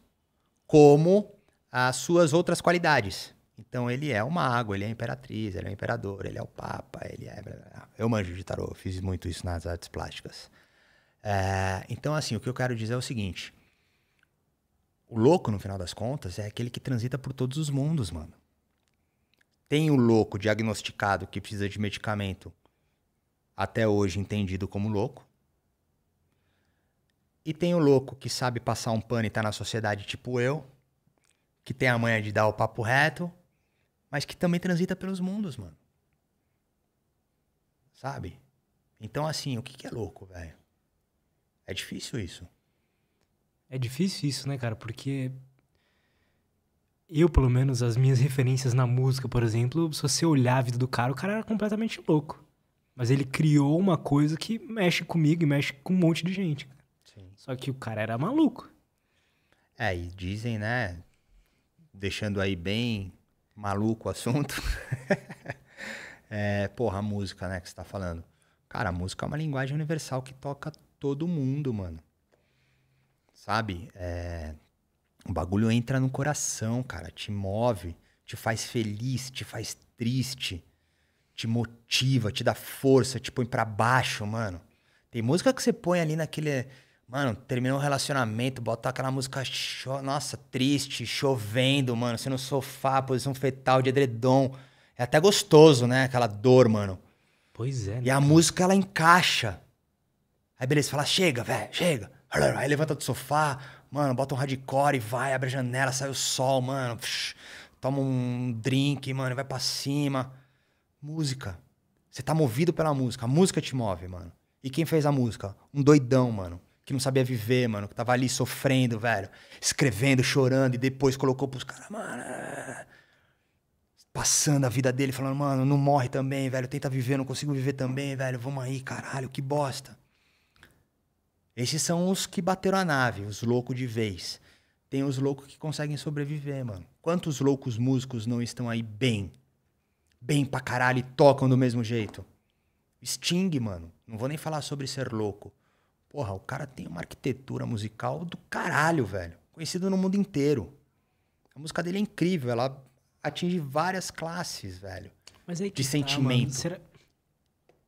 como as suas outras qualidades. Então ele é o mago, ele é a imperatriz, ele é o imperador, ele é o papa, ele é. Eu manjo de tarô, fiz muito isso nas artes plásticas. É, então, assim, o que eu quero dizer é o seguinte: o louco, no final das contas, é aquele que transita por todos os mundos, mano. Tem o louco diagnosticado que precisa de medicamento, até hoje entendido como louco. E tem o louco que sabe passar um pano e tá na sociedade tipo eu, que tem a manha de dar o papo reto, mas que também transita pelos mundos, mano. Sabe? Então, assim, o que, que é louco, velho? É difícil isso. É difícil isso, né, cara? Porque eu, pelo menos, as minhas [laughs] referências na música, por exemplo, se você olhar a vida do cara, o cara era completamente louco. Mas ele criou uma coisa que mexe comigo e mexe com um monte de gente. Só que o cara era maluco. É, e dizem, né? Deixando aí bem maluco o assunto. [laughs] é, porra, a música, né, que você tá falando. Cara, a música é uma linguagem universal que toca todo mundo, mano sabe? É... O bagulho entra no coração, cara, te move, te faz feliz, te faz triste, te motiva, te dá força, te põe para baixo, mano. Tem música que você põe ali naquele. Mano, terminou um relacionamento, bota aquela música, cho... nossa, triste, chovendo, mano, você no sofá, posição fetal, de edredom. É até gostoso, né? Aquela dor, mano. Pois é. E né, a música, ela encaixa. Aí beleza, fala, chega, velho, chega. Aí levanta do sofá, mano, bota um hardcore e vai, abre a janela, sai o sol, mano. Psh, toma um drink, mano, vai para cima. Música. Você tá movido pela música. A música te move, mano. E quem fez a música? Um doidão, mano. Que não sabia viver, mano. Que tava ali sofrendo, velho. Escrevendo, chorando. E depois colocou pros caras, mano. Passando a vida dele, falando, mano, não morre também, velho. Tenta viver, não consigo viver também, velho. Vamos aí, caralho, que bosta. Esses são os que bateram a nave, os loucos de vez. Tem os loucos que conseguem sobreviver, mano. Quantos loucos músicos não estão aí bem? Bem pra caralho e tocam do mesmo jeito? Sting, mano. Não vou nem falar sobre ser louco. Porra, o cara tem uma arquitetura musical do caralho, velho. Conhecido no mundo inteiro. A música dele é incrível, ela atinge várias classes, velho. Mas aí de tá, sentimento. Será...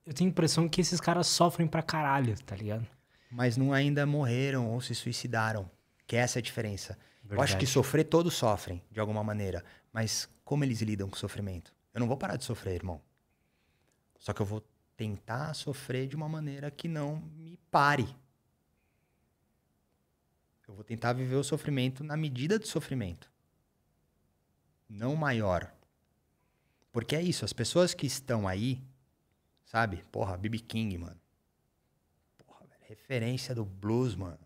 Eu tenho a impressão que esses caras sofrem pra caralho, tá ligado? mas não ainda morreram ou se suicidaram. Que essa é a diferença. Verdade. Eu acho que sofrer, todos sofrem, de alguma maneira. Mas como eles lidam com o sofrimento? Eu não vou parar de sofrer, irmão. Só que eu vou tentar sofrer de uma maneira que não me pare. Eu vou tentar viver o sofrimento na medida do sofrimento, não maior. Porque é isso, as pessoas que estão aí, sabe? Porra, BB King, mano referência do blues, mano.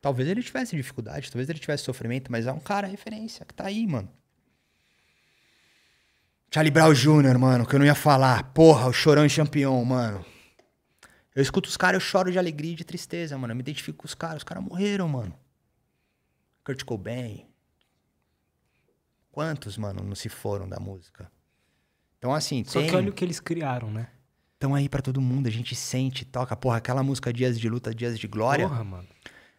Talvez ele tivesse dificuldade, talvez ele tivesse sofrimento, mas é um cara referência que tá aí, mano. Charlie Brown Jr., mano, que eu não ia falar. Porra, o chorão champion, mano. Eu escuto os caras, eu choro de alegria e de tristeza, mano. Eu me identifico com os caras. Os caras morreram, mano. Kurt Cobain. Quantos, mano, não se foram da música? Então, assim, Só tem... que olha o que eles criaram, né? estão aí para todo mundo, a gente sente, toca. Porra, aquela música Dias de Luta, Dias de Glória. Porra, mano.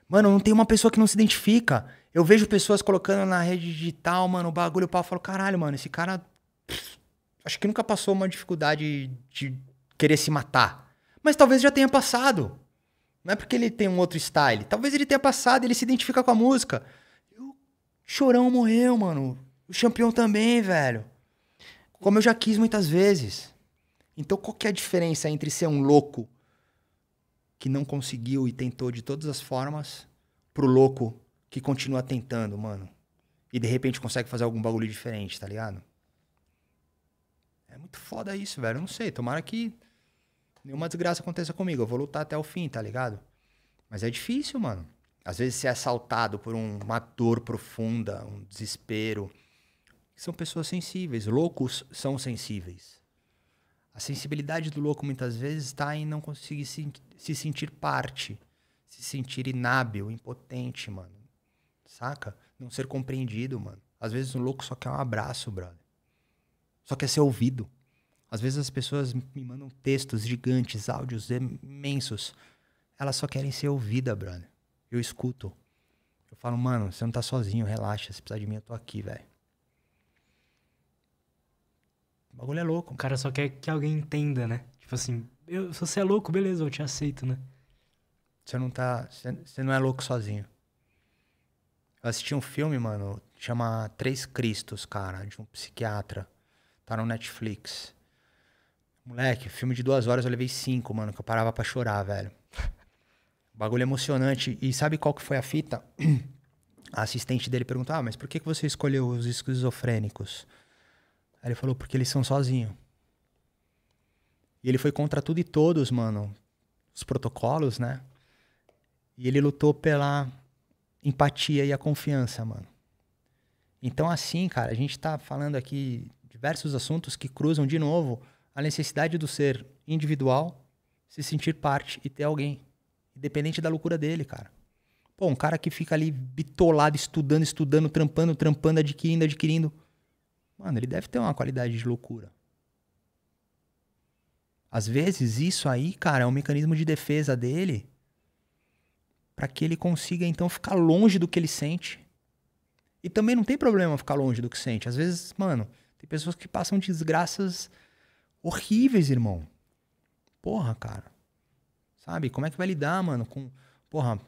Mano, não tem uma pessoa que não se identifica. Eu vejo pessoas colocando na rede digital, mano, o bagulho, o pau, eu falo, caralho, mano, esse cara. Pff, acho que nunca passou uma dificuldade de querer se matar. Mas talvez já tenha passado. Não é porque ele tem um outro style. Talvez ele tenha passado, ele se identifica com a música. O Chorão morreu, mano. O Champion também, velho. Como eu já quis muitas vezes. Então, qual que é a diferença entre ser um louco que não conseguiu e tentou de todas as formas pro louco que continua tentando, mano? E de repente consegue fazer algum bagulho diferente, tá ligado? É muito foda isso, velho. Eu não sei. Tomara que nenhuma desgraça aconteça comigo. Eu vou lutar até o fim, tá ligado? Mas é difícil, mano. Às vezes ser assaltado por um, uma dor profunda, um desespero. São pessoas sensíveis. Loucos são sensíveis. A sensibilidade do louco muitas vezes está em não conseguir se, se sentir parte, se sentir inábil, impotente, mano. Saca? Não ser compreendido, mano. Às vezes o louco só quer um abraço, brother. Só quer ser ouvido. Às vezes as pessoas me mandam textos gigantes, áudios imensos. Elas só querem ser ouvidas, brother. Eu escuto. Eu falo, mano, você não tá sozinho, relaxa. Se precisar de mim, eu tô aqui, velho. O bagulho é louco. O cara só quer que alguém entenda, né? Tipo assim, eu, se você é louco, beleza, eu te aceito, né? Você não tá. Você não é louco sozinho. Eu assisti um filme, mano, chama Três Cristos, cara, de um psiquiatra. Tá no Netflix. Moleque, filme de duas horas eu levei cinco, mano, que eu parava pra chorar, velho. [laughs] Bagulho emocionante. E sabe qual que foi a fita? [clears throat] A assistente dele perguntou: Ah, mas por que, que você escolheu os esquizofrênicos? Aí ele falou, porque eles são sozinhos. E ele foi contra tudo e todos, mano. Os protocolos, né? E ele lutou pela empatia e a confiança, mano. Então, assim, cara, a gente tá falando aqui diversos assuntos que cruzam de novo a necessidade do ser individual se sentir parte e ter alguém. Independente da loucura dele, cara. Pô, um cara que fica ali bitolado, estudando, estudando, trampando, trampando, adquirindo, adquirindo. Mano, ele deve ter uma qualidade de loucura. Às vezes isso aí, cara, é um mecanismo de defesa dele para que ele consiga então ficar longe do que ele sente. E também não tem problema ficar longe do que sente. Às vezes, mano, tem pessoas que passam desgraças horríveis, irmão. Porra, cara. Sabe? Como é que vai lidar, mano, com porra,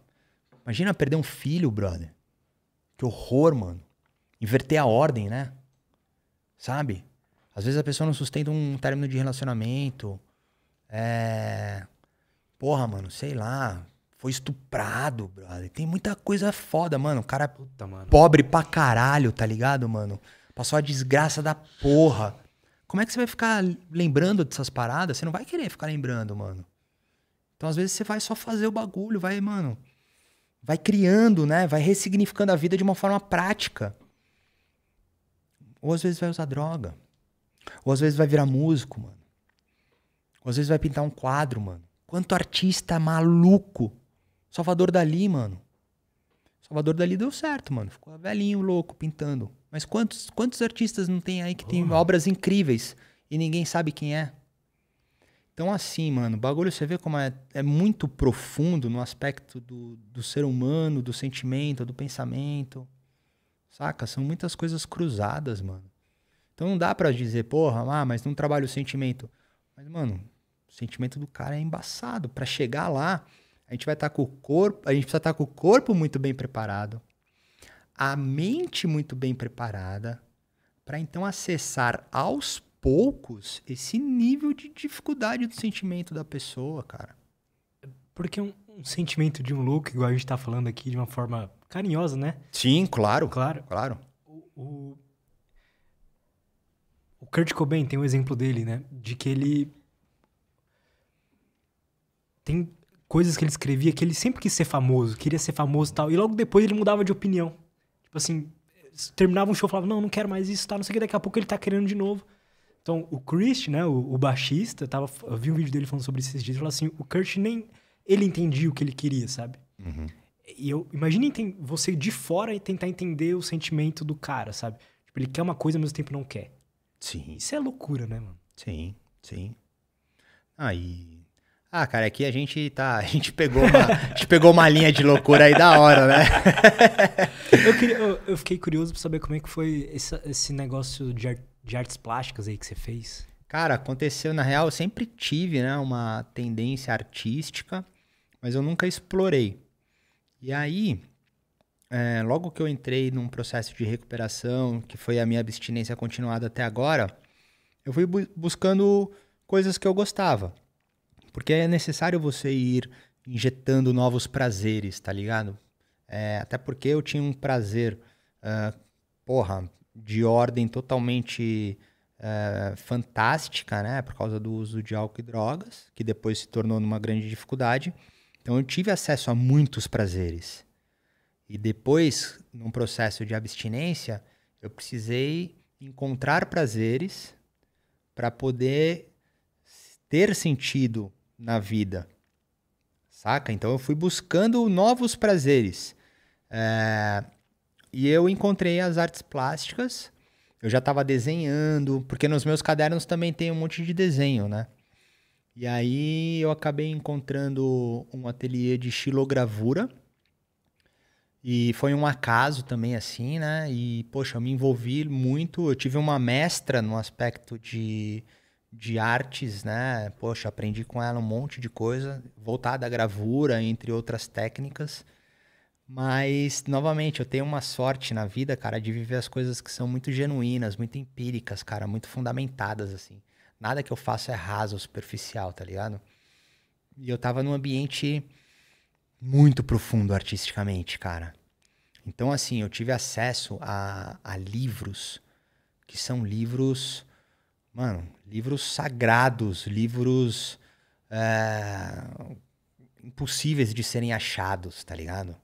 imagina perder um filho, brother. Que horror, mano. Inverter a ordem, né? Sabe? Às vezes a pessoa não sustenta um término de relacionamento. É. Porra, mano, sei lá. Foi estuprado, brother. Tem muita coisa foda, mano. O cara Puta, mano. pobre pra caralho, tá ligado, mano? Passou a desgraça da porra. Como é que você vai ficar lembrando dessas paradas? Você não vai querer ficar lembrando, mano. Então, às vezes, você vai só fazer o bagulho, vai, mano. Vai criando, né? Vai ressignificando a vida de uma forma prática. Ou às vezes vai usar droga. Ou às vezes vai virar músico, mano. Ou às vezes vai pintar um quadro, mano. Quanto artista maluco. Salvador Dali, mano. Salvador Dali deu certo, mano. Ficou velhinho, louco, pintando. Mas quantos, quantos artistas não tem aí que tem oh. obras incríveis e ninguém sabe quem é? Então, assim, mano, o bagulho você vê como é, é muito profundo no aspecto do, do ser humano, do sentimento, do pensamento. Saca? São muitas coisas cruzadas, mano. Então não dá para dizer, porra, ah, mas não trabalho o sentimento. Mas, mano, o sentimento do cara é embaçado. Para chegar lá, a gente vai estar tá com o corpo, a gente precisa estar tá com o corpo muito bem preparado, a mente muito bem preparada, para então acessar aos poucos esse nível de dificuldade do sentimento da pessoa, cara. Porque um, um sentimento de um louco, igual a gente tá falando aqui de uma forma carinhosa, né? Sim, claro. Claro. Claro. O, o, o Kurt Cobain tem um exemplo dele, né? De que ele tem coisas que ele escrevia que ele sempre quis ser famoso, queria ser famoso e tal. E logo depois ele mudava de opinião. Tipo assim, terminava um show e falava, não, não quero mais isso, tá? Não sei o que, daqui a pouco ele tá querendo de novo. Então, o Chris, né, o, o baixista, tava, eu vi um vídeo dele falando sobre esses dias, falou assim, o Kurt nem ele entendia o que ele queria, sabe? Uhum. E eu imagina você de fora e tentar entender o sentimento do cara, sabe? Tipo, ele quer uma coisa, mas ao mesmo tempo não quer. Sim. Isso é loucura, né, mano? Sim, sim. Aí. Ah, ah, cara, aqui a gente tá. [laughs] A gente pegou uma, a gente pegou uma linha de loucura aí da hora, né? [laughs] eu, queria, eu, eu, fiquei curioso pra saber como é que foi esse, esse negócio de, art, de artes plásticas aí que você fez. Cara, aconteceu, na real, eu sempre tive, né, uma tendência artística, mas eu nunca explorei. E aí, é, logo que eu entrei num processo de recuperação, que foi a minha abstinência continuada até agora, eu fui bu buscando coisas que eu gostava. Porque é necessário você ir injetando novos prazeres, tá ligado? É, até porque eu tinha um prazer, uh, porra, de ordem totalmente uh, fantástica, né? Por causa do uso de álcool e drogas, que depois se tornou numa grande dificuldade. Então eu tive acesso a muitos prazeres. E depois, num processo de abstinência, eu precisei encontrar prazeres para poder ter sentido na vida. Saca? Então eu fui buscando novos prazeres. É... E eu encontrei as artes plásticas. Eu já estava desenhando, porque nos meus cadernos também tem um monte de desenho, né? E aí eu acabei encontrando um ateliê de xilogravura. E foi um acaso também, assim, né? E, poxa, eu me envolvi muito. Eu tive uma mestra no aspecto de, de artes, né? Poxa, aprendi com ela um monte de coisa, voltada à gravura, entre outras técnicas. Mas, novamente, eu tenho uma sorte na vida, cara, de viver as coisas que são muito genuínas, muito empíricas, cara, muito fundamentadas, assim. Nada que eu faço é raso, superficial, tá ligado? E eu tava num ambiente muito profundo artisticamente, cara. Então, assim, eu tive acesso a, a livros que são livros, mano, livros sagrados, livros é, impossíveis de serem achados, tá ligado?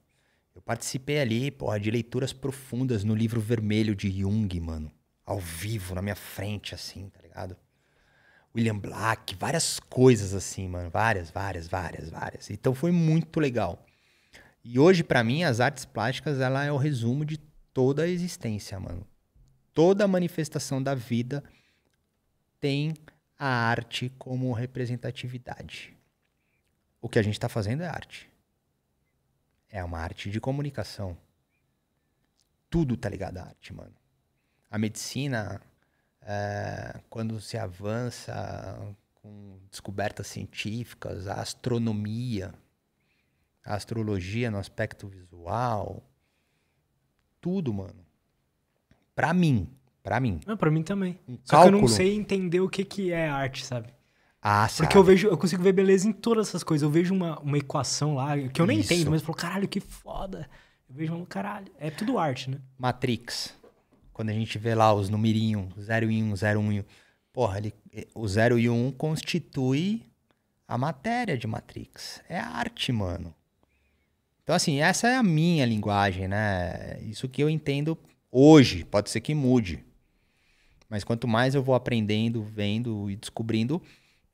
Eu participei ali, porra, de leituras profundas no livro vermelho de Jung, mano. Ao vivo, na minha frente, assim, tá ligado? William Black, várias coisas assim, mano. Várias, várias, várias, várias. Então foi muito legal. E hoje, para mim, as artes plásticas, ela é o resumo de toda a existência, mano. Toda manifestação da vida tem a arte como representatividade. O que a gente está fazendo é arte. É uma arte de comunicação. Tudo tá ligado à arte, mano. A medicina, é, quando se avança com descobertas científicas, a astronomia, a astrologia no aspecto visual, tudo, mano. Para mim, para mim. Não, para mim também. Um Só cálculo... que eu não sei entender o que que é arte, sabe? Ah, sabe. Porque eu vejo, eu consigo ver beleza em todas essas coisas. Eu vejo uma, uma equação lá que eu nem Isso. entendo, mas eu falo, caralho, que foda. Eu vejo, caralho, é tudo arte, né? Matrix. Quando a gente vê lá os numerinhos, 0 e 1, 0 1, porra, ele, eh, o 0 e 1 constitui a matéria de Matrix. É arte, mano. Então, assim, essa é a minha linguagem, né? Isso que eu entendo hoje, pode ser que mude. Mas quanto mais eu vou aprendendo, vendo e descobrindo,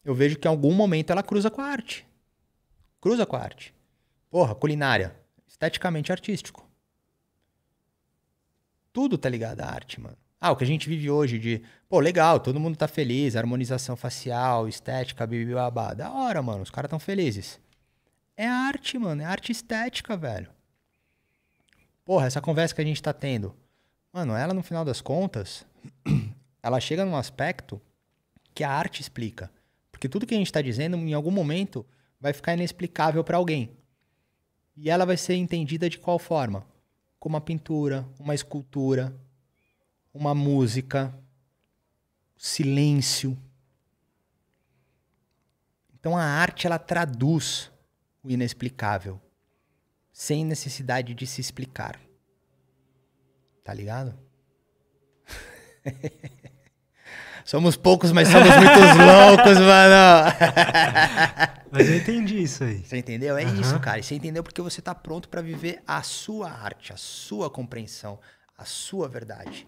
eu vejo que em algum momento ela cruza com a arte. Cruza com a arte. Porra, culinária. Esteticamente artístico tudo tá ligado à arte, mano. Ah, o que a gente vive hoje de, pô, legal, todo mundo tá feliz, harmonização facial, estética, bibibabá. Da hora, mano, os caras tão felizes. É arte, mano, é arte estética, velho. Porra, essa conversa que a gente tá tendo. Mano, ela no final das contas, [clears throat] ela chega num aspecto que a arte explica. Porque tudo que a gente tá dizendo, em algum momento, vai ficar inexplicável para alguém. E ela vai ser entendida de qual forma? uma pintura, uma escultura, uma música, silêncio. Então a arte ela traduz o inexplicável, sem necessidade de se explicar. Tá ligado? [laughs] Somos poucos, mas somos muitos [laughs] loucos, mano. mas eu entendi isso aí. Você entendeu? É uhum. isso, cara. E você entendeu porque você tá pronto para viver a sua arte, a sua compreensão, a sua verdade.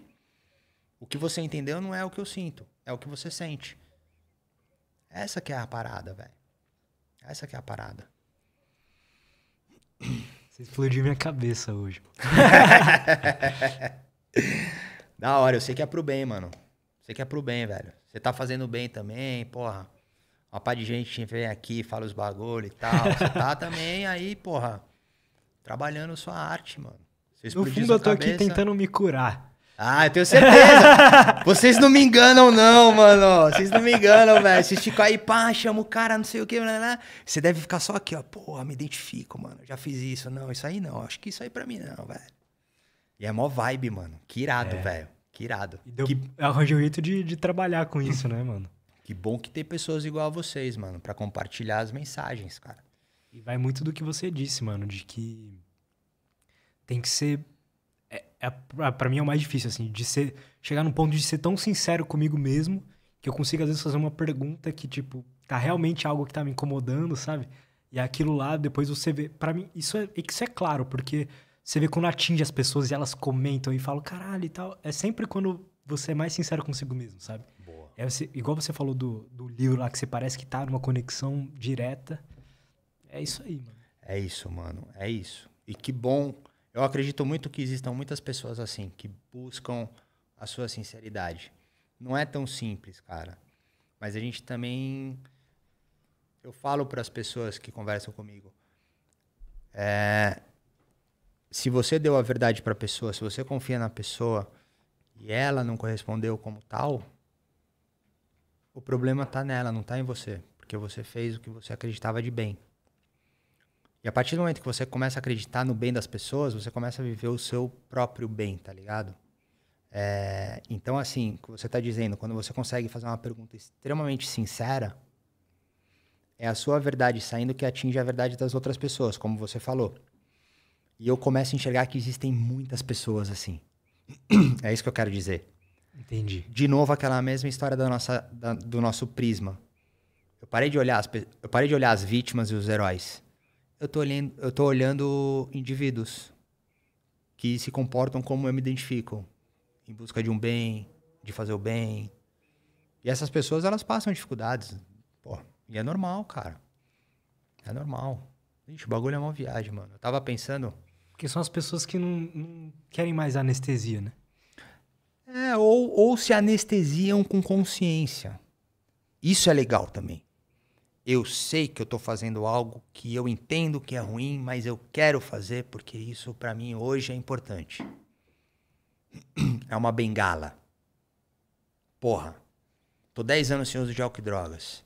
O que você entendeu não é o que eu sinto, é o que você sente. Essa que é a parada, velho. Essa que é a parada. Você explodiu minha cabeça hoje. [laughs] da hora, eu sei que é pro bem, mano. Você quer pro bem, velho. Você tá fazendo bem também, porra. Uma par de gente vem aqui, fala os bagulho e tal. Você tá [laughs] também aí, porra, trabalhando sua arte, mano. Você no fundo eu tô cabeça. aqui tentando me curar. Ah, eu tenho certeza. [laughs] Vocês não me enganam, não, mano. Vocês não me enganam, velho. Vocês ficam aí, pá, chama o cara, não sei o que, blá, blá. Você deve ficar só aqui, ó. Porra, me identifico, mano. Já fiz isso. Não, isso aí não. Acho que isso aí pra mim não, velho. E é mó vibe, mano. Que irado, é. velho. Que irado. E deu, que... arranjou um jeito de, de trabalhar com isso, né, mano? [laughs] Que bom que tem pessoas igual a vocês, mano, para compartilhar as mensagens, cara. E vai muito do que você disse, mano, de que tem que ser. É, é, ah, para mim é o mais difícil, assim, de ser. Chegar num ponto de ser tão sincero comigo mesmo que eu consigo, às vezes, fazer uma pergunta que, tipo, tá realmente algo que tá me incomodando, sabe? E aquilo lá, depois você vê. para mim, isso é, isso é claro, porque você vê quando atinge as pessoas e elas comentam e falam, caralho e tal. É sempre quando você é mais sincero consigo mesmo, sabe? Boa. É você, igual você falou do, do livro lá, que você parece que tá numa conexão direta. É isso aí, mano. É isso, mano. É isso. E que bom. Eu acredito muito que existam muitas pessoas assim, que buscam a sua sinceridade. Não é tão simples, cara. Mas a gente também. Eu falo para as pessoas que conversam comigo. É, se você deu a verdade para a pessoa, se você confia na pessoa e ela não correspondeu como tal, o problema está nela, não está em você, porque você fez o que você acreditava de bem. E a partir do momento que você começa a acreditar no bem das pessoas, você começa a viver o seu próprio bem, tá ligado? É, então, assim, o que você está dizendo, quando você consegue fazer uma pergunta extremamente sincera, é a sua verdade saindo que atinge a verdade das outras pessoas, como você falou. E eu começo a enxergar que existem muitas pessoas assim. [clears throat] é isso que eu quero dizer. Entendi. De novo, aquela mesma história da nossa, da, do nosso prisma. Eu parei, de olhar as, eu parei de olhar as vítimas e os heróis. Eu tô olhando, eu tô olhando indivíduos que se comportam como eu me identifico, em busca de um bem, de fazer o bem. E essas pessoas, elas passam dificuldades. Pô, e é normal, cara. É normal. Gente, o bagulho é uma viagem, mano. Eu tava pensando porque são as pessoas que não, não querem mais anestesia, né? É, ou, ou se anestesiam com consciência. Isso é legal também. Eu sei que eu estou fazendo algo que eu entendo que é ruim, mas eu quero fazer porque isso para mim hoje é importante. [clears throat] É uma bengala. Porra, tô 10 anos sem uso de álcool e drogas.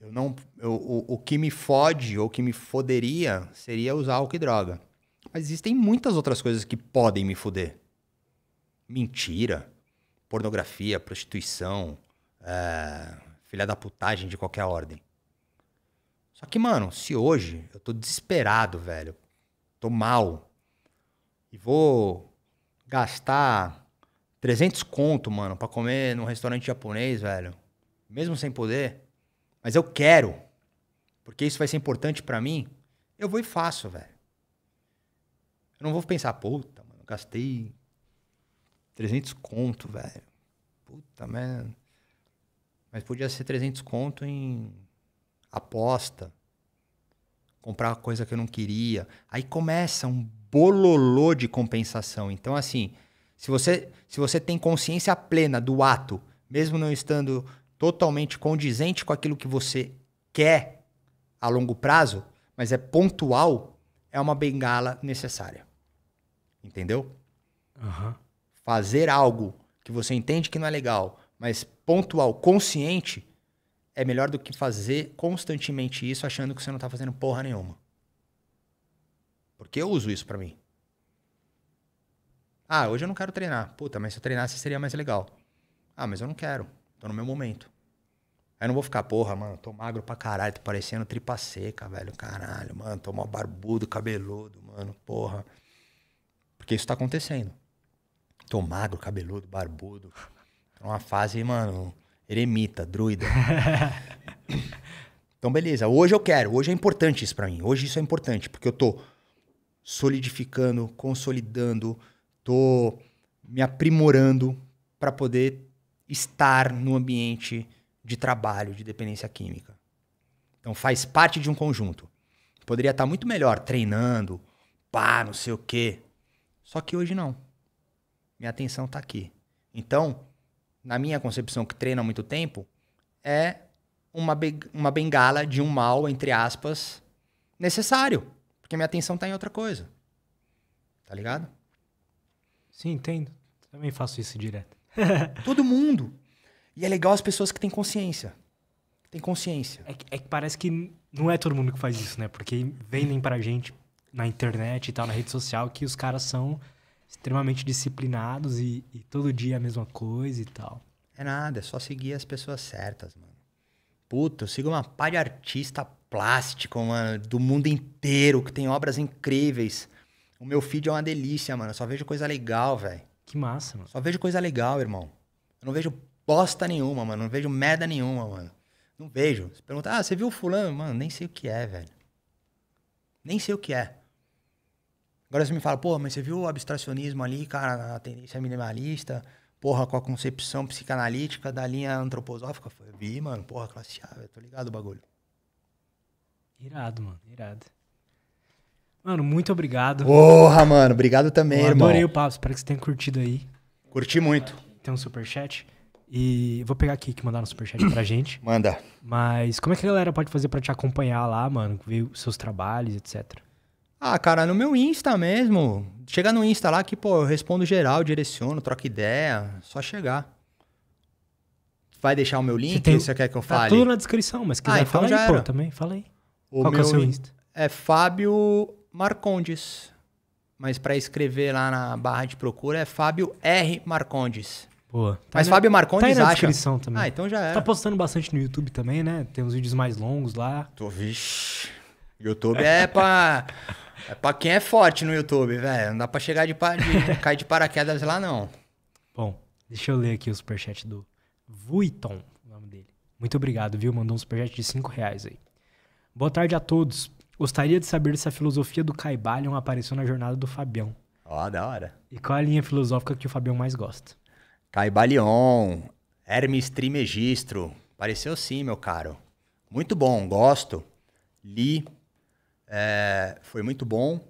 Eu não, eu, o, o que me fode ou que me foderia seria usar álcool e droga. Mas existem muitas outras coisas que podem me fuder. Mentira, pornografia, prostituição, é, filha da putagem de qualquer ordem. Só que, mano, se hoje eu tô desesperado, velho, tô mal, e vou gastar 300 conto, mano, para comer num restaurante japonês, velho, mesmo sem poder, mas eu quero, porque isso vai ser importante para mim, eu vou e faço, velho. Eu não vou pensar, puta, mano, gastei 300 conto, velho. Puta merda. Mas podia ser 300 conto em aposta. Comprar uma coisa que eu não queria. Aí começa um bololô de compensação. Então, assim, se você, se você tem consciência plena do ato, mesmo não estando totalmente condizente com aquilo que você quer a longo prazo, mas é pontual, é uma bengala necessária. Entendeu? Uhum. Fazer algo que você entende que não é legal, mas pontual, consciente, é melhor do que fazer constantemente isso achando que você não tá fazendo porra nenhuma. Porque eu uso isso para mim. Ah, hoje eu não quero treinar. Puta, mas se eu treinasse seria mais legal. Ah, mas eu não quero. Tô no meu momento. Aí eu não vou ficar, porra, mano, tô magro pra caralho, tô parecendo tripa seca, velho. Caralho, mano, tô mó barbudo, cabeludo, mano, porra. Porque isso tá acontecendo. Tô magro, cabeludo, barbudo. Tô numa fase, mano, eremita, druida. [laughs] então, beleza. Hoje eu quero. Hoje é importante isso para mim. Hoje isso é importante, porque eu tô solidificando, consolidando, tô me aprimorando para poder estar no ambiente de trabalho de dependência química. Então faz parte de um conjunto. Poderia estar tá muito melhor treinando, pá, não sei o quê. Só que hoje não. Minha atenção está aqui. Então, na minha concepção, que treina há muito tempo, é uma, be uma bengala de um mal, entre aspas, necessário. Porque minha atenção está em outra coisa. Tá ligado? Sim, entendo. Também faço isso direto. [laughs] Todo mundo. E é legal as pessoas que têm consciência. Tem consciência. É que, é que, parece que não é todo mundo que faz isso, né? Porque vendem pra gente na internet e tal, na rede social, que os caras são extremamente disciplinados e, e todo dia a mesma coisa e tal. É nada, é só seguir as pessoas certas, mano. Puta, eu sigo uma pá de artista plástico, mano, do mundo inteiro, que tem obras incríveis. O meu feed é uma delícia, mano. Eu só vejo coisa legal, velho. Que massa, mano. Só vejo coisa legal, irmão. Eu não vejo bosta nenhuma, mano. Não vejo merda nenhuma, mano. Não vejo. Você pergunta, ah, você viu o fulano? Mano, nem sei o que é, velho. Nem sei o que é. Agora você me fala, pô, mas você viu o abstracionismo ali, cara, a tendência minimalista, porra, com a concepção psicanalítica da linha antroposófica? Foi, vi, mano, porra, classe A, eu tô ligado o bagulho. Irado, mano, irado. Mano, muito obrigado. Porra, mano, obrigado também, eu irmão. Adorei o papo, espero que você tenha curtido aí. Curti muito. Tem um superchat. E vou pegar aqui que mandaram um superchat pra [clears throat] gente. Manda. Mas como é que a galera pode fazer para te acompanhar lá, mano? Ver os seus trabalhos, etc. Ah, cara, no meu Insta mesmo. Chega no Insta lá que, pô, eu respondo geral, direciono, troco ideia. Só chegar. Vai deixar o meu link? Você, tem... você quer que eu tá fale? Tá tudo na descrição, mas se quiser ah, então fala aí, pô, também. Fala aí. O Qual meu é o seu Insta? É Fábio Marcondes. Mas para escrever lá na barra de procura é Fábio R. Marcondes. Boa. Tá mas na... Fábio Marcondes tá aí na acha. descrição também. Ah, então já é. Tá postando bastante no YouTube também, né? Tem uns vídeos mais longos lá. Tô, vixi. YouTube é pra... É pra quem é forte no YouTube, velho. Não dá pra chegar de, pa... de... [laughs] cair de paraquedas lá, não. Bom, deixa eu ler aqui o superchat do Vuitton, o nome dele. Muito obrigado, viu? Mandou um superchat de 5 reais aí. Boa tarde a todos. Gostaria de saber se a filosofia do Caibalion apareceu na jornada do Fabião. Ó, oh, da hora. E qual a linha filosófica que o Fabião mais gosta? Caibalion, Hermes Trimegistro. Apareceu sim, meu caro. Muito bom, gosto. Li, é, foi muito bom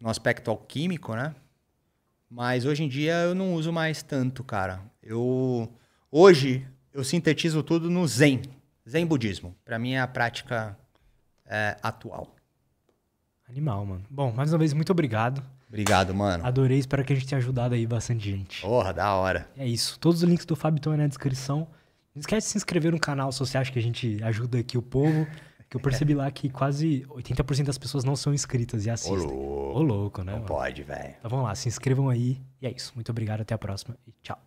no aspecto alquímico, né? Mas hoje em dia eu não uso mais tanto, cara. Eu hoje eu sintetizo tudo no Zen, Zen budismo. Para mim é a prática é, atual. Animal, mano. Bom, mais uma vez muito obrigado. Obrigado, mano. Adorei, espero que a gente tenha ajudado aí bastante gente. Porra, da hora. É isso. Todos os links do Fábio estão aí na descrição. Não esquece de se inscrever no canal se você acha que a gente ajuda aqui o povo. Que eu percebi lá que quase 80% das pessoas não são inscritas e assistem. Ô louco, Ô louco né? Não mano? pode, velho. Então vamos lá, se inscrevam aí. E é isso. Muito obrigado, até a próxima e tchau.